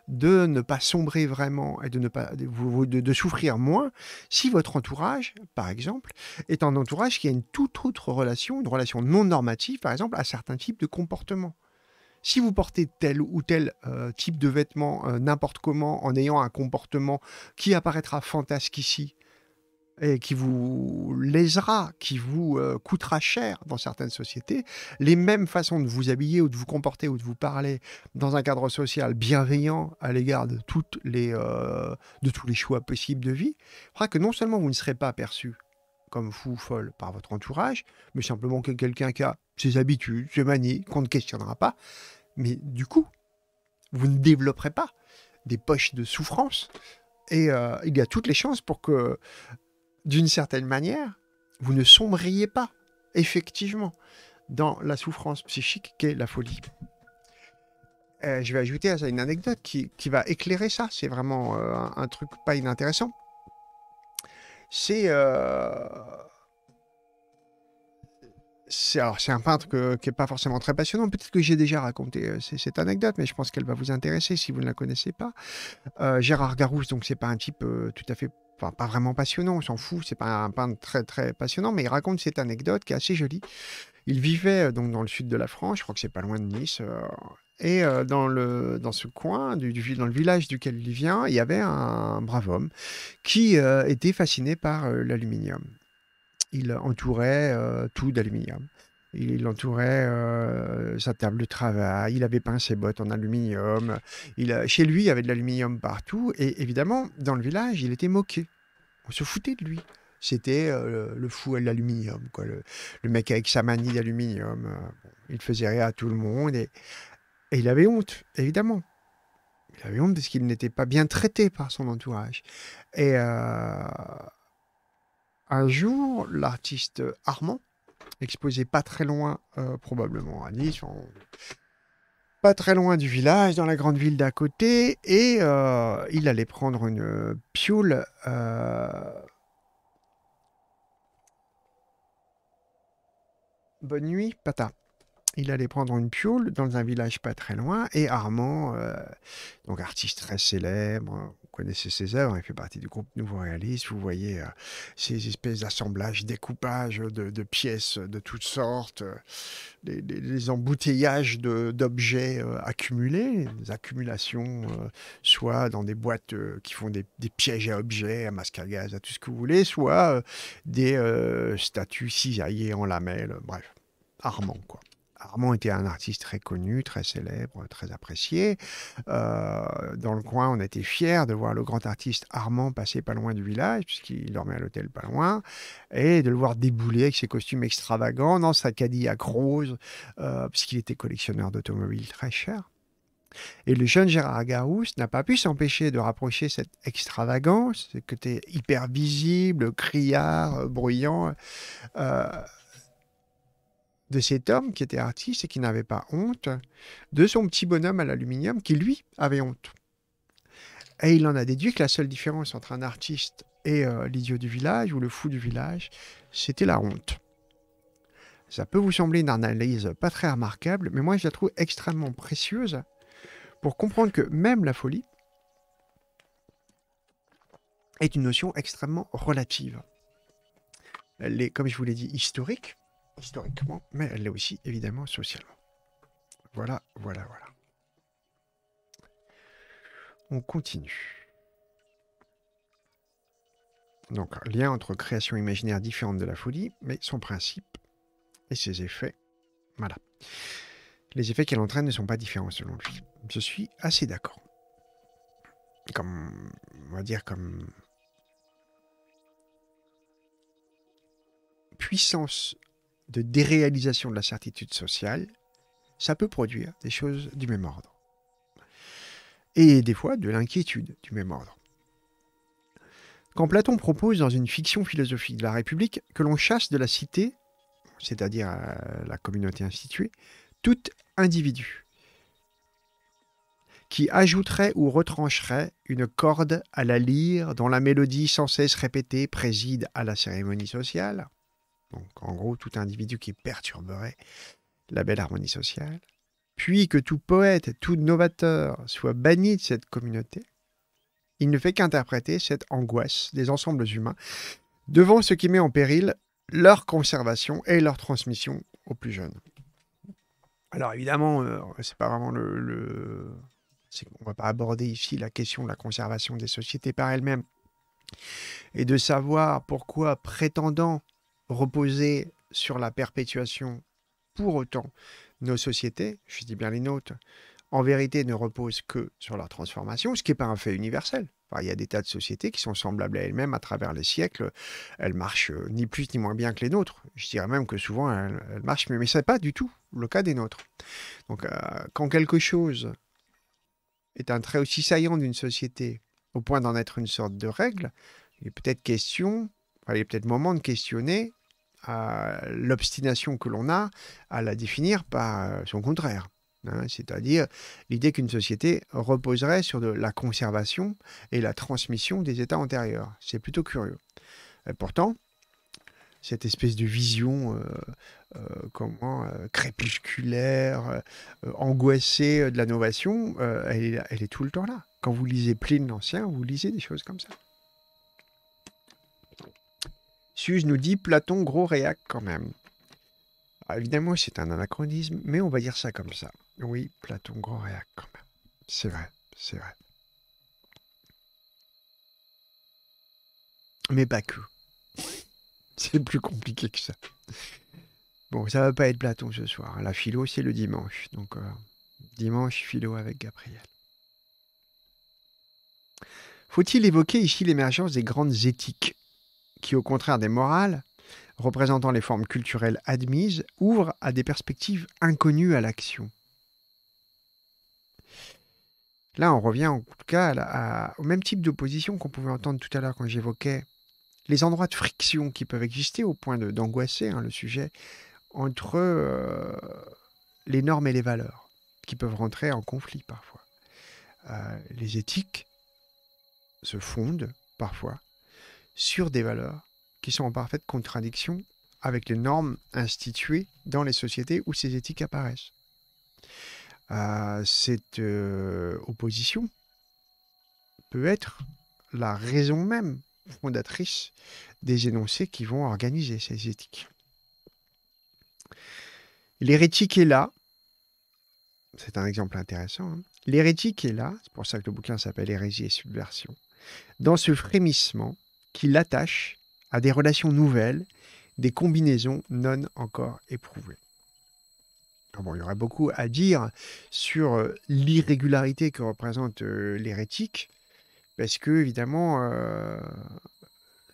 de ne pas sombrer vraiment et de ne pas de, souffrir moins si votre entourage, par exemple, est un entourage qui a une toute autre relation, une relation non normative, par exemple, à certains types de comportements. Si vous portez tel ou tel euh, type de vêtements euh, n'importe comment en ayant un comportement qui apparaîtra fantasque ici, et qui vous lésera, qui vous euh, coûtera cher dans certaines sociétés, les mêmes façons de vous habiller ou de vous comporter ou de vous parler dans un cadre social bienveillant à l'égard de, euh, de tous les choix possibles de vie, fera que non seulement vous ne serez pas perçu comme fou ou folle par votre entourage, mais simplement que quelqu'un qui a ses habitudes, ses manies, qu'on ne questionnera pas, mais du coup, vous ne développerez pas des poches de souffrance et euh, il y a toutes les chances pour que d'une certaine manière, vous ne sombriez pas, effectivement, dans la souffrance psychique qu'est la folie. Euh, je vais ajouter à ça une anecdote qui, qui va éclairer ça. C'est vraiment euh, un, truc pas inintéressant. C'est. Euh... C'est un peintre qui n'est pas forcément très passionnant. Peut-être que j'ai déjà raconté euh, cette anecdote, mais je pense qu'elle va vous intéresser si vous ne la connaissez pas. Gérard Garousse, donc c'est pas un type tout à fait pas vraiment passionnant, on s'en fout, c'est pas un peintre très très passionnant, mais il raconte cette anecdote qui est assez jolie. Il vivait euh, donc dans le sud de la France, je crois que c'est pas loin de Nice, euh, et euh, dans, le, dans ce coin, du, dans le village duquel il vient, il y avait un brave homme qui était fasciné par l'aluminium. Il entourait tout d'aluminium. Il entourait sa table de travail, il avait peint ses bottes en aluminium. chez lui, il y avait de l'aluminium partout. Et évidemment, dans le village, il était moqué. On se foutait de lui. C'était euh, le fou à l'aluminium, quoi. Le, mec avec sa manie d'aluminium. Euh, il faisait rire à tout le monde et, il avait honte, évidemment. Il avait honte parce qu'il n'était pas bien traité par son entourage. Et euh, un jour, l'artiste Armand, exposé pas très loin, probablement à Nice, très loin du village, dans la grande ville d'à côté, et euh, il allait prendre une euh, pioule. Euh, bonne nuit, Pata. Il allait prendre une pioule dans un village pas très loin, et Armand, donc artiste très célèbre, connaissez ses œuvres, il fait partie du groupe Nouveau Réaliste. Vous voyez euh, ces espèces d'assemblages, découpages de, pièces de toutes sortes, euh, les, embouteillages d'objets euh, accumulés, des accumulations, soit dans des boîtes qui font des, des, pièges à objets, à masques à gaz, à tout ce que vous voulez, soit des statues cisaillées en lamelles, bref, armant quoi. Armand était un artiste très connu, très célèbre, très apprécié. Euh, dans le coin, on était fiers de voir le grand artiste Armand passer pas loin du village, puisqu'il dormait à l'hôtel pas loin, et de le voir débouler avec ses costumes extravagants dans sa Cadillac rose, euh, puisqu'il était collectionneur d'automobiles très cher. Et le jeune Gérard Garousse n'a pas pu s'empêcher de rapprocher cette extravagance, ce côté hyper visible, criard, euh, bruyant, euh, de cet homme qui était artiste et qui n'avait pas honte, de son petit bonhomme à l'aluminium qui, lui, avait honte. Et il en a déduit que la seule différence entre un artiste et euh, l'idiot du village ou le fou du village, c'était la honte. Ça peut vous sembler une analyse pas très remarquable, mais moi je la trouve extrêmement précieuse pour comprendre que même la folie est une notion extrêmement relative. Elle est, comme je vous l'ai dit, historique, historiquement, mais elle l'est aussi évidemment socialement. Voilà, voilà, voilà. On continue. Donc, lien entre création imaginaire différente de la folie, mais son principe et ses effets. Voilà. Les effets qu'elle entraîne ne sont pas différents selon lui. Je suis assez d'accord. Comme, on va dire, comme puissance de déréalisation de la certitude sociale, ça peut produire des choses du même ordre. Et des fois de l'inquiétude du même ordre. Quand Platon propose dans une fiction philosophique de la République que l'on chasse de la cité, c'est-à-dire euh, la communauté instituée, tout individu qui ajouterait ou retrancherait une corde à la lyre dont la mélodie sans cesse répétée préside à la cérémonie sociale, donc en gros tout individu qui perturberait la belle harmonie sociale, puis que tout poète, tout novateur soit banni de cette communauté, il ne fait qu'interpréter cette angoisse des ensembles humains devant ce qui met en péril leur conservation et leur transmission aux plus jeunes. Alors évidemment, euh, c'est pas vraiment le, le... on va pas aborder ici la question de la conservation des sociétés par elles-mêmes et de savoir pourquoi prétendant reposer sur la perpétuation pour autant nos sociétés, je dis bien les nôtres, en vérité ne reposent que sur leur transformation, ce qui n'est pas un fait universel. il y a des tas de sociétés qui sont semblables à elles-mêmes à travers les siècles. Elles marchent euh, ni plus ni moins bien que les nôtres. Je dirais même que souvent elles, marchent mais ce n'est pas du tout le cas des nôtres. Donc euh, quand quelque chose est un trait aussi saillant d'une société au point d'en être une sorte de règle, il est peut-être question il est peut-être moment de questionner euh, l'obstination que l'on a à la définir par euh, son contraire. Hein. c'est-à-dire l'idée qu'une société reposerait sur de la conservation et la transmission des états antérieurs. C'est plutôt curieux. pourtant, cette espèce de vision euh, comment, crépusculaire, angoissée de la novation, elle, elle, est tout le temps là. Quand vous lisez Pline l'Ancien, vous lisez des choses comme ça je nous dit Platon, gros réac quand même. Ah, évidemment, c'est un anachronisme, mais on va dire ça comme ça. Oui, Platon, gros réac quand même. C'est vrai, c'est vrai. Mais pas que. C'est plus compliqué que ça. Bon, ça va pas être Platon ce soir. Hein. La philo, c'est le dimanche. Donc, euh, dimanche, philo avec Gabriel. Faut-il évoquer ici l'émergence des grandes éthiques qui, au contraire des morales, représentant les formes culturelles admises, ouvre à des perspectives inconnues à l'action. Là, on revient en tout cas au même type d'opposition qu'on pouvait entendre tout à l'heure quand j'évoquais les endroits de friction qui peuvent exister au point d'angoisser hein, le sujet entre euh, les normes et les valeurs qui peuvent rentrer en conflit parfois. Euh, les éthiques se fondent parfois sur des valeurs qui sont en parfaite contradiction avec les normes instituées dans les sociétés où ces éthiques apparaissent. Euh, cette euh, opposition peut être la raison même fondatrice des énoncés qui vont organiser ces éthiques. L'hérétique est là, c'est un exemple intéressant, hein. l'hérétique est là, c'est pour ça que le bouquin s'appelle Hérésie et subversion, dans ce frémissement qui l'attache à des relations nouvelles, des combinaisons non encore éprouvées. Ah il y aurait beaucoup à dire sur euh, l'irrégularité que représente euh, l'hérétique, parce que évidemment, euh,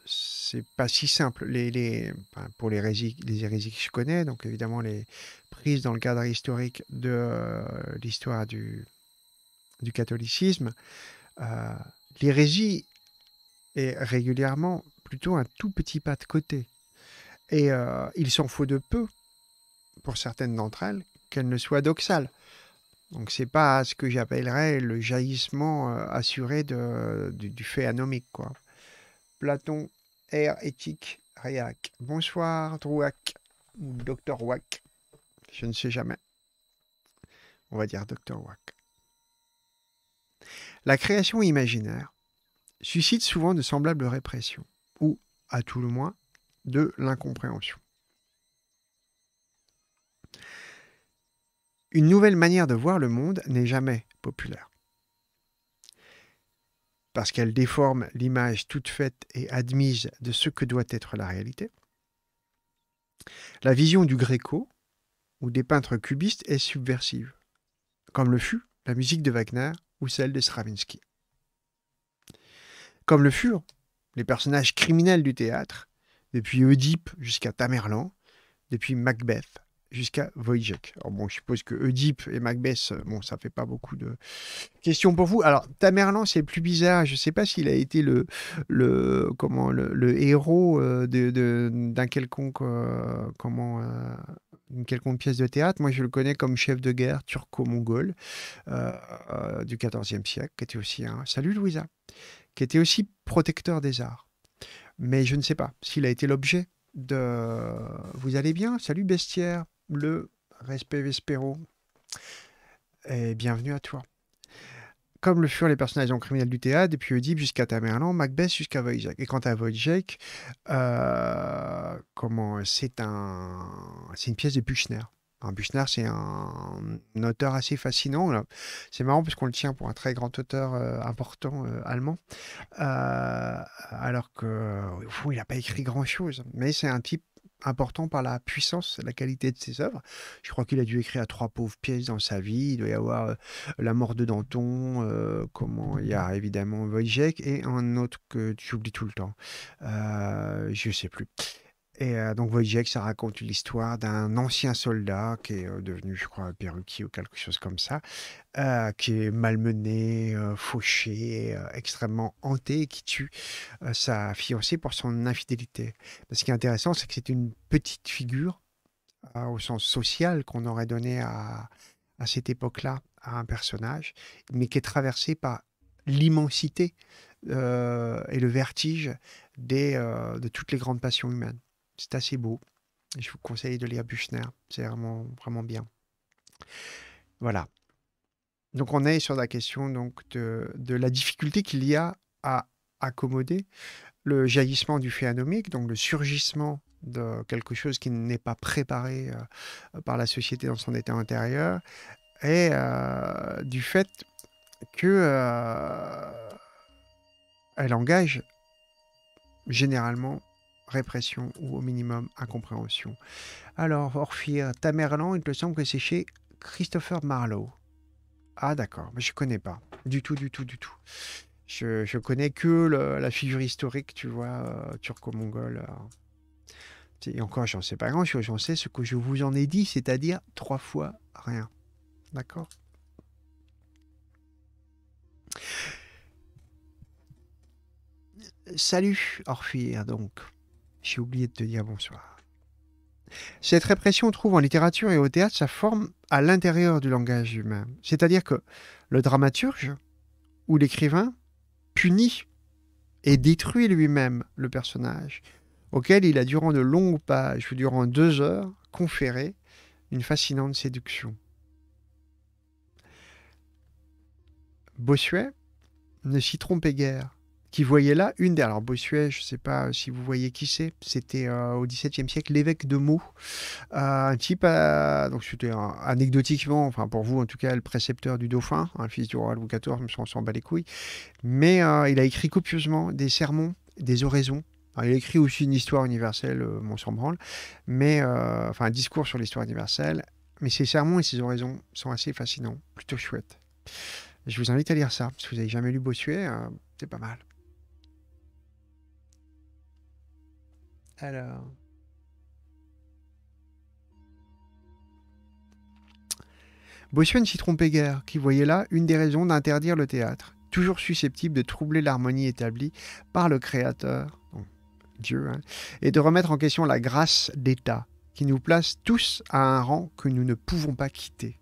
c'est pas si simple. Les, les, pour les, les que je connais, donc évidemment les prises dans le cadre historique de l'histoire du, du catholicisme, l'hérésie et régulièrement plutôt un tout petit pas de côté. Et euh, il s'en faut de peu, pour certaines d'entre elles, qu'elles ne soient doxales. Donc c'est pas ce que j'appellerais le jaillissement euh, assuré du, fait anomique. Quoi. Platon, Air, éthique, réac. Bonsoir, Drouac, ou Dr Wack. Je ne sais jamais. On va dire Dr Wack. La création imaginaire suscite souvent de semblables répressions, ou, à tout le moins, de l'incompréhension. Une nouvelle manière de voir le monde n'est jamais populaire. Parce qu'elle déforme l'image toute faite et admise de ce que doit être la réalité. La vision du Gréco ou des peintres cubistes est subversive, comme le fut la musique de Wagner ou celle de Stravinsky comme le furent les personnages criminels du théâtre, depuis Oedipe jusqu'à Tamerlan, depuis Macbeth jusqu'à Wojciech. Alors bon, je suppose que Oedipe et Macbeth, euh, bon, ça fait pas beaucoup de questions pour vous. Alors, Tamerlan, c'est plus bizarre. Je sais pas s'il a été le, le, comment, le, héros euh, d'un quelconque, euh, comment, une quelconque pièce de théâtre. Moi, je le connais comme chef de guerre turco-mongol du XIVe siècle, qui était aussi un... Salut Louisa qui était aussi protecteur des arts. Mais je ne sais pas s'il a été l'objet de Vous allez bien Salut Bestiaire, le respect Vespero. Et bienvenue à toi. Comme le furent les personnages en criminel du théâtre, depuis Oedipe jusqu'à Tamerlan, Macbeth jusqu'à Wojciech. Et quant à Wojciech, euh, comment c'est un, c'est une pièce de Puchner. Un Buchner, c'est un, auteur assez fascinant. C'est marrant parce qu'on le tient pour un très grand auteur euh, important euh, allemand, euh, alors que fond, il n'a pas écrit grand-chose. Mais c'est un type important par la puissance, la qualité de ses œuvres. Je crois qu'il a dû écrire à trois pauvres pièces dans sa vie. Il doit y avoir La mort de Danton, comment il y a évidemment Wojciech et un autre que j'oublie tout le temps. Je je sais plus. Et euh, donc Wojciech, ça raconte l'histoire d'un ancien soldat qui est euh, devenu, je crois, perruquier ou quelque chose comme ça, euh, qui est malmené, fauché, extrêmement hanté, qui tue sa fiancée pour son infidélité. ce qui est intéressant, c'est que c'est une petite figure au sens social qu'on aurait donné à, à cette époque-là à un personnage, mais qui est traversé par l'immensité et le vertige des, de toutes les grandes passions humaines. C'est assez beau. Je vous conseille de lire Buchner. C'est vraiment, vraiment bien. Voilà. Donc on est sur la question donc de, la difficulté qu'il y a à accommoder le jaillissement du phénomique, donc le surgissement de quelque chose qui n'est pas préparé euh, par la société dans son état intérieur, et euh, du fait que euh, elle engage généralement répression ou au minimum incompréhension. Alors, Orphir, Tamerlan, il te semble que c'est chez Christopher Marlowe. Ah d'accord, mais je connais pas. Du tout, du tout, du tout. Je, je connais que la figure historique, tu vois, euh, turco-mongole. Euh. Et encore, j'en sais pas grand-chose, j'en sais ce que je vous en ai dit, c'est-à-dire trois fois rien. D'accord Salut, Orphir, donc. J'ai oublié de te dire bonsoir. Cette répression trouve en littérature et au théâtre sa forme à l'intérieur du langage humain. C'est-à-dire que le dramaturge ou l'écrivain punit et détruit lui-même le personnage, auquel il a durant de longues pages ou durant deux heures conféré une fascinante séduction. Bossuet ne s'y trompait guère qui voyait là une des. Alors Bossuet, je ne sais pas euh, si vous voyez qui c'est, c'était euh, au XVIIe siècle l'évêque de Meaux, euh, un type, donc c'était anecdotiquement, enfin pour vous en tout cas, le précepteur du dauphin, un fils du roi Louis XIV, mais on s'en bat les couilles. Mais il a écrit copieusement des sermons, des oraisons. il a écrit aussi une histoire universelle, mon branle, mais enfin un discours sur l'histoire universelle. Mais ses sermons et ses oraisons sont assez fascinants, plutôt chouettes. Je vous invite à lire ça, si vous n'avez jamais lu Bossuet, c'est pas mal. Alors. Bossuet ne s'y trompait guère, qui voyait là une des raisons d'interdire le théâtre, toujours susceptible de troubler l'harmonie établie par le Créateur, Dieu, hein, et de remettre en question la grâce d'État, qui nous place tous à un rang que nous ne pouvons pas quitter.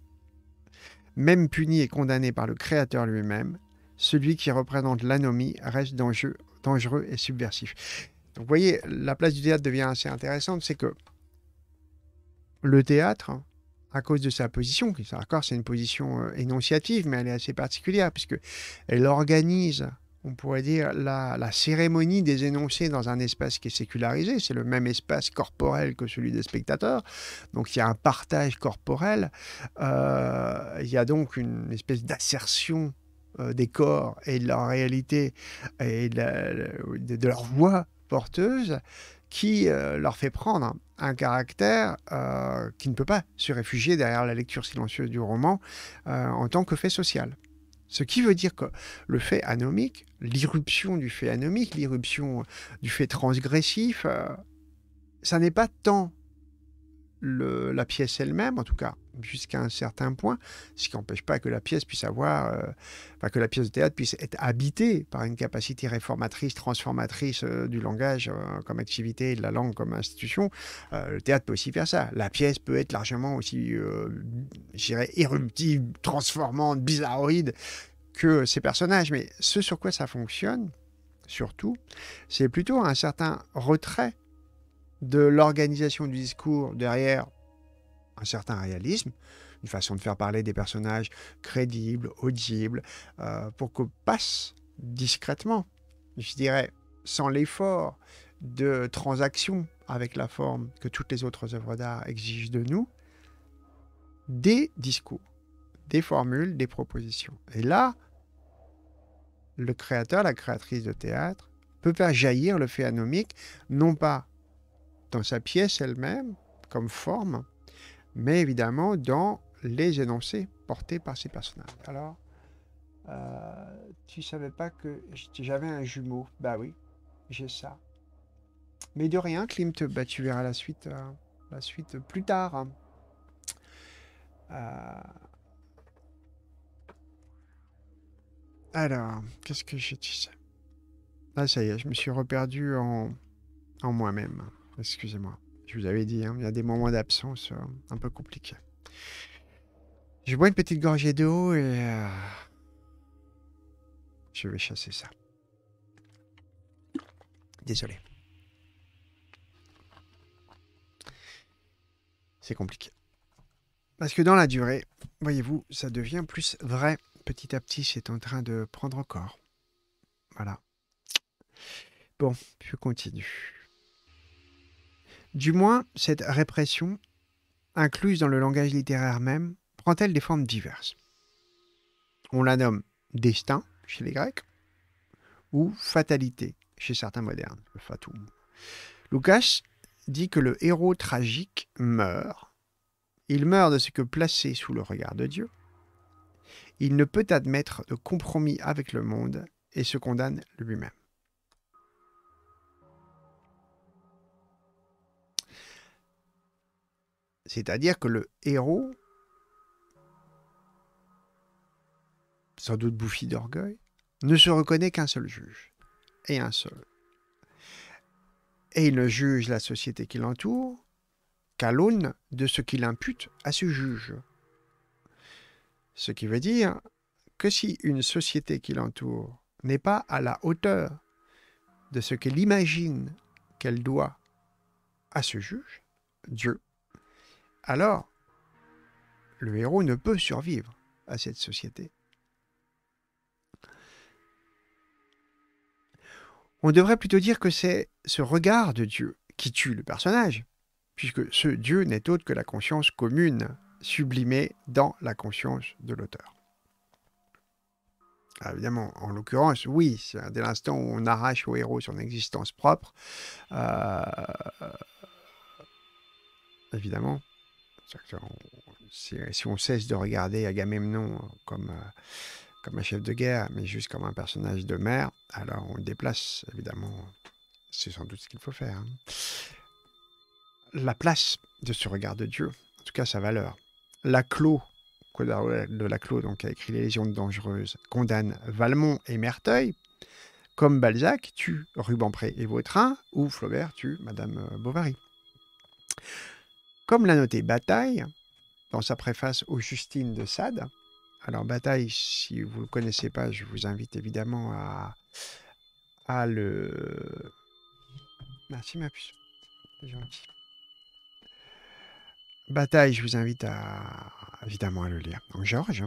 Même puni et condamné par le Créateur lui-même, celui qui représente l'anomie reste dangereux et subversif vous voyez, la place du théâtre devient assez intéressante, c'est que le théâtre, à cause de sa position, qui d'accord, c'est une position euh, énonciative, mais elle est assez particulière, puisque elle organise, on pourrait dire, la, cérémonie des énoncés dans un espace qui est sécularisé. C'est le même espace corporel que celui des spectateurs. Donc il y a un partage corporel. Euh, il y a donc une espèce d'assertion euh, des corps et de leur réalité et de leur voix porteuse qui euh, leur fait prendre un caractère euh, qui ne peut pas se réfugier derrière la lecture silencieuse du roman euh, en tant que fait social. Ce qui veut dire que le fait anomique, l'irruption du fait anomique, l'irruption du fait transgressif, ça n'est pas tant la pièce elle-même, en tout cas jusqu'à un certain point, ce qui n'empêche pas que la pièce puisse avoir, euh, que la pièce de théâtre puisse être habitée par une capacité réformatrice, transformatrice euh, du langage euh, comme activité, de la langue comme institution. le théâtre peut aussi faire ça. La pièce peut être largement aussi, j'irais, éruptive, transformante, bizarroïde que ses personnages. Mais ce sur quoi ça fonctionne, surtout, c'est plutôt un certain retrait de l'organisation du discours derrière un certain réalisme, une façon de faire parler des personnages crédibles, audibles, euh, pour qu'on passe discrètement, je dirais, sans l'effort de transaction avec la forme que toutes les autres œuvres d'art exigent de nous, des discours, des formules, des propositions. Et là, le créateur, la créatrice de théâtre, peut faire jaillir le anomique, non pas dans sa pièce elle-même, comme forme, mais évidemment dans les énoncés portés par ces personnages. Alors, euh, tu savais pas que j'avais un jumeau Bah oui, j'ai ça. Mais de rien, Klimt, bah, tu verras la suite, euh, la suite plus tard. Euh, alors, qu'est-ce que je disais Là, ah, ça y est, je me suis reperdu en moi-même. Excusez-moi. Je vous avais dit, hein, il y a des moments d'absence euh, un peu compliqués. Je bois une petite gorgée d'eau et euh, je vais chasser ça. Désolé. C'est compliqué. Parce que dans la durée, voyez-vous, ça devient plus vrai. Petit à petit, c'est en train de prendre corps. Voilà. Bon, je continue. Du moins, cette répression, incluse dans le langage littéraire même, prend-elle des formes diverses On la nomme destin chez les Grecs ou fatalité chez certains modernes, le fatum. Lucas dit que le héros tragique meurt. Il meurt de ce que placé sous le regard de Dieu, il ne peut admettre de compromis avec le monde et se condamne lui-même. C'est-à-dire que le héros, sans doute bouffi d'orgueil, ne se reconnaît qu'un seul juge, et un seul. Et il ne juge la société qui l'entoure qu'à l'aune de ce qu'il impute à ce juge. Ce qui veut dire que si une société qui l'entoure n'est pas à la hauteur de ce qu'elle imagine qu'elle doit à ce juge, Dieu alors le héros ne peut survivre à cette société. On devrait plutôt dire que c'est ce regard de Dieu qui tue le personnage, puisque ce Dieu n'est autre que la conscience commune, sublimée dans la conscience de l'auteur. Évidemment, en l'occurrence, oui, dès l'instant où on arrache au héros son existence propre, euh, évidemment, si, on cesse de regarder Agamemnon comme, euh, comme un chef de guerre, mais juste comme un personnage de mer, alors on le déplace, évidemment. C'est sans doute ce qu'il faut faire. Hein. La place de ce regard de Dieu, en tout cas sa valeur. La de Laclos, donc, a écrit Les Légions dangereuses, condamne Valmont et Merteuil, comme Balzac tue Rubempré et Vautrin, ou Flaubert tue Madame euh, Bovary. Comme l'a noté Bataille dans sa préface aux Justines de Sade, alors Bataille, si vous ne le connaissez pas, je vous invite évidemment à, à le... Merci ma puce, Bataille, je vous invite à évidemment à le lire. Donc Georges.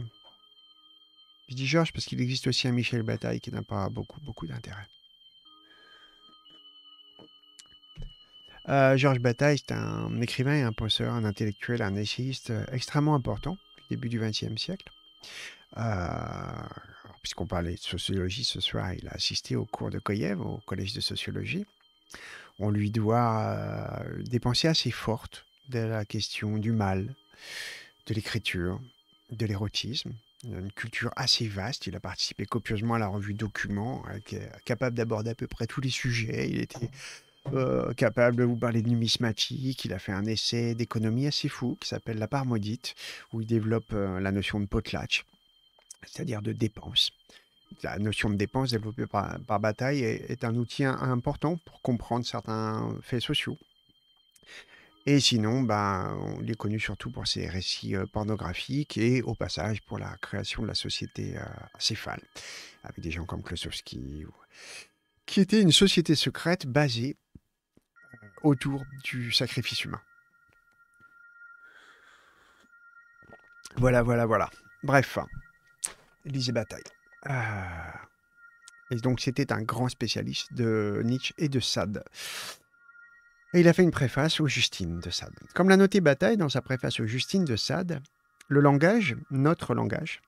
Je dis Georges parce qu'il existe aussi un Michel Bataille qui n'a pas beaucoup, beaucoup d'intérêt. Euh, Georges Bataille, c'est un écrivain, un penseur, un intellectuel, un essayiste euh, extrêmement important du début du XXe siècle. Euh, puisqu'on parlait de sociologie ce soir, il a assisté au cours de Koyev, au collège de sociologie. On lui doit des pensées assez fortes de la question du mal, de l'écriture, de l'érotisme. Une culture assez vaste. Il a participé copieusement à la revue Documents, capable d'aborder à peu près tous les sujets. Il était euh, capable de vous parler de numismatique. Il a fait un essai d'économie assez fou qui s'appelle La part maudite, où il développe euh, la notion de potlatch, c'est-à-dire de dépense. La notion de dépense développée par, Bataille est, un outil important pour comprendre certains faits sociaux. Et sinon, ben, on est connu surtout pour ses récits euh, pornographiques et au passage pour la création de la société Céphale, avec des gens comme Klosowski, qui était une société secrète basée autour du sacrifice humain. Voilà, voilà, voilà. Bref, lisez Bataille. Euh, et donc c'était un grand spécialiste de Nietzsche et de Sade. Et il a fait une préface au Justine de Sade. Comme l'a noté Bataille dans sa préface au Justine de Sade, le langage, notre langage,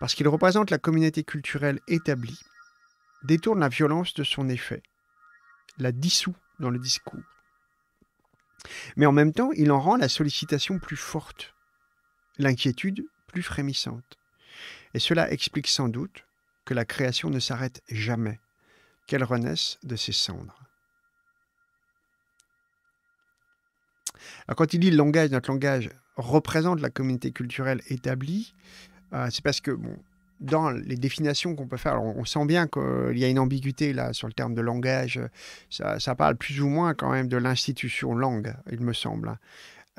parce qu'il représente la communauté culturelle établie, détourne la violence de son effet, la dissout dans le discours, mais en même temps, il en rend la sollicitation plus forte, l'inquiétude plus frémissante. Et cela explique sans doute que la création ne s'arrête jamais, qu'elle renaisse de ses cendres. Alors quand il dit le langage, notre langage représente la communauté culturelle établie, euh, c'est parce que bon, dans les définitions qu'on peut faire, on sent bien qu'il y a une ambiguïté là sur le terme de langage. Ça, parle plus ou moins quand même de l'institution langue, il me semble. Hein.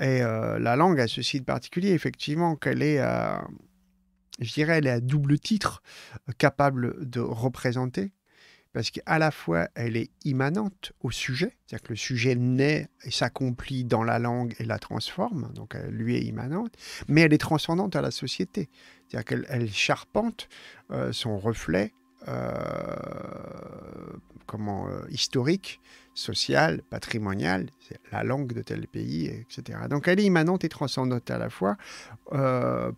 Et euh, la langue a ceci de particulier, effectivement, qu'elle est, euh, je dirais, elle est à double titre euh, capable de représenter parce qu'à la fois elle est immanente au sujet, c'est-à-dire que le sujet naît et s'accomplit dans la langue et la transforme, donc elle lui est immanente, mais elle est transcendante à la société, c'est-à-dire qu'elle charpente euh, son reflet euh, comment, euh, historique, social, patrimonial. la langue de tel pays, etc. Donc elle est immanente et transcendante à la fois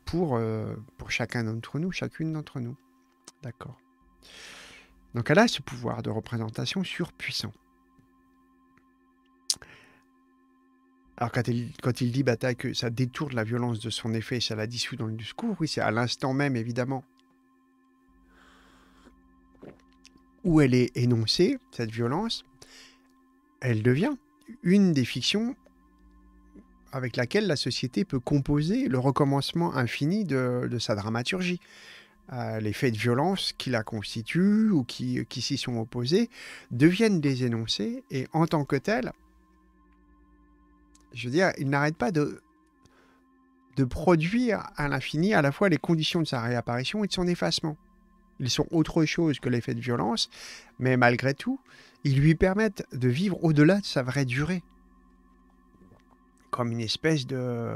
pour, pour chacun d'entre nous, chacune d'entre nous. D'accord. Donc elle a ce pouvoir de représentation surpuissant. Alors quand il, dit Bataille que ça détourne la violence de son effet et ça la dissout dans le discours, oui, c'est à l'instant même, évidemment, où elle est énoncée, cette violence, elle devient une des fictions avec laquelle la société peut composer le recommencement infini de sa dramaturgie les faits de violence qui la constituent ou qui, s'y sont opposés deviennent des énoncés et en tant que tels, je veux dire, il n'arrête pas de, de produire à l'infini à la fois les conditions de sa réapparition et de son effacement. Ils sont autre chose que les faits de violence, mais malgré tout, ils lui permettent de vivre au-delà de sa vraie durée. Comme une espèce de...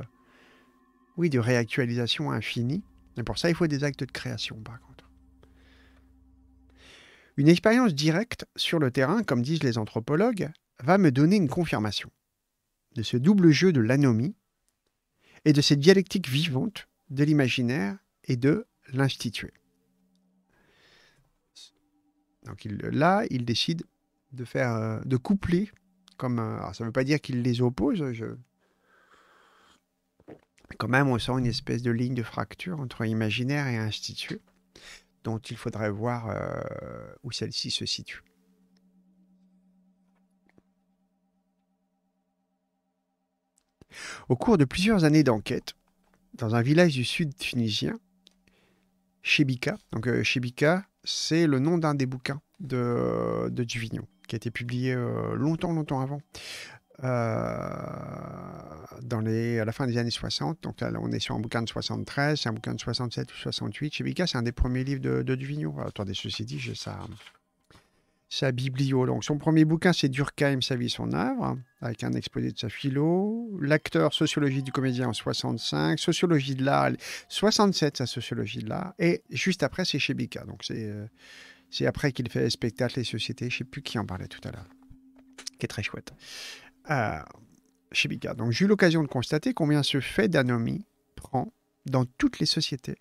Oui, de réactualisation infinie mais pour ça, il faut des actes de création, par contre. Une expérience directe sur le terrain, comme disent les anthropologues, va me donner une confirmation de ce double jeu de l'anomie et de cette dialectique vivante de l'imaginaire et de l'institué. Donc là, il décide de faire, euh, de coupler, comme ça ne veut pas dire qu'il les oppose. Je, quand même, on sent une espèce de ligne de fracture entre imaginaire et institut, dont il faudrait voir euh, où celle-ci se situe. Au cours de plusieurs années d'enquête, dans un village du sud tunisien, Chebika, donc euh, c'est le nom d'un des bouquins de, de Duvignon, qui a été publié euh, longtemps, longtemps avant. Euh, dans les, à la fin des années 60. Donc là, on est sur un bouquin de 73, c'est un bouquin de 67 ou 68. Chez c'est un des premiers livres de, de Duvignon. Ah, attendez, ceci dit, j'ai ça sa biblio. Donc, son premier bouquin, c'est Durkheim, sa vie, son œuvre, avec un exposé de sa philo. L'acteur, sociologie du comédien en 65, sociologie de l'art, 67, sa sociologie de l'art. Et juste après, c'est chez Donc, c'est euh, c'est après qu'il fait les spectacles, les sociétés, je ne sais plus qui en parlait tout à l'heure, qui est très chouette chez Donc j'ai eu l'occasion de constater combien ce fait d'anomie prend dans toutes les sociétés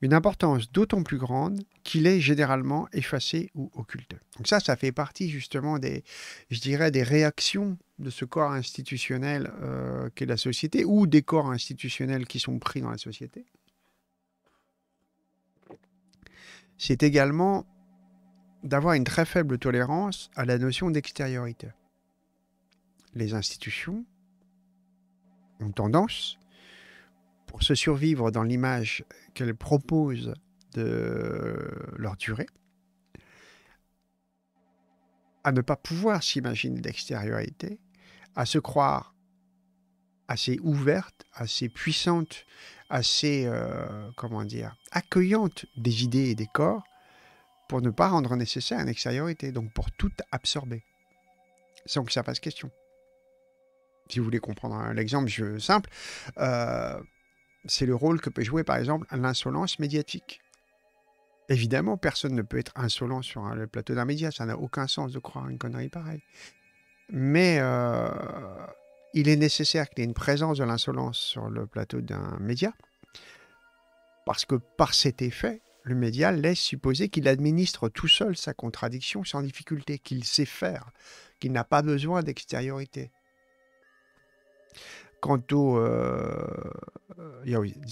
une importance d'autant plus grande qu'il est généralement effacé ou occulté. Donc ça, ça fait partie justement des, je dirais, des réactions de ce corps institutionnel euh, qu'est la société ou des corps institutionnels qui sont pris dans la société. C'est également d'avoir une très faible tolérance à la notion d'extériorité les institutions ont tendance, pour se survivre dans l'image qu'elles proposent de leur durée, à ne pas pouvoir s'imaginer d'extériorité, à se croire assez ouverte, assez puissante, assez, euh, comment dire, accueillante des idées et des corps, pour ne pas rendre nécessaire une extériorité, donc pour tout absorber, sans que ça fasse question si vous voulez comprendre l'exemple simple, euh, c'est le rôle que peut jouer par exemple l'insolence médiatique. Évidemment, personne ne peut être insolent sur le plateau d'un média, ça n'a aucun sens de croire une connerie pareille. Mais euh, il est nécessaire qu'il y ait une présence de l'insolence sur le plateau d'un média, parce que par cet effet, le média laisse supposer qu'il administre tout seul sa contradiction sans difficulté, qu'il sait faire, qu'il n'a pas besoin d'extériorité. Quant aux, euh,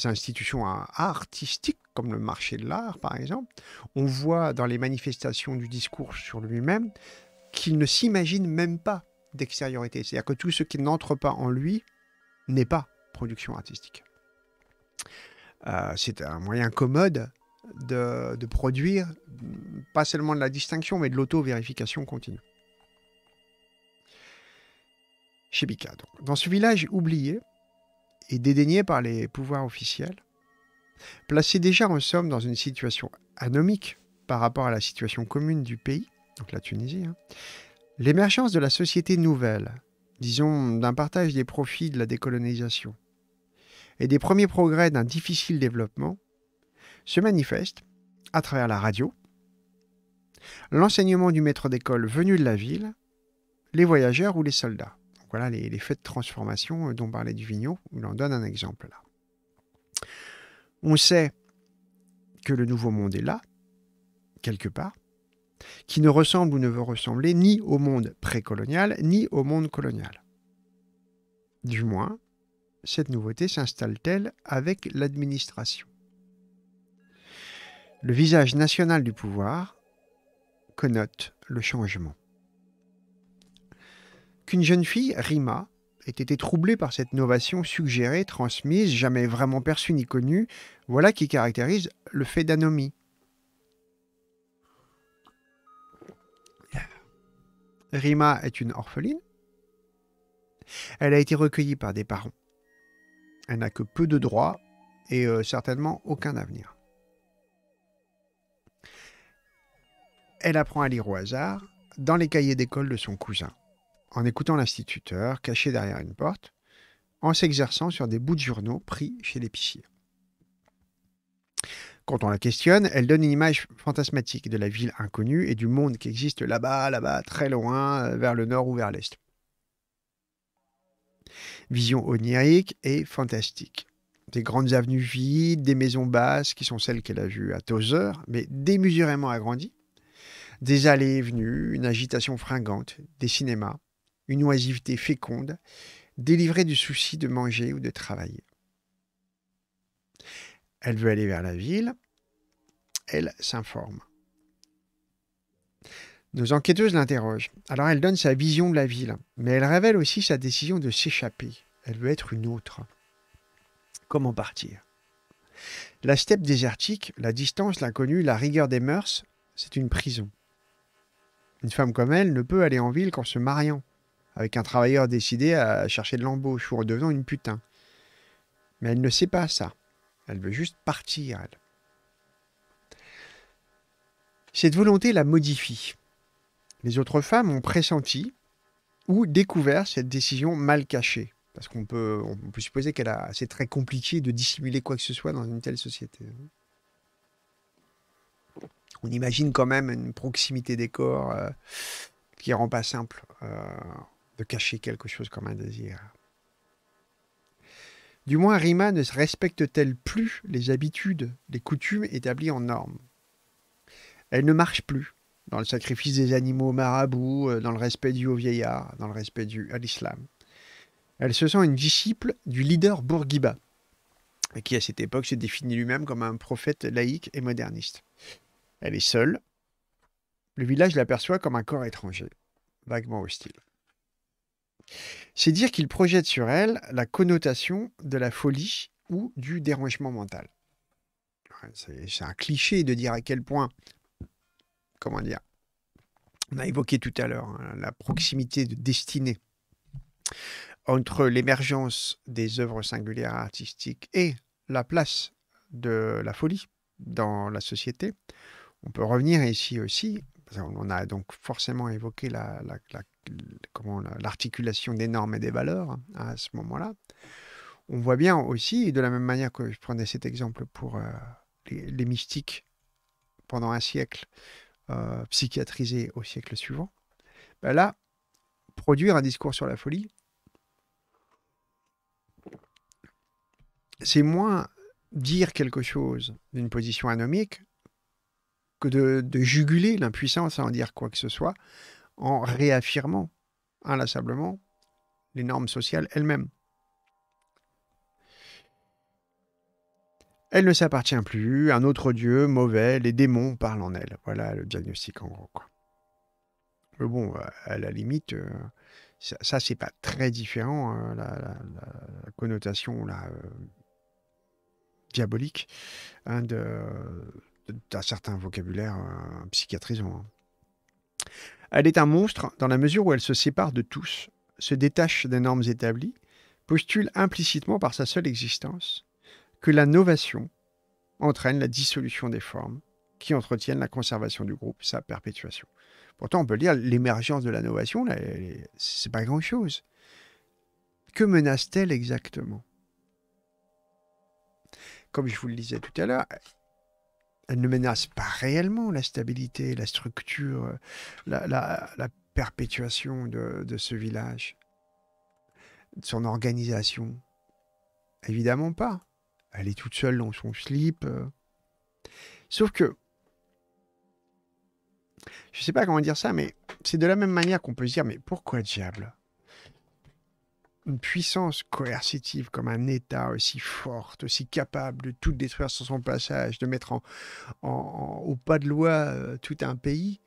institutions artistiques, comme le marché de l'art par exemple, on voit dans les manifestations du discours sur lui-même qu'il ne s'imagine même pas d'extériorité. C'est-à-dire que tout ce qui n'entre pas en lui n'est pas production artistique. Euh, c'est un moyen commode de, de, produire pas seulement de la distinction, mais de l'auto-vérification continue. Donc, dans ce village oublié et dédaigné par les pouvoirs officiels, placé déjà en somme dans une situation anomique par rapport à la situation commune du pays, donc la Tunisie, hein, l'émergence de la société nouvelle, disons d'un partage des profits de la décolonisation et des premiers progrès d'un difficile développement, se manifeste à travers la radio, l'enseignement du maître d'école venu de la ville, les voyageurs ou les soldats voilà les, faits de transformation euh, dont parlait Duvignon, Il en donne un exemple là. On sait que le nouveau monde est là, quelque part, qui ne ressemble ou ne veut ressembler ni au monde précolonial, ni au monde colonial. Du moins, cette nouveauté s'installe-t-elle avec l'administration Le visage national du pouvoir connote le changement qu'une jeune fille, Rima, ait été troublée par cette novation suggérée, transmise, jamais vraiment perçue ni connue, voilà qui caractérise le fait d'anomie. Rima est une orpheline. Elle a été recueillie par des parents. Elle n'a que peu de droits et euh, certainement aucun avenir. Elle apprend à lire au hasard dans les cahiers d'école de son cousin en écoutant l'instituteur, caché derrière une porte, en s'exerçant sur des bouts de journaux pris chez l'épicier. Quand on la questionne, elle donne une image fantasmatique de la ville inconnue et du monde qui existe là-bas, là-bas, très loin, euh, vers le nord ou vers l'est. Vision onirique et fantastique. Des grandes avenues vides, des maisons basses qui sont celles qu'elle a vues à Tozer, mais démesurément agrandies. Des allées et venues, une agitation fringante, des cinémas, une oisiveté féconde, délivrée du souci de manger ou de travailler. Elle veut aller vers la ville, elle s'informe. Nos enquêteuses l'interrogent. Alors elle donne sa vision de la ville, mais elle révèle aussi sa décision de s'échapper. Elle veut être une autre. Comment partir La steppe désertique, la distance, l'inconnu, la rigueur des mœurs, c'est une prison. Une femme comme elle ne peut aller en ville qu'en se mariant avec un travailleur décidé à chercher de l'embauche ou en devenant une putain. Mais elle ne sait pas ça. Elle veut juste partir, elle. Cette volonté la modifie. Les autres femmes ont pressenti ou découvert cette décision mal cachée. Parce qu'on peut, supposer qu'elle a, c'est très compliqué de dissimuler quoi que ce soit dans une telle société. On imagine quand même une proximité des corps qui euh, qui rend pas simple. Euh, de cacher quelque chose comme un désir. Du moins, Rima ne respecte-t-elle plus les habitudes, les coutumes établies en normes Elle ne marche plus dans le sacrifice des animaux marabouts, euh, dans le respect du haut vieillard, dans le respect du, à l'islam. Elle se sent une disciple du leader Bourguiba, qui à cette époque s'est défini lui-même comme un prophète laïque et moderniste. Elle est seule. Le village l'aperçoit comme un corps étranger, vaguement hostile. C'est dire qu'il projette sur elle la connotation de la folie ou du dérangement mental. C'est un cliché de dire à quel point, comment dire, on a évoqué tout à l'heure hein, la proximité de destinée entre l'émergence des œuvres singulières artistiques et la place de la folie dans la société. On peut revenir ici aussi, on a donc forcément évoqué la, la, la comment l'articulation des normes et des valeurs hein, à ce moment-là. On voit bien aussi, de la même manière que je prenais cet exemple pour euh, les, mystiques pendant un siècle, euh, psychiatrisés au siècle suivant, ben là, produire un discours sur la folie, c'est moins dire quelque chose d'une position anomique que de, de juguler l'impuissance à en dire quoi que ce soit en réaffirmant inlassablement les normes sociales elles-mêmes. Elle ne s'appartient plus, un autre dieu, mauvais, les démons parlent en elle. Voilà le diagnostic en gros. Mais bon, à la limite, euh, ça, c'est pas très différent, hein, la, la, connotation euh, diabolique hein, d'un certain vocabulaire euh, psychiatrisant. Hein. Elle est un monstre dans la mesure où elle se sépare de tous, se détache des normes établies, postule implicitement par sa seule existence que la novation entraîne la dissolution des formes qui entretiennent la conservation du groupe, sa perpétuation. Pourtant, on peut dire l'émergence de la novation, c'est pas grand-chose. Que menace-t-elle exactement Comme je vous le disais tout à l'heure, elle ne menace pas réellement la stabilité, la structure, la, perpétuation de, de, ce village, de son organisation. Évidemment pas. Elle est toute seule dans son slip. Euh. Sauf que, je ne sais pas comment dire ça, mais c'est de la même manière qu'on peut se dire, mais pourquoi diable puissance coercitive comme un État aussi forte, aussi capable de tout détruire sur son passage, de mettre en, au pas de loi euh, tout un pays,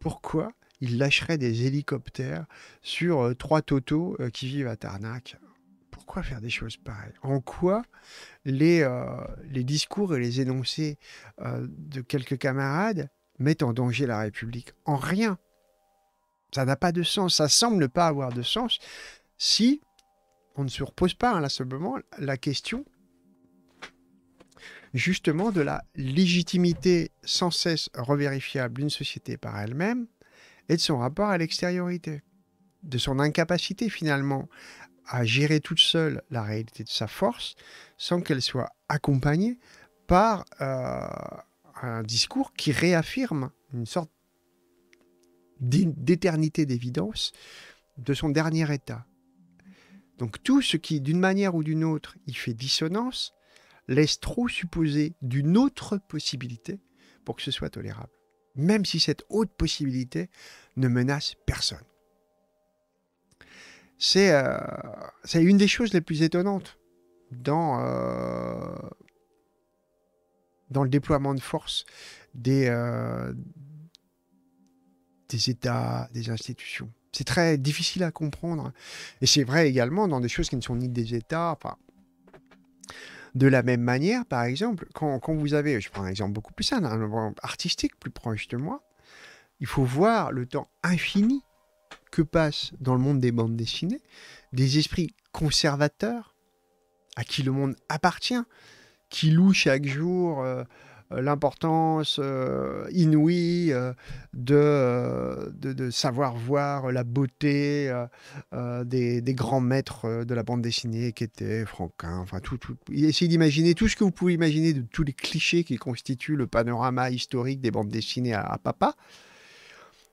pourquoi il lâcherait des hélicoptères sur euh, trois totos euh, qui vivent à Tarnac pourquoi faire des choses pareilles En quoi les, discours et les énoncés de quelques camarades mettent en danger la République En rien. Ça n'a pas de sens. Ça semble pas avoir de sens si on ne se repose pas hein, simplement la question justement de la légitimité sans cesse revérifiable d'une société par elle-même et de son rapport à l'extériorité, de son incapacité finalement à gérer toute seule la réalité de sa force sans qu'elle soit accompagnée par euh, un discours qui réaffirme une sorte d'éternité d'évidence de son dernier état, donc tout ce qui, d'une manière ou d'une autre, y fait dissonance, laisse trop supposer d'une autre possibilité pour que ce soit tolérable, même si cette autre possibilité ne menace personne. C'est euh, une des choses les plus étonnantes dans, euh, dans le déploiement de force des, euh, des États, des institutions. C'est très difficile à comprendre. Et c'est vrai également dans des choses qui ne sont ni des États. Enfin, de la même manière, par exemple, quand, quand, vous avez, je prends un exemple beaucoup plus simple, un exemple artistique plus proche de moi, il faut voir le temps infini que passe dans le monde des bandes dessinées des esprits conservateurs à qui le monde appartient, qui louent chaque jour. Euh, euh, l'importance euh, inouïe euh, de, savoir voir la beauté des, grands maîtres de la bande dessinée qui étaient Franquin, enfin tout, Essayez d'imaginer tout ce que vous pouvez imaginer de tous les clichés qui constituent le panorama historique des bandes dessinées à, papa,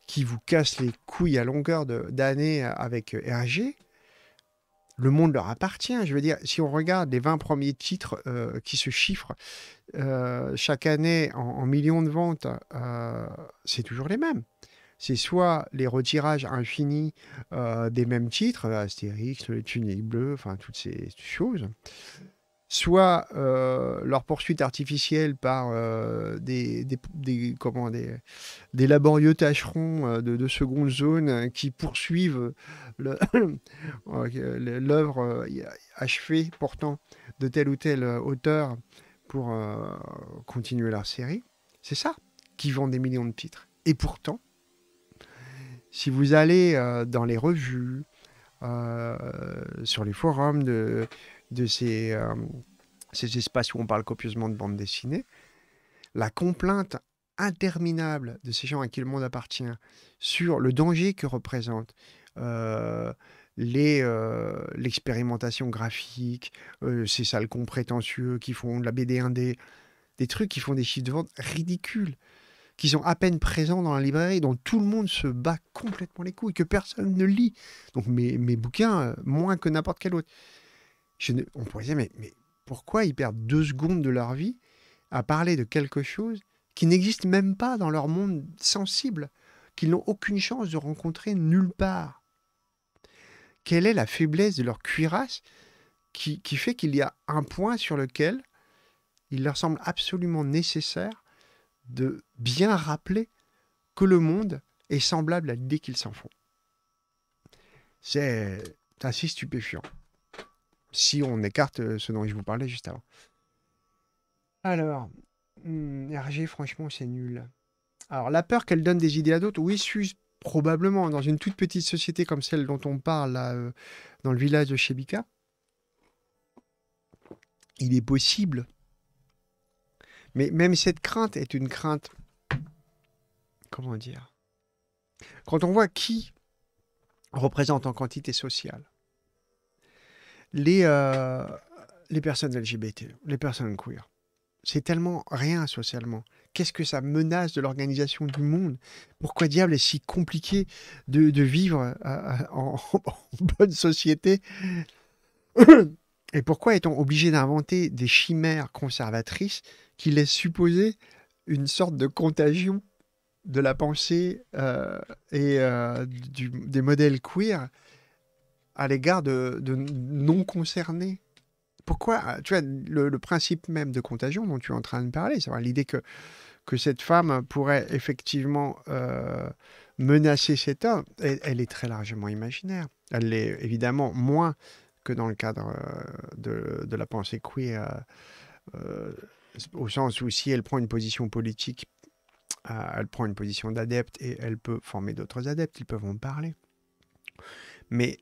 qui vous casse les couilles à longueur d'année avec Hergé le monde leur appartient. Je veux dire, si on regarde les 20 premiers titres euh, qui se chiffrent euh, chaque année en, millions de ventes, euh, c'est toujours les mêmes. C'est soit les retirages infinis des mêmes titres, Astérix, les Tuniques bleu, enfin toutes ces choses, soit euh, leur poursuite artificielle par euh, des, des, des, laborieux tâcherons euh, de, seconde zone qui poursuivent l'œuvre achevée pourtant de tel ou tel auteur pour continuer leur série. C'est ça qui vend des millions de titres. Et pourtant, si vous allez dans les revues, sur les forums de, de ces, euh, ces espaces où on parle copieusement de bande dessinée, la complainte interminable de ces gens à qui le monde appartient sur le danger que représente euh, euh, l'expérimentation graphique, ces salcons prétentieux qui font de la BD 1 des trucs qui font des chiffres de vente ridicules, qui sont à peine présents dans la librairie, dont tout le monde se bat complètement les couilles, que personne ne lit. Donc mes, mes bouquins, moins que n'importe quel autre. On pourrait dire, mais, mais pourquoi ils perdent deux secondes de leur vie à parler de quelque chose qui n'existe même pas dans leur monde sensible, qu'ils n'ont aucune chance de rencontrer nulle part Quelle est la faiblesse de leur cuirasse qui, qui fait qu'il y a un point sur lequel il leur semble absolument nécessaire de bien rappeler que le monde est semblable à l'idée qu'ils s'en font. C'est assez stupéfiant si on écarte euh, ce dont je vous parlais juste avant. Alors, hmm, RG, franchement, c'est nul. Alors, la peur qu'elle donne des idées à d'autres, oui, suis probablement dans une toute petite société comme celle dont on parle euh, dans le village de Chebika. Il est possible. Mais même cette crainte est une crainte. Comment dire Quand on voit qui représente en quantité sociale les, euh, les personnes LGBT, les personnes queer. C'est tellement rien socialement. Qu'est-ce que ça menace de l'organisation du monde Pourquoi diable est ce si compliqué de, vivre euh, euh, en, bonne société Et pourquoi est-on obligé d'inventer des chimères conservatrices qui laissent supposer une sorte de contagion de la pensée et des modèles queer à l'égard de, non-concernés pourquoi euh, Tu vois, le, principe même de contagion dont tu es en train de parler, c'est l'idée que, que cette femme pourrait effectivement euh, menacer cet homme, elle, est très largement imaginaire. Elle l'est évidemment moins que dans le cadre euh, de, de la pensée queer, au sens où si elle prend une position politique, elle prend une position d'adepte et elle peut former d'autres adeptes, ils peuvent en parler. Mais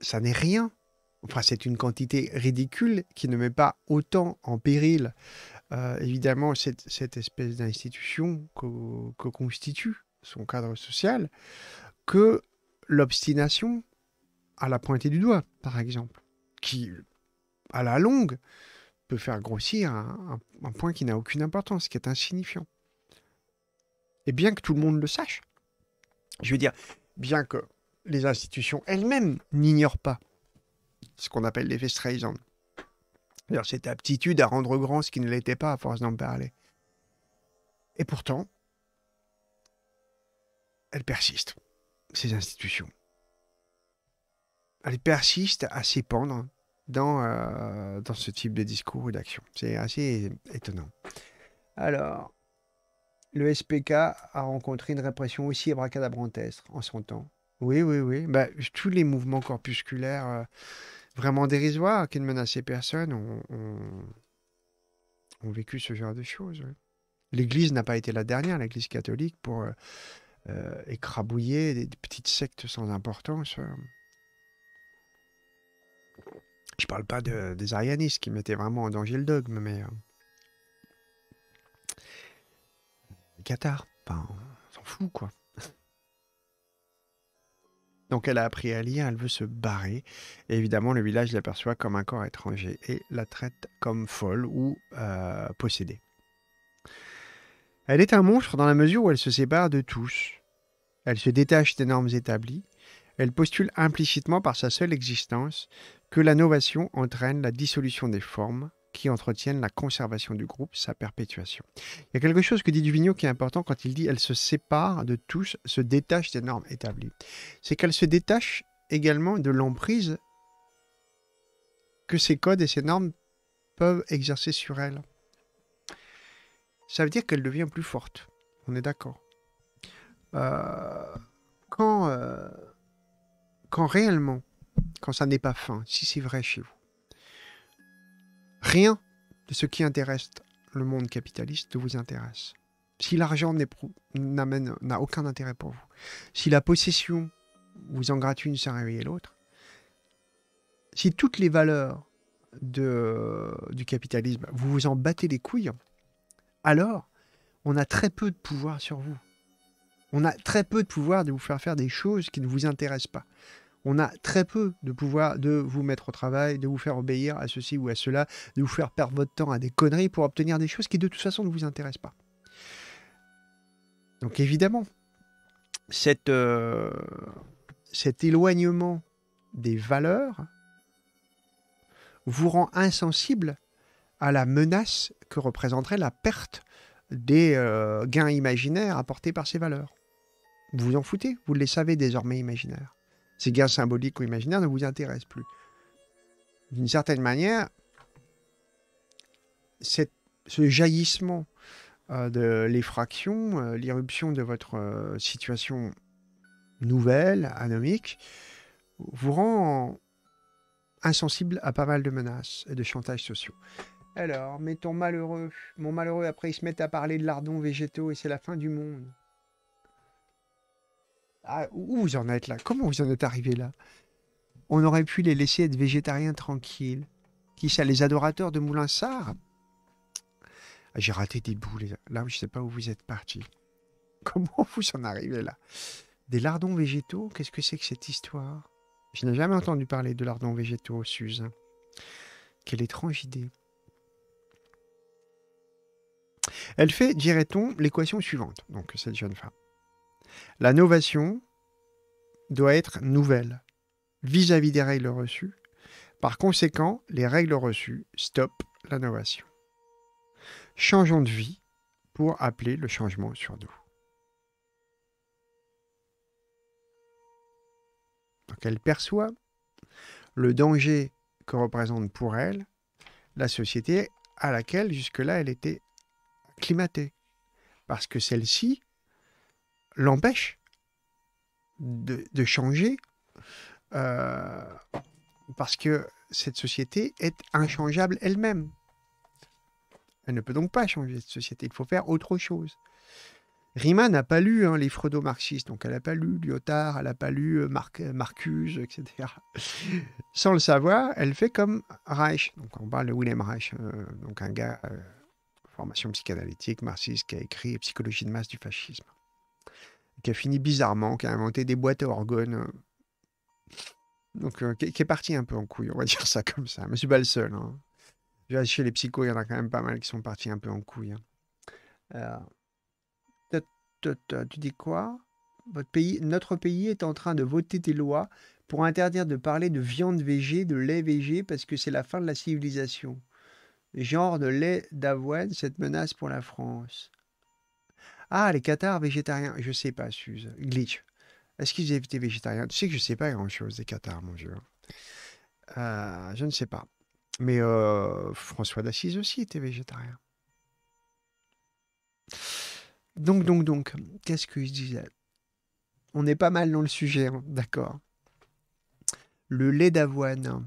ça n'est rien. Enfin, c'est une quantité ridicule qui ne met pas autant en péril, euh, évidemment, cette, espèce d'institution que, constitue son cadre social, que l'obstination à la pointée du doigt, par exemple, qui, à la longue, peut faire grossir un point qui n'a aucune importance, qui est insignifiant. Et bien que tout le monde le sache, je veux dire, bien que les institutions elles-mêmes n'ignorent pas ce qu'on appelle l'effet Streisand. C'est-à-dire cette aptitude à rendre grand ce qui ne l'était pas à force d'en parler. Et pourtant, elles persistent, ces institutions. Elles persistent à s'épandre dans, euh, dans ce type de discours et d'action. C'est assez étonnant. Alors, le SPK a rencontré une répression aussi abracadabrantesque en son temps. Oui, oui, oui. Bah, tous les mouvements corpusculaires euh, vraiment dérisoires qui ne menaçaient personne ont, vécu ce genre de choses. L'Église n'a pas été la dernière, l'Église catholique, pour euh, euh, écrabouiller des, petites sectes sans importance. Hein. Je parle pas des arianistes qui mettaient vraiment en danger le dogme, mais... les Qatar, ben, on s'en fout, quoi. Donc elle a appris à lire, elle veut se barrer. évidemment, le village l'aperçoit comme un corps étranger et la traite comme folle ou euh, possédée. Elle est un monstre dans la mesure où elle se sépare de tous. Elle se détache des normes établies. Elle postule implicitement par sa seule existence que la novation entraîne la dissolution des formes, qui entretiennent la conservation du groupe, sa perpétuation. Il y a quelque chose que dit Duvigneau qui est important quand il dit elle se sépare de tous, se détache des normes établies. C'est qu'elle se détache également de l'emprise que ces codes et ces normes peuvent exercer sur elle. Ça veut dire qu'elle devient plus forte. On est d'accord. Euh, quand, euh, quand réellement, quand ça n'est pas fin, si c'est vrai chez vous, Rien de ce qui intéresse le monde capitaliste ne vous intéresse. Si l'argent n'a aucun intérêt pour vous, si la possession vous en gratuit une sans réveiller l'autre, si toutes les valeurs du capitalisme, vous vous en battez les couilles, alors on a très peu de pouvoir sur vous. On a très peu de pouvoir de vous faire faire des choses qui ne vous intéressent pas on a très peu de pouvoir de vous mettre au travail, de vous faire obéir à ceci ou à cela, de vous faire perdre votre temps à des conneries pour obtenir des choses qui de toute façon ne vous intéressent pas. Donc évidemment, euh, cet éloignement des valeurs vous rend insensible à la menace que représenterait la perte des euh, gains imaginaires apportés par ces valeurs. Vous vous en foutez, vous les savez désormais imaginaires ces guerres symboliques ou imaginaires ne vous intéressent plus. D'une certaine manière, ce jaillissement euh, de l'effraction, euh, l'irruption de votre euh, situation nouvelle, anomique, vous rend insensible à pas mal de menaces et de chantages sociaux. Alors, mettons malheureux. Mon malheureux, après, ils se mettent à parler de lardons végétaux et c'est la fin du monde. Ah, où vous en êtes là Comment vous en êtes arrivé là On aurait pu les laisser être végétariens tranquilles. Qui ça Les adorateurs de Moulinsard ah, J'ai raté des bouts. Là, je ne sais pas où vous êtes parti. Comment vous en arrivez là Des lardons végétaux Qu'est-ce que c'est que cette histoire Je n'ai jamais entendu parler de lardons végétaux, Suze. Quelle étrange idée. Elle fait, dirait-on, l'équation suivante, donc cette jeune femme. La novation doit être nouvelle vis-à-vis des règles reçues. Par conséquent, les règles reçues stoppent la Changeons de vie pour appeler le changement sur nous. Donc elle perçoit le danger que représente pour elle la société à laquelle jusque-là elle était climatée. Parce que celle-ci l'empêche de, changer euh, parce que cette société est inchangeable elle-même. Elle ne peut donc pas changer cette société. Il faut faire autre chose. Rima n'a pas lu hein, les Fredo marxistes donc elle n'a pas lu Lyotard, elle n'a pas lu euh, euh, Marcuse, etc. Sans le savoir, elle fait comme Reich. Donc on parle de Wilhelm Reich, donc un gars, euh, formation psychanalytique, marxiste, qui a écrit Psychologie de masse du fascisme qui a fini bizarrement, qui a inventé des boîtes à orgones. Euh, donc, euh, qui, est parti un peu en couille, on va dire ça comme ça. Mais je suis pas le seul. Hein. Chez les psychos, il y en a quand même pas mal qui sont partis un peu en couille. Hein. tu dis quoi Votre pays, Notre pays est en train de voter des lois pour interdire de parler de viande végé, de lait végé, parce que c'est la fin de la civilisation. Genre de lait d'avoine, cette menace pour la France. Ah, les cathares végétariens. Je sais pas, Suze. Glitch. Est-ce qu'ils étaient végétariens Tu sais que je sais pas grand-chose des cathares, mon Dieu. Euh, je ne sais pas. Mais euh, François d'Assise aussi était végétarien. Donc, donc, donc, qu'est-ce que je disais On est pas mal dans le sujet, hein. d'accord. Le lait d'avoine.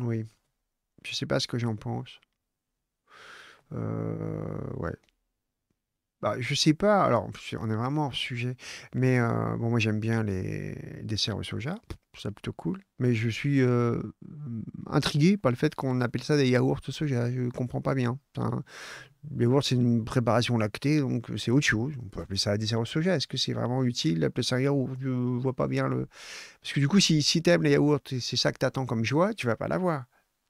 Oui. Je sais pas ce que j'en pense. Euh, ouais. Bah, je sais pas, alors on est vraiment hors sujet, mais euh, bon, moi j'aime bien les desserts au soja, c'est plutôt cool, mais je suis euh, intrigué par le fait qu'on appelle ça des yaourts au soja, je comprends pas bien. Hein. Les yaourts c'est une préparation lactée, donc c'est autre chose, on peut appeler ça des desserts au soja, est-ce que c'est vraiment utile d'appeler ça un yaourt Je vois pas bien le. Parce que du coup, si, si t'aimes les yaourts et c'est ça que t'attends comme joie, tu vas pas l'avoir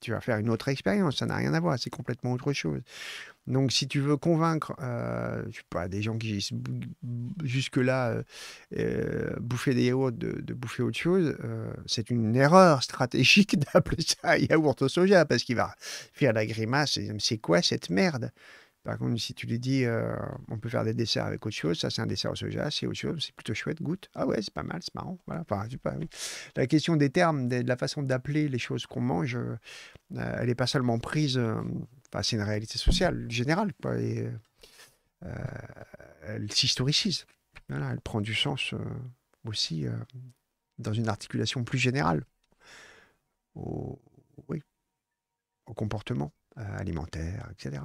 tu vas faire une autre expérience, ça n'a rien à voir, c'est complètement autre chose. Donc si tu veux convaincre, euh, pas, des gens qui jusque-là euh, euh, bouffaient des yaourts de, bouffer autre chose, euh, c'est une erreur stratégique d'appeler ça yaourt au soja, parce qu'il va faire la grimace, c'est quoi cette merde par contre, si tu lui dis, euh, on peut faire des desserts avec autre chose, ça c'est un dessert au soja, c'est autre chose, c'est plutôt chouette, goûte. Ah ouais, c'est pas mal, c'est marrant. Voilà. La question des termes, de la façon d'appeler les choses qu'on mange, euh, euh, elle n'est pas seulement prise, c'est une réalité sociale générale, elle s'historicise. elle prend du sens aussi dans une articulation plus générale oui, au comportement alimentaire, etc.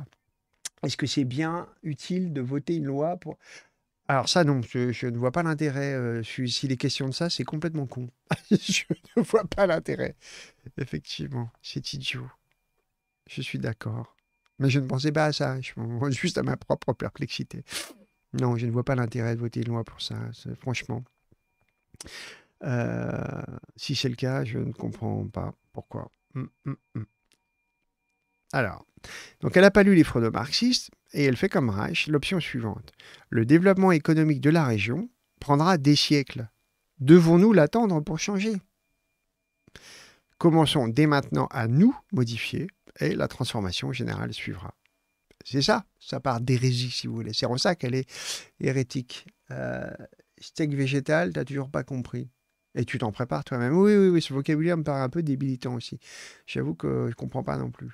Est-ce que c'est bien utile de voter une loi pour... Alors ça, non, je, ne vois pas l'intérêt. Euh, si S'il est question de ça, c'est complètement con. je ne vois pas l'intérêt. Effectivement, c'est idiot. Je suis d'accord. Mais je ne pensais pas à ça. Je pense juste à ma propre perplexité. Non, je ne vois pas l'intérêt de voter une loi pour ça, franchement. Euh, si c'est le cas, je ne comprends pas pourquoi. Hum, hum, hum. Alors, donc elle n'a pas lu les de marxistes et elle fait comme Reich l'option suivante. Le développement économique de la région prendra des siècles. Devons-nous l'attendre pour changer Commençons dès maintenant à nous modifier et la transformation générale suivra. C'est ça, ça part d'hérésie si vous voulez. C'est en ça qu'elle est hérétique. Euh, steak végétal, t'as toujours pas compris. Et tu t'en prépares toi-même. Oui, oui, oui, ce vocabulaire me paraît un peu débilitant aussi. J'avoue que je ne comprends pas non plus.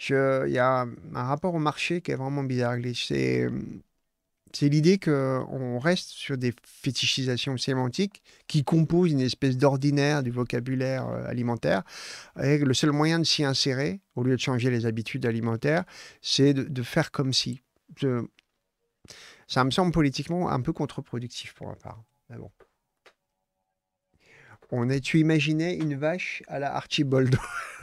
Il y a un rapport au marché qui est vraiment bizarre, C'est l'idée qu'on reste sur des fétichisations sémantiques qui composent une espèce d'ordinaire du vocabulaire euh, alimentaire. Et le seul moyen de s'y insérer, au lieu de changer les habitudes alimentaires, c'est de, faire comme si. Ça me semble politiquement un peu contre-productif pour ma part. Mais bon. On a tu imaginé une vache à la Archibald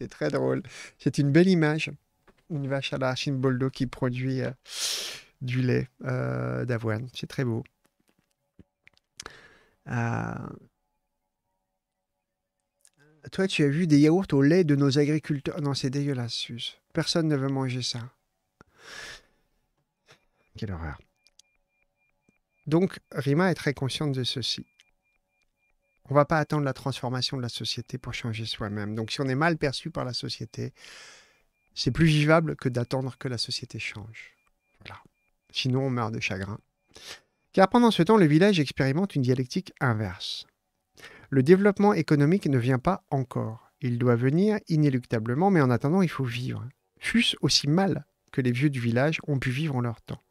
C'est très drôle. C'est une belle image. Une vache à la Boldo qui produit euh, du lait euh, d'avoine. C'est très beau. Euh, toi, tu as vu des yaourts au lait de nos agriculteurs. Non, c'est dégueulasse, Personne ne veut manger ça. Quelle horreur. Donc, Rima est très consciente de ceci. On ne va pas attendre la transformation de la société pour changer soi-même. Donc si on est mal perçu par la société, c'est plus vivable que d'attendre que la société change. Sinon, on meurt de chagrin. Car pendant ce temps, le village expérimente une dialectique inverse. Le développement économique ne vient pas encore. Il doit venir inéluctablement, mais en attendant, il faut vivre. Fût-ce aussi mal que les vieux du village ont pu vivre en leur temps.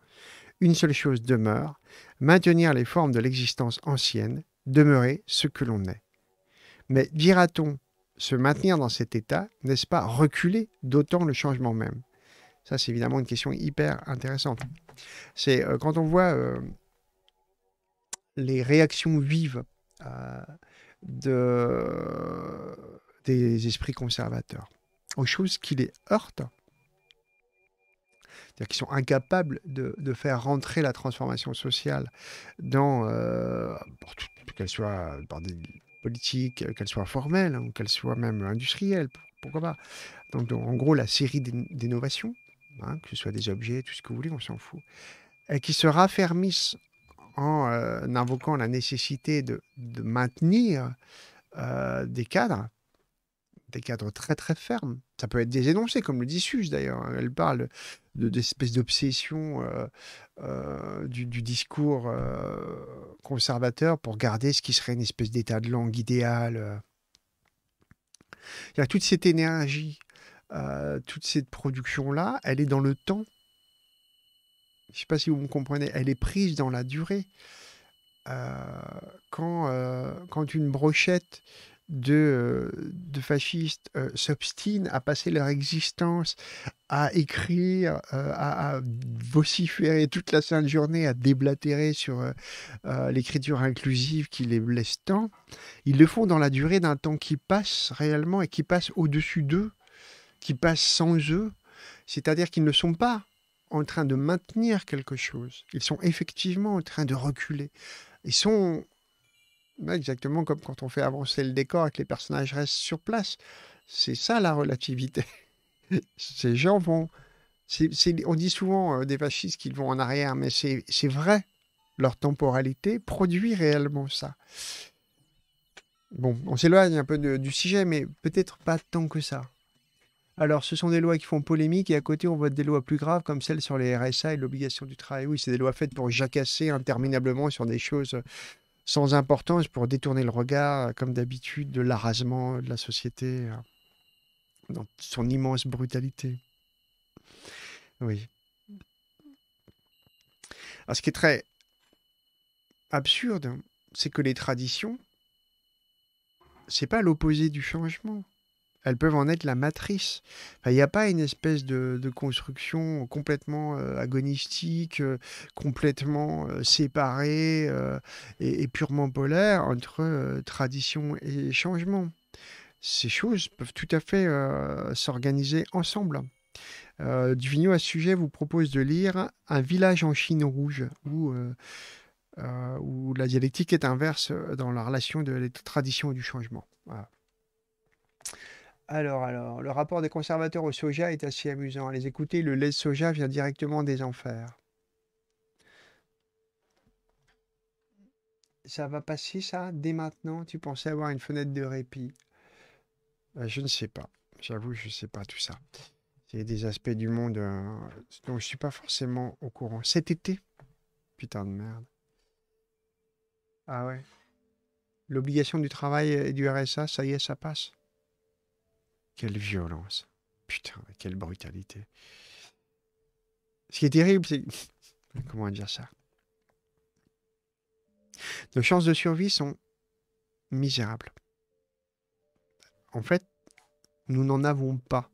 Une seule chose demeure, maintenir les formes de l'existence ancienne demeurer ce que l'on est. Mais dira-t-on se maintenir dans cet état, n'est-ce pas reculer d'autant le changement même Ça, c'est évidemment une question hyper intéressante. C'est euh, quand on voit euh, les réactions vives euh, des esprits conservateurs aux choses qui les heurtent, c'est-à-dire qu'ils sont incapables de, faire rentrer la transformation sociale dans, pour tout, qu'elle soit euh, par des politiques, euh, qu'elle soit formelle, hein, ou qu'elle soit même industrielle, pourquoi pas. Donc, en gros, la série d'innovations, hein, que ce soit des objets, tout ce que vous voulez, on s'en fout, et qui se raffermissent en euh, invoquant la nécessité de, maintenir des cadres, des cadres très très fermes, ça peut être des énoncés, comme le dit Suze d'ailleurs. Hein. Elle parle d'espèces espèce d'obsession euh, euh, du, discours euh, conservateur pour garder ce qui serait une espèce d'état de langue idéal. Il a toute cette énergie, toute cette production-là, elle est dans le temps. Je ne sais pas si vous me comprenez, elle est prise dans la durée. quand une brochette de, fascistes s'obstinent à passer leur existence à écrire, à, vociférer toute la sainte journée, à déblatérer sur l'écriture inclusive qui les blesse tant, ils le font dans la durée d'un temps qui passe réellement et qui passe au-dessus d'eux, qui passe sans eux, c'est-à-dire qu'ils ne sont pas en train de maintenir quelque chose, ils sont effectivement en train de reculer. Ils sont exactement comme quand on fait avancer le décor et que les personnages restent sur place. C'est ça la relativité. Ces gens vont... on dit souvent euh, des fascistes qu'ils vont en arrière, mais c'est vrai. Leur temporalité produit réellement ça. Bon, on s'éloigne un peu du sujet, mais peut-être pas tant que ça. Alors, ce sont des lois qui font polémique et à côté, on voit des lois plus graves comme celle sur les RSA et l'obligation du travail. Oui, c'est des lois faites pour jacasser interminablement sur des choses sans importance pour détourner le regard, euh, comme d'habitude, de l'arrasement de la société euh, dans son immense brutalité. Oui. Alors, ce qui est très absurde, c'est que les traditions, c'est pas l'opposé du changement. Elles peuvent en être la matrice. Il n'y a pas une espèce de, construction complètement euh, agonistique, euh, complètement euh, séparée et, purement polaire entre tradition et changement. Ces choses peuvent tout à fait s'organiser ensemble. Duvignot, à ce sujet, vous propose de lire Un village en Chine rouge, où où la dialectique est inverse dans la relation de la tradition et du changement. Voilà. Alors, alors, le rapport des conservateurs au soja est assez amusant. Allez écouter, le lait soja vient directement des enfers. Ça va passer, ça, dès maintenant Tu pensais avoir une fenêtre de répit euh, Je ne sais pas. J'avoue, je ne sais pas tout ça. C'est des aspects du monde euh, dont je ne suis pas forcément au courant. Cet été Putain de merde. Ah ouais. L'obligation du travail et du RSA, ça y est, ça passe. Quelle violence. Putain, quelle brutalité. Ce qui est terrible, c'est... Comment dire ça Nos chances de survie sont misérables. En fait, nous n'en avons pas.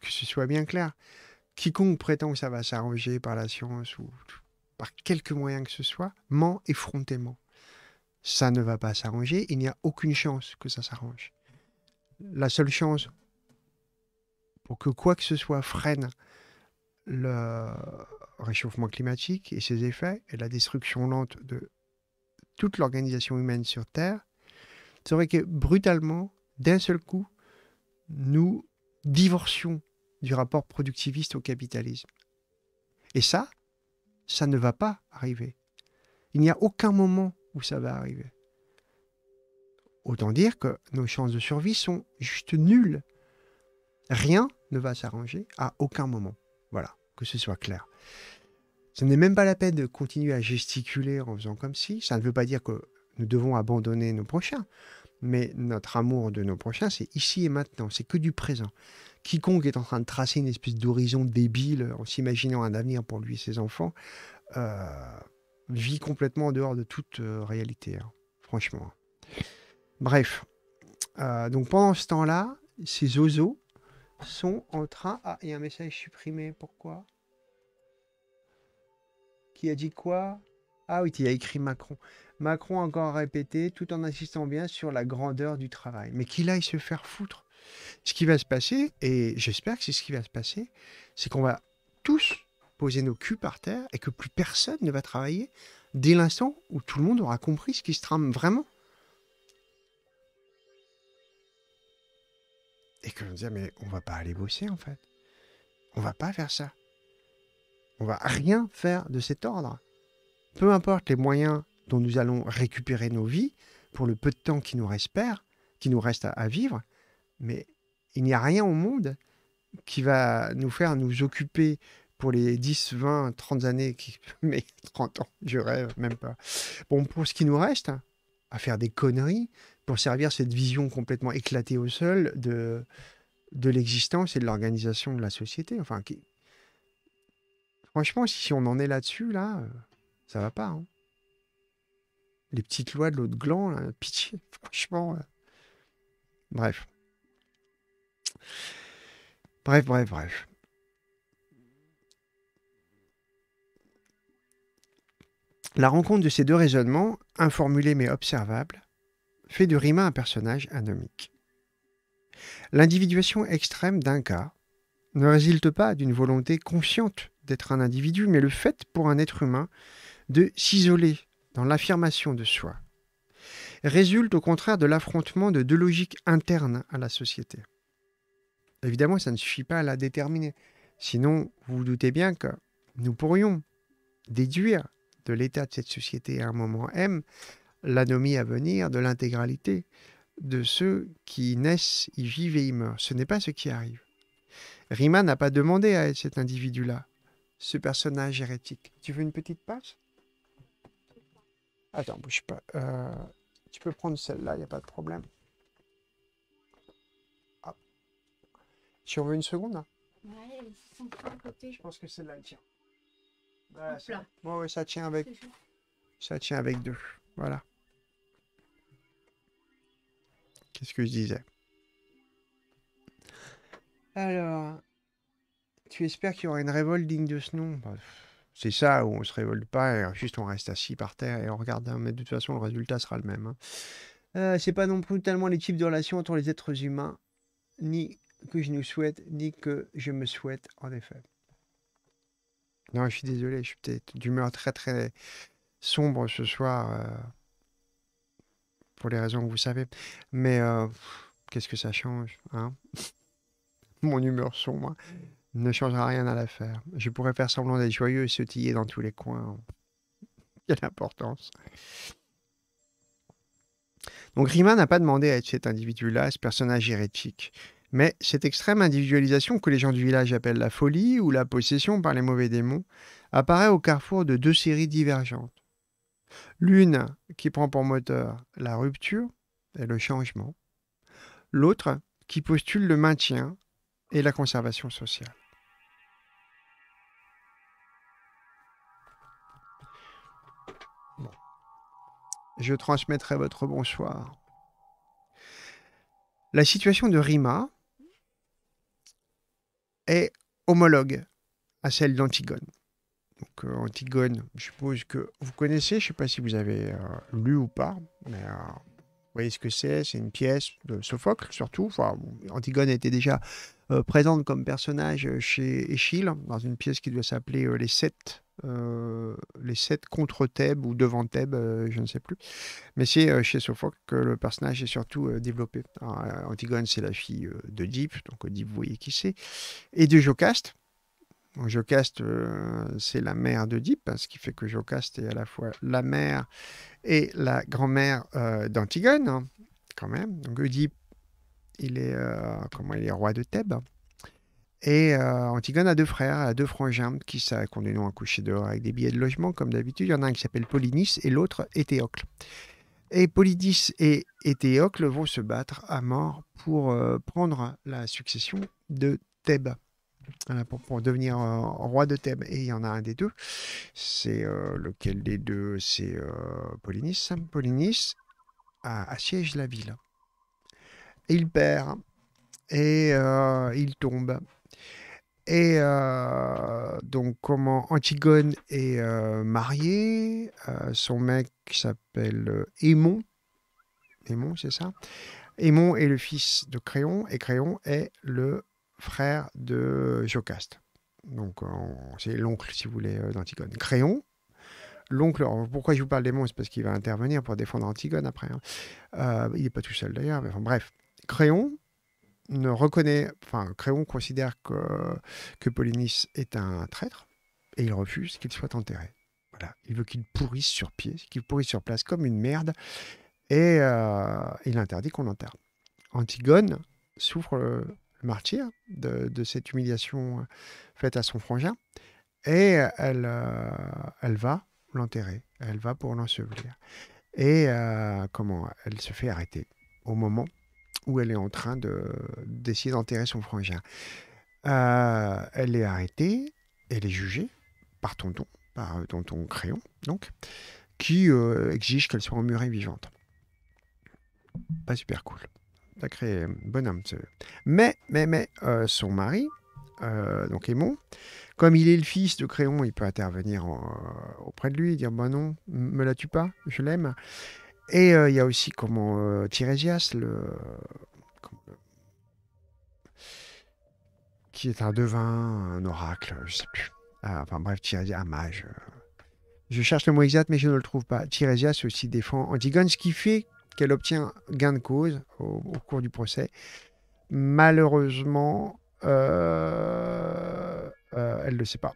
Que ce soit bien clair. Quiconque prétend que ça va s'arranger par la science ou par quelque moyen que ce soit, ment effrontément. Ça ne va pas s'arranger, il n'y a aucune chance que ça s'arrange la seule chance pour que quoi que ce soit freine le réchauffement climatique et ses effets et la destruction lente de toute l'organisation humaine sur Terre, c'est que brutalement, d'un seul coup, nous divorcions du rapport productiviste au capitalisme. Et ça, ça ne va pas arriver. Il n'y a aucun moment où ça va arriver. Autant dire que nos chances de survie sont juste nulles. Rien ne va s'arranger à aucun moment. Voilà, que ce soit clair. Ce n'est même pas la peine de continuer à gesticuler en faisant comme si. Ça ne veut pas dire que nous devons abandonner nos prochains. Mais notre amour de nos prochains, c'est ici et maintenant, c'est que du présent. Quiconque est en train de tracer une espèce d'horizon débile en s'imaginant un avenir pour lui et ses enfants, euh, vit complètement en dehors de toute euh, réalité, hein. franchement. Bref. Euh, donc pendant ce temps-là, ces oiseaux sont en train... Ah, il y a un message supprimé. Pourquoi Qui a dit quoi Ah oui, il a écrit Macron. Macron encore répété, tout en insistant bien sur la grandeur du travail. Mais qu'il aille se faire foutre. Ce qui va se passer, et j'espère que c'est ce qui va se passer, c'est qu'on va tous poser nos culs par terre et que plus personne ne va travailler dès l'instant où tout le monde aura compris ce qui se trame vraiment. et que je me disais, mais on va pas aller bosser en fait. On va pas faire ça. On va rien faire de cet ordre. Peu importe les moyens dont nous allons récupérer nos vies, pour le peu de temps qui nous reste, à vivre, mais il n'y a rien au monde qui va nous faire nous occuper pour les 10, 20, 30 années, qui... mais 30 ans, je rêve même pas. Bon, pour ce qui nous reste, à faire des conneries, pour servir cette vision complètement éclatée au sol de, de l'existence et de l'organisation de la société. Enfin, Franchement, si on en est là-dessus, là, euh, ça va pas. Hein. Les petites lois de l'autre gland, pitié, franchement. Euh. Bref. Bref, bref, bref. La rencontre de ces deux raisonnements, informulés mais observables, fait de Rima un personnage anomique. L'individuation extrême d'un cas ne résulte pas d'une volonté consciente d'être un individu, mais le fait pour un être humain de s'isoler dans l'affirmation de soi résulte au contraire de l'affrontement de deux logiques internes à la société. Évidemment, ça ne suffit pas à la déterminer. Sinon, vous vous doutez bien que nous pourrions déduire de l'état de cette société à un moment M l'anomie à venir de l'intégralité de ceux qui naissent, y vivent et y meurent. Ce n'est pas ce qui arrive. Rima n'a pas demandé à être cet individu-là, ce personnage hérétique. Tu veux une petite passe Attends, bouge pas. Euh, tu peux prendre celle-là, il n'y a pas de problème. Tu en veux une seconde hein. Je pense que celle-là, tient. ça tient avec. Ça tient avec deux. Voilà. Qu'est-ce que je disais Alors, tu espères qu'il y aura une révolte digne de ce nom bah, C'est ça, où on se révolte pas, et juste on reste assis par terre et on regarde. Hein, mais de toute façon, le résultat sera le même. Hein. Euh, c'est pas non plus tellement les types de relations entre les êtres humains, ni que je nous souhaite, ni que je me souhaite, en effet. Non, je suis désolé, je suis peut-être d'humeur très très sombre ce soir. Euh, pour les raisons que vous savez. Mais euh, qu'est-ce que ça change hein? Mon humeur sombre hein. ne changera rien à l'affaire. Je pourrais faire semblant d'être joyeux et sautiller dans tous les coins. Quelle importance donc Rima n'a pas demandé à être cet individu-là, ce personnage hérétique. Mais cette extrême individualisation que les gens du village appellent la folie ou la possession par les mauvais démons apparaît au carrefour de deux séries divergentes. L'une qui prend pour moteur la rupture et le changement, l'autre qui postule le maintien et la conservation sociale. Je transmettrai votre bonsoir. La situation de Rima est homologue à celle d'Antigone. Donc euh, Antigone, je suppose que vous connaissez, je ne sais pas si vous avez euh, lu ou pas, mais euh, vous voyez ce que c'est, c'est une pièce de Sophocle surtout. Enfin, Antigone était déjà présente comme personnage chez Échille, dans une pièce qui doit s'appeler Les Sept. les sept contre Thèbes ou devant Thèbes, je ne sais plus. Mais c'est chez Sophocle que le personnage est surtout développé. Antigone, c'est la fille d'Oedipe, donc Oedipe, vous voyez qui c'est, et de Jocaste. Jocaste, euh, c'est la mère d'Oedipe, hein, ce qui fait que Jocaste est à la fois la mère et la grand-mère euh, d'Antigone, hein, quand même. Donc Oedipe, il est, euh, comment, il est roi de Thèbes. Et Antigone a deux frères, deux frangins qui sont des noms à coucher dehors avec des billets de logement, comme d'habitude. Il y en a un qui s'appelle Polynice et l'autre Étéocle. Et Polynice et Étéocle vont se battre à mort pour prendre la succession de Thèbes. Euh, pour, devenir euh, roi de Thèbes. Et il y en a un des deux. C'est euh, lequel des deux C'est euh, Polynice. Polynice assiège la ville. Il perd et il tombe. Et donc, comment Antigone est mariée, son mec s'appelle Émon Émon c'est ça Émon est le fils de Créon, et Créon est le frère de Jocaste. Donc, euh, c'est l'oncle, si vous voulez, euh, d'Antigone. Créon, l'oncle. Pourquoi je vous parle des c'est Parce qu'il va intervenir pour défendre Antigone après. Hein. Euh, il n'est pas tout seul d'ailleurs. bref, Créon ne reconnaît. Enfin, Créon considère que, que Polynice est un traître et il refuse qu'il soit enterré. Voilà. Il veut qu'il pourrisse sur pied, qu'il pourrisse sur place comme une merde et il interdit qu'on l'enterre. Antigone souffre martyr de, cette humiliation euh, faite à son frangin. Et elle, euh, elle va l'enterrer, elle va pour l'ensevelir. Et euh, comment Elle se fait arrêter au moment où elle est en train d'essayer d'enterrer son frangin. elle est arrêtée, elle est jugée par Tonton, par Tonton Crayon, donc, qui exige qu'elle soit emmurée vivante. Pas super cool sacré euh, bonhomme. Mais, mais, mais, euh, son mari, euh, donc Aimon, comme il est le fils de Créon, il peut intervenir auprès de lui et dire Bah non, me la tue pas, je l'aime. Et il y a aussi comment Tirésias, le, qui est un devin, un oracle, je sais plus. Ah, enfin bref, Tirésias, un mage. Je cherche le mot exact, mais je ne le trouve pas. Tirésias aussi défend Antigone, ce qui fait qu'elle obtient gain de cause au, cours du procès. Malheureusement, euh, euh, elle ne le sait pas.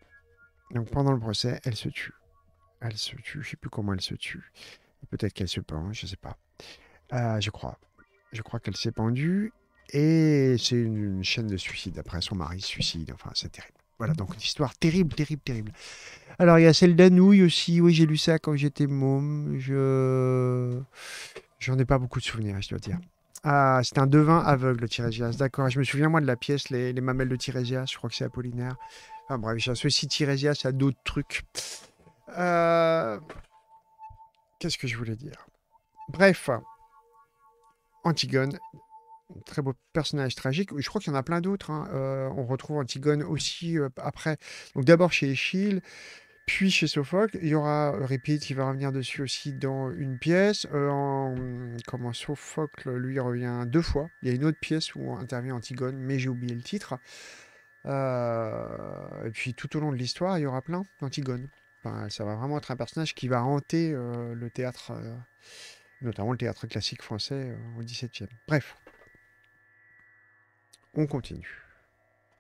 Donc pendant le procès, elle se tue. Elle se tue, je sais plus comment elle se tue. Peut-être qu'elle se pend, je sais pas. Euh, je crois. Je crois qu'elle s'est pendue. Et c'est une, chaîne de suicide. Après, son mari suicide. Enfin, c'est terrible. Voilà, donc une histoire terrible, terrible, terrible. Alors, il y a celle d'Anouille aussi. Oui, j'ai lu ça quand j'étais môme. Je... J'en ai pas beaucoup de souvenirs, je dois dire. Ah, c'était un devin aveugle, Tiresias. D'accord. Je me souviens, moi, de la pièce Les, mamelles de Tiresias. Je crois que c'est Apollinaire. Enfin, bref, j'associe Tirésias à d'autres trucs. Euh, qu'est-ce que je voulais dire Bref, Antigone, très beau personnage tragique. Je crois qu'il y en a plein d'autres. Hein. Euh, on retrouve Antigone aussi euh, après. Donc, d'abord chez Échille. Puis chez Sophocle, il y aura euh, Repeat qui va revenir dessus aussi dans une pièce. Comme euh, en, hum, comment Sophocle lui revient deux fois. Il y a une autre pièce où intervient Antigone, mais j'ai oublié le titre. Euh, et puis tout au long de l'histoire, il y aura plein d'Antigone. ça va vraiment être un personnage qui va hanter le théâtre, notamment le théâtre classique français au XVIIe. Bref, on continue.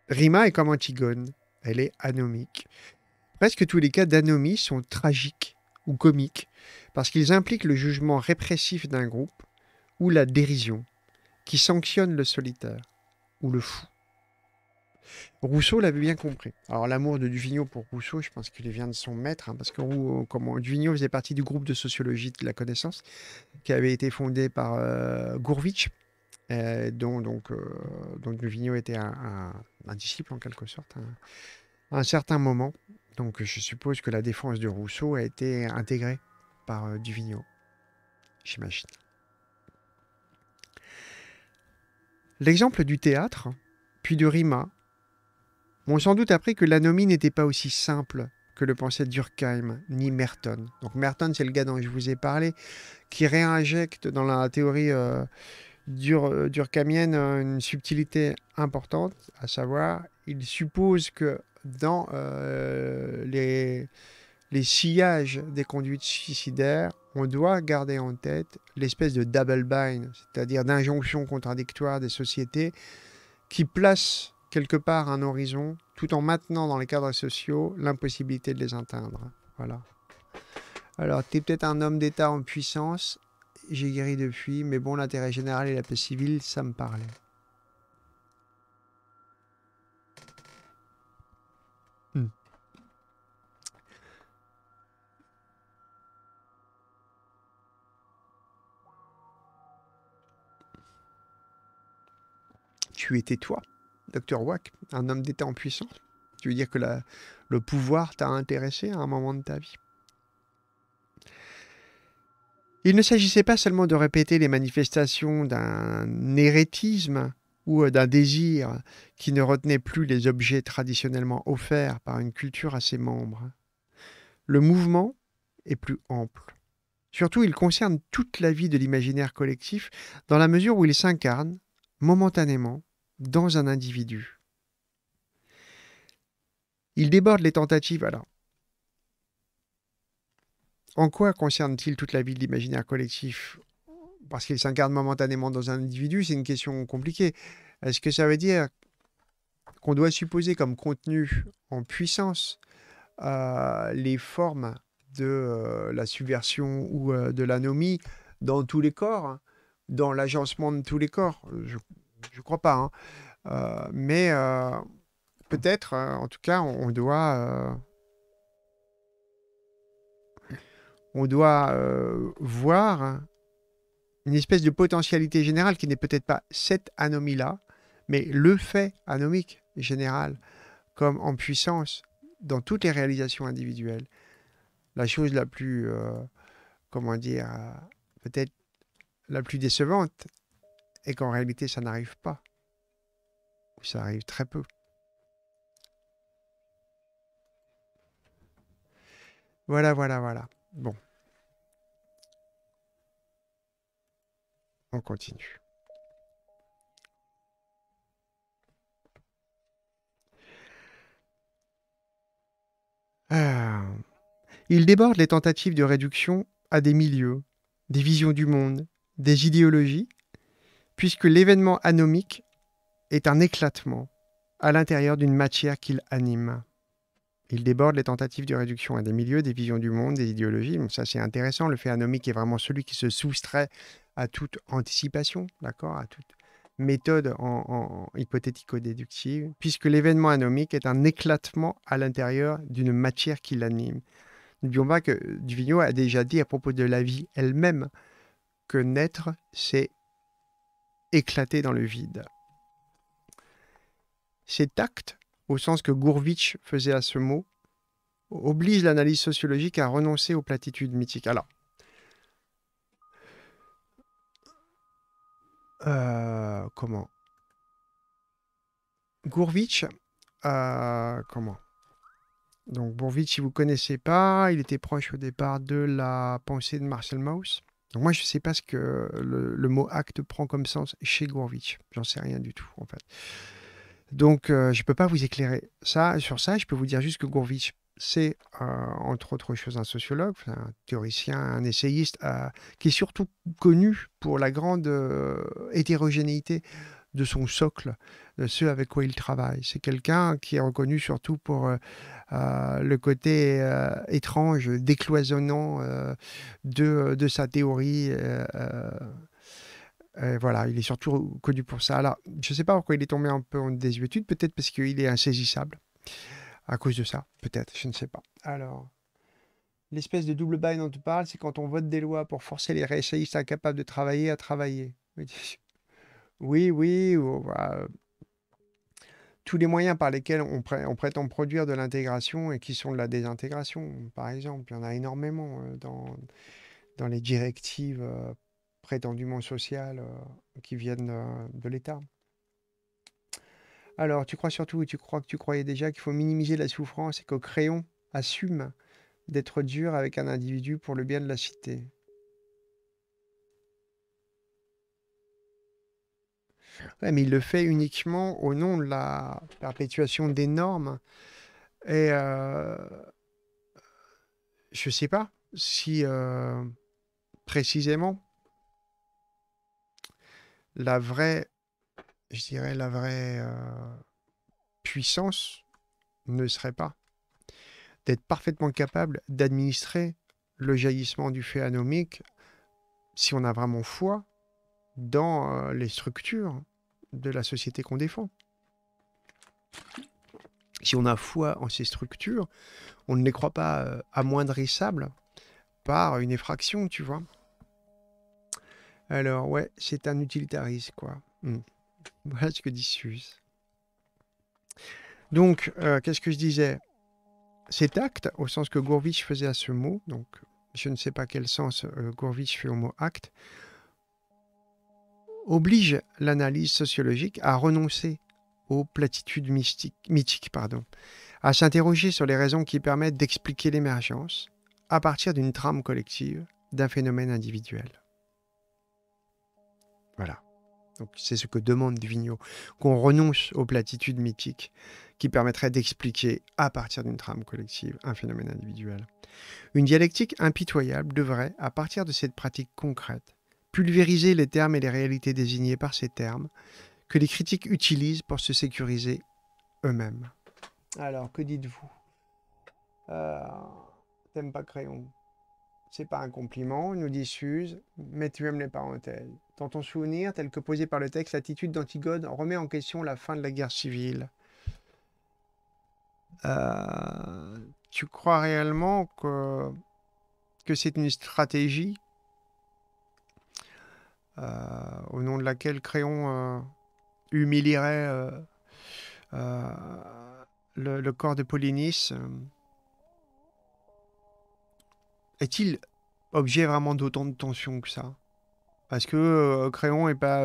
Rima est comme Antigone, elle est anomique. Presque tous les cas d'anomie sont tragiques ou comiques, parce qu'ils impliquent le jugement répressif d'un groupe ou la dérision, qui sanctionne le solitaire ou le fou. Rousseau l'avait bien compris. Alors l'amour de Duvigneau pour Rousseau, je pense qu'il vient de son maître, hein, parce que Duvigneau faisait partie du groupe de sociologie de la connaissance qui avait été fondé par euh, Gourvitch, euh, dont, donc, euh, était un, disciple en quelque sorte, à un certain moment. Donc je suppose que la défense de Rousseau a été intégrée par euh, j'imagine. L'exemple du théâtre, puis de Rima, m'ont sans doute appris que l'anomie n'était pas aussi simple que le pensait Durkheim ni Merton. Donc Merton, c'est le gars dont je vous ai parlé, qui réinjecte dans la théorie euh, euh, durkheimienne euh, une subtilité importante, à savoir, il suppose que dans euh, les, sillages des conduites suicidaires, on doit garder en tête l'espèce de double bind, c'est-à-dire d'injonction contradictoire des sociétés qui placent quelque part un horizon tout en maintenant dans les cadres sociaux l'impossibilité de les atteindre. Voilà. Alors, tu es peut-être un homme d'État en puissance, j'ai guéri depuis, mais bon, l'intérêt général et la paix civile, ça me parlait. tu étais toi, Docteur Wack, un homme d'État en puissance. Tu veux dire que le pouvoir t'a intéressé à un moment de ta vie. Il ne s'agissait pas seulement de répéter les manifestations d'un hérétisme ou euh, d'un désir qui ne retenait plus les objets traditionnellement offerts par une culture à ses membres. Le mouvement est plus ample. Surtout, il concerne toute la vie de l'imaginaire collectif dans la mesure où il s'incarne, momentanément, dans un individu. Il déborde les tentatives. Alors, en quoi concerne-t-il toute la vie de l'imaginaire collectif Parce qu'il s'incarne momentanément dans un individu, c'est une question compliquée. Est-ce que ça veut dire qu'on doit supposer comme contenu en puissance euh, les formes de euh, la subversion ou euh, de l'anomie dans tous les corps, dans l'agencement de tous les corps. Je crois pas. Hein. Euh, mais euh, peut-être, euh, en tout cas, on, doit, on doit voir une espèce de potentialité générale qui n'est peut-être pas cette anomie-là, mais le fait anomique général, comme en puissance dans toutes les réalisations individuelles. La chose la plus, comment dire, peut-être la plus décevante, et qu'en réalité ça n'arrive pas, ou ça arrive très peu. Voilà, voilà, voilà. Bon. On continue. Ah. Il déborde les tentatives de réduction à des milieux, des visions du monde, des idéologies, puisque l'événement anomique est un éclatement à l'intérieur d'une matière qu'il anime. Il déborde les tentatives de réduction à des milieux, des visions du monde, des idéologies. ça, c'est intéressant. Le fait anomique est vraiment celui qui se soustrait à toute anticipation, d'accord, à toute méthode hypothético-déductive, puisque l'événement anomique est un éclatement à l'intérieur d'une matière qui l'anime. N'oublions pas que Duvigneau a déjà dit à propos de la vie elle-même que naître, c'est éclaté dans le vide. Cet acte, au sens que Gourvitch faisait à ce mot, oblige l'analyse sociologique à renoncer aux platitudes mythiques. Alors, euh, comment Gourvitch, euh, comment Donc, Gourvitch, si vous ne connaissez pas, il était proche au départ de la pensée de Marcel Mauss moi, je ne sais pas ce que le, mot acte prend comme sens chez Gourvitch. J'en sais rien du tout, en fait. Donc, euh, je ne peux pas vous éclairer ça, sur ça. Je peux vous dire juste que Gourvitch, c'est, euh, entre autres choses, un sociologue, un théoricien, un essayiste, euh, qui est surtout connu pour la grande hétérogénéité de son socle, de euh, ce avec quoi il travaille. C'est quelqu'un qui est reconnu surtout pour euh, euh, le côté étrange, décloisonnant de, sa théorie. voilà, il est surtout connu pour ça. Alors, je ne sais pas pourquoi il est tombé un peu en désuétude, peut-être parce qu'il est insaisissable à cause de ça, peut-être, je ne sais pas. Alors. L'espèce de double bail dont tu parles, c'est quand on vote des lois pour forcer les réessayistes incapables de travailler à travailler. Oui, oui. Bah, tous les moyens par lesquels on, prétend produire de l'intégration et qui sont de la désintégration, par exemple. Il y en a énormément euh, dans, les directives euh, prétendument sociales euh, qui viennent de l'État. Alors, tu crois surtout, ou tu crois que tu croyais déjà qu'il faut minimiser la souffrance et que crayon, assume d'être dur avec un individu pour le bien de la cité. mais il le fait uniquement au nom de la perpétuation des normes. Et euh, je ne sais pas si euh, précisément la vraie, je dirais la vraie euh, puissance ne serait pas d'être parfaitement capable d'administrer le jaillissement du fait anomique si on a vraiment foi dans les structures de la société qu'on défend. Si on a foi en ces structures, on ne les croit pas euh, amoindrissables par une effraction, tu vois. Alors, ouais, c'est un utilitarisme, quoi. Hmm. Voilà ce que dit tu Donc, euh, qu'est-ce que je disais Cet acte, au sens que Gourvitch faisait à ce mot, donc je ne sais pas quel sens euh, Gourvitch fait au mot acte, oblige l'analyse sociologique à renoncer aux platitudes mythiques, pardon, à s'interroger sur les raisons qui permettent d'expliquer l'émergence à partir d'une trame collective d'un phénomène individuel. Voilà. Donc c'est ce que demande Vigneault, qu'on renonce aux platitudes mythiques qui permettraient d'expliquer à partir d'une trame collective un phénomène individuel. Une dialectique impitoyable devrait, à partir de cette pratique concrète, pulvériser les termes et les réalités désignées par ces termes, que les critiques utilisent pour se sécuriser eux-mêmes. Alors, que dites-vous euh, T'aimes pas crayon C'est pas un compliment, nous dit mais tu aimes les parenthèses. Dans ton souvenir, tel que posé par le texte, l'attitude d'Antigone remet en question la fin de la guerre civile. Euh, tu crois réellement que, que c'est une stratégie euh, au nom de laquelle Créon euh, humilierait euh, le, corps de Polynice, est-il objet vraiment d'autant de tension que ça Parce que Créon n'est pas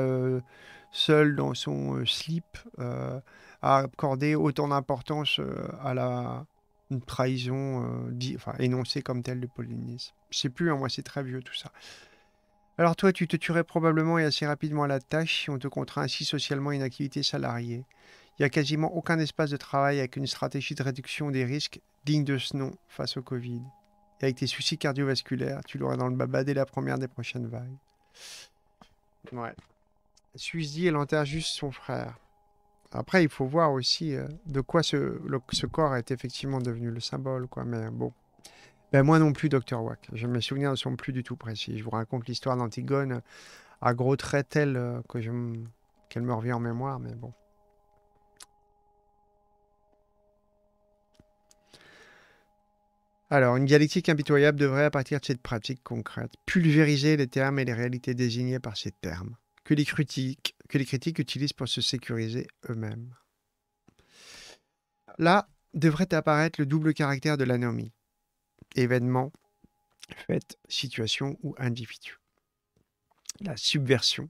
seul dans son slip à accorder autant d'importance à la trahison énoncée comme telle de Polynice. Je plus, hein, moi c'est très vieux tout ça. Alors toi, tu te tuerais probablement et assez rapidement à la tâche si on te contraint ainsi socialement une activité salariée. Il n'y a quasiment aucun espace de travail avec une stratégie de réduction des risques digne de ce nom face au Covid. Et avec tes soucis cardiovasculaires, tu l'auras dans le baba dès la première des prochaines vagues. Ouais. Suzy, elle enterre juste son frère. Après, il faut voir aussi euh, de quoi ce, ce corps est effectivement devenu le symbole, quoi. Mais bon. Ben, moi non plus, Docteur Wack. Je, mes souvenirs ne sont plus du tout précis. Je vous raconte l'histoire d'Antigone à gros traits telle euh, que je qu'elle me revient en mémoire, mais bon. Alors, une dialectique impitoyable devrait, à partir de cette pratique concrète, pulvériser les termes et les réalités désignées par ces termes, que les critiques, que les critiques utilisent pour se sécuriser eux-mêmes. Là devrait apparaître le double caractère de l'anomie événements, fait, situation ou individus, La subversion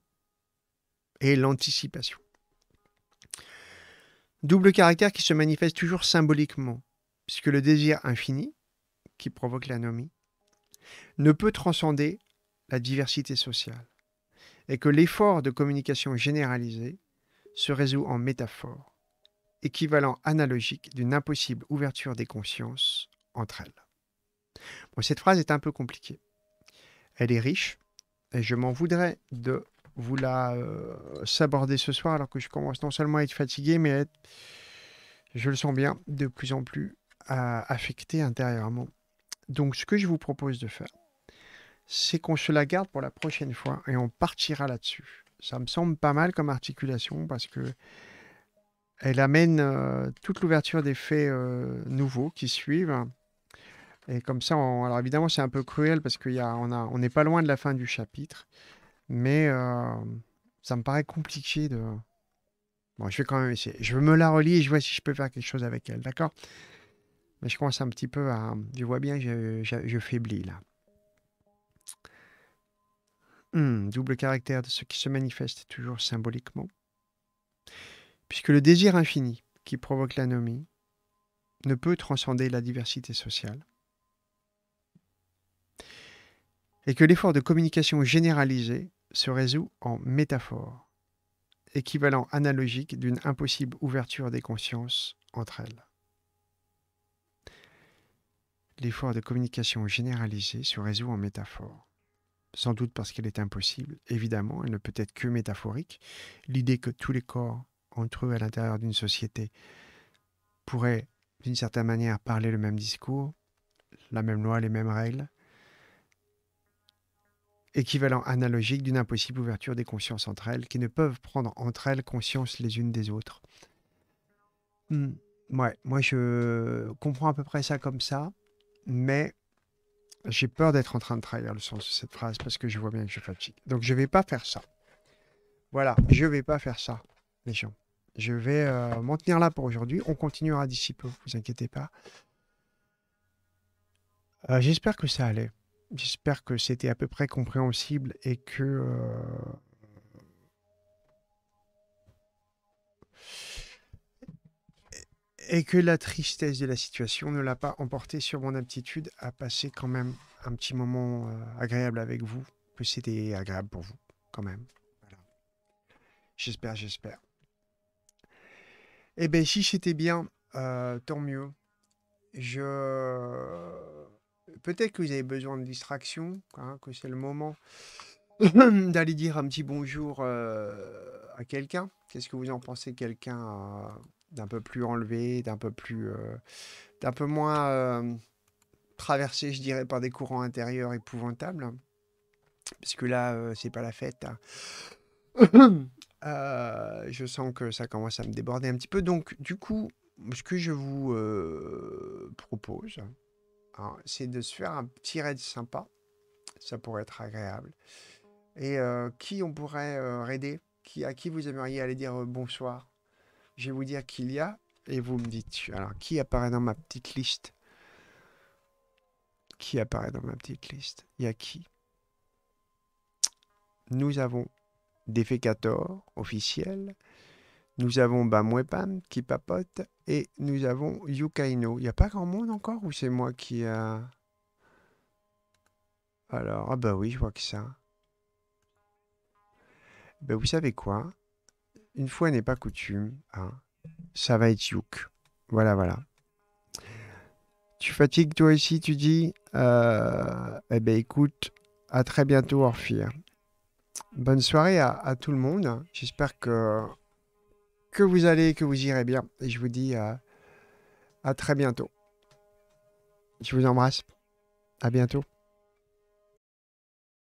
et l'anticipation. Double caractère qui se manifeste toujours symboliquement, puisque le désir infini, qui provoque l'anomie, ne peut transcender la diversité sociale, et que l'effort de communication généralisée se résout en métaphore, équivalent analogique d'une impossible ouverture des consciences entre elles cette phrase est un peu compliquée. Elle est riche et je m'en voudrais de vous la euh, saborder ce soir alors que je commence non seulement à être fatigué, mais à être, je le sens bien, de plus en plus euh, affecté intérieurement. Donc ce que je vous propose de faire, c'est qu'on se la garde pour la prochaine fois et on partira là-dessus. Ça me semble pas mal comme articulation parce que elle amène euh, toute l'ouverture des faits nouveaux qui suivent et comme ça, alors évidemment, c'est un peu cruel parce qu'on a... on n'est pas loin de la fin du chapitre, mais euh, ça me paraît compliqué de. Bon, je vais quand même essayer. Je me la relis et je vois si je peux faire quelque chose avec elle, d'accord Mais je commence un petit peu à. Je vois bien que je, je... faiblis là. Hmm, double caractère de ce qui se manifeste toujours symboliquement. Puisque le désir infini qui provoque l'anomie ne peut transcender la diversité sociale. et que l'effort de communication généralisée se résout en métaphore, équivalent analogique d'une impossible ouverture des consciences entre elles. L'effort de communication généralisée se résout en métaphore. Sans doute parce qu'elle est impossible, évidemment, elle ne peut être que métaphorique. L'idée que tous les corps entre eux à l'intérieur d'une société pourraient, d'une certaine manière, parler le même discours, la même loi, les mêmes règles, équivalent analogique d'une impossible ouverture des consciences entre elles, qui ne peuvent prendre entre elles conscience les unes des autres. Hmm. moi je comprends à peu près ça comme ça, mais j'ai peur d'être en train de trahir le sens de cette phrase parce que je vois bien que je fatigue. Donc je vais pas faire ça. Voilà, je vais pas faire ça, les gens. Je vais euh, m'en tenir là pour aujourd'hui. On continuera d'ici peu, vous inquiétez pas. Euh, j'espère que ça allait. J'espère que c'était à peu près compréhensible et que... Euh, et que la tristesse de la situation ne l'a pas emporté sur mon aptitude à passer quand même un petit moment euh, agréable avec vous, que c'était agréable pour vous quand même. Voilà. J'espère, j'espère. Eh bien, si c'était bien, euh, tant mieux. Je peut-être que vous avez besoin de distraction, hein, que c'est le moment d'aller dire un petit bonjour euh, à quelqu'un. Qu'est-ce que vous en pensez, quelqu'un euh, d'un peu plus enlevé, d'un peu plus, euh, d'un peu moins traversé, je dirais, par des courants intérieurs épouvantables, parce que là, c'est pas la fête. Hein. je sens que ça commence à me déborder un petit peu. Donc, du coup, ce que je vous propose, c'est de se faire un petit raid sympa. Ça pourrait être agréable. Et euh, qui on pourrait euh, raider qui, À qui vous aimeriez aller dire euh, bonsoir Je vais vous dire qu'il y a et vous me dites. Alors, qui apparaît dans ma petite liste Qui apparaît dans ma petite liste Il y a qui Nous avons Defecator officiels, nous avons Bamwepam qui papote et nous avons Yukaino. Il n'y a pas grand monde encore ou c'est moi qui a... Euh, Alors, ah bah oui, je vois que ça. Ben vous savez quoi Une fois n'est pas coutume, hein, ça va être Yuk. Voilà, voilà. Tu fatigues toi aussi, tu dis euh, Eh ben écoute, à très bientôt, Orphir. Bonne soirée à tout le monde. J'espère que que vous allez, que vous irez bien. Et je vous dis à très bientôt. Je vous embrasse. À bientôt.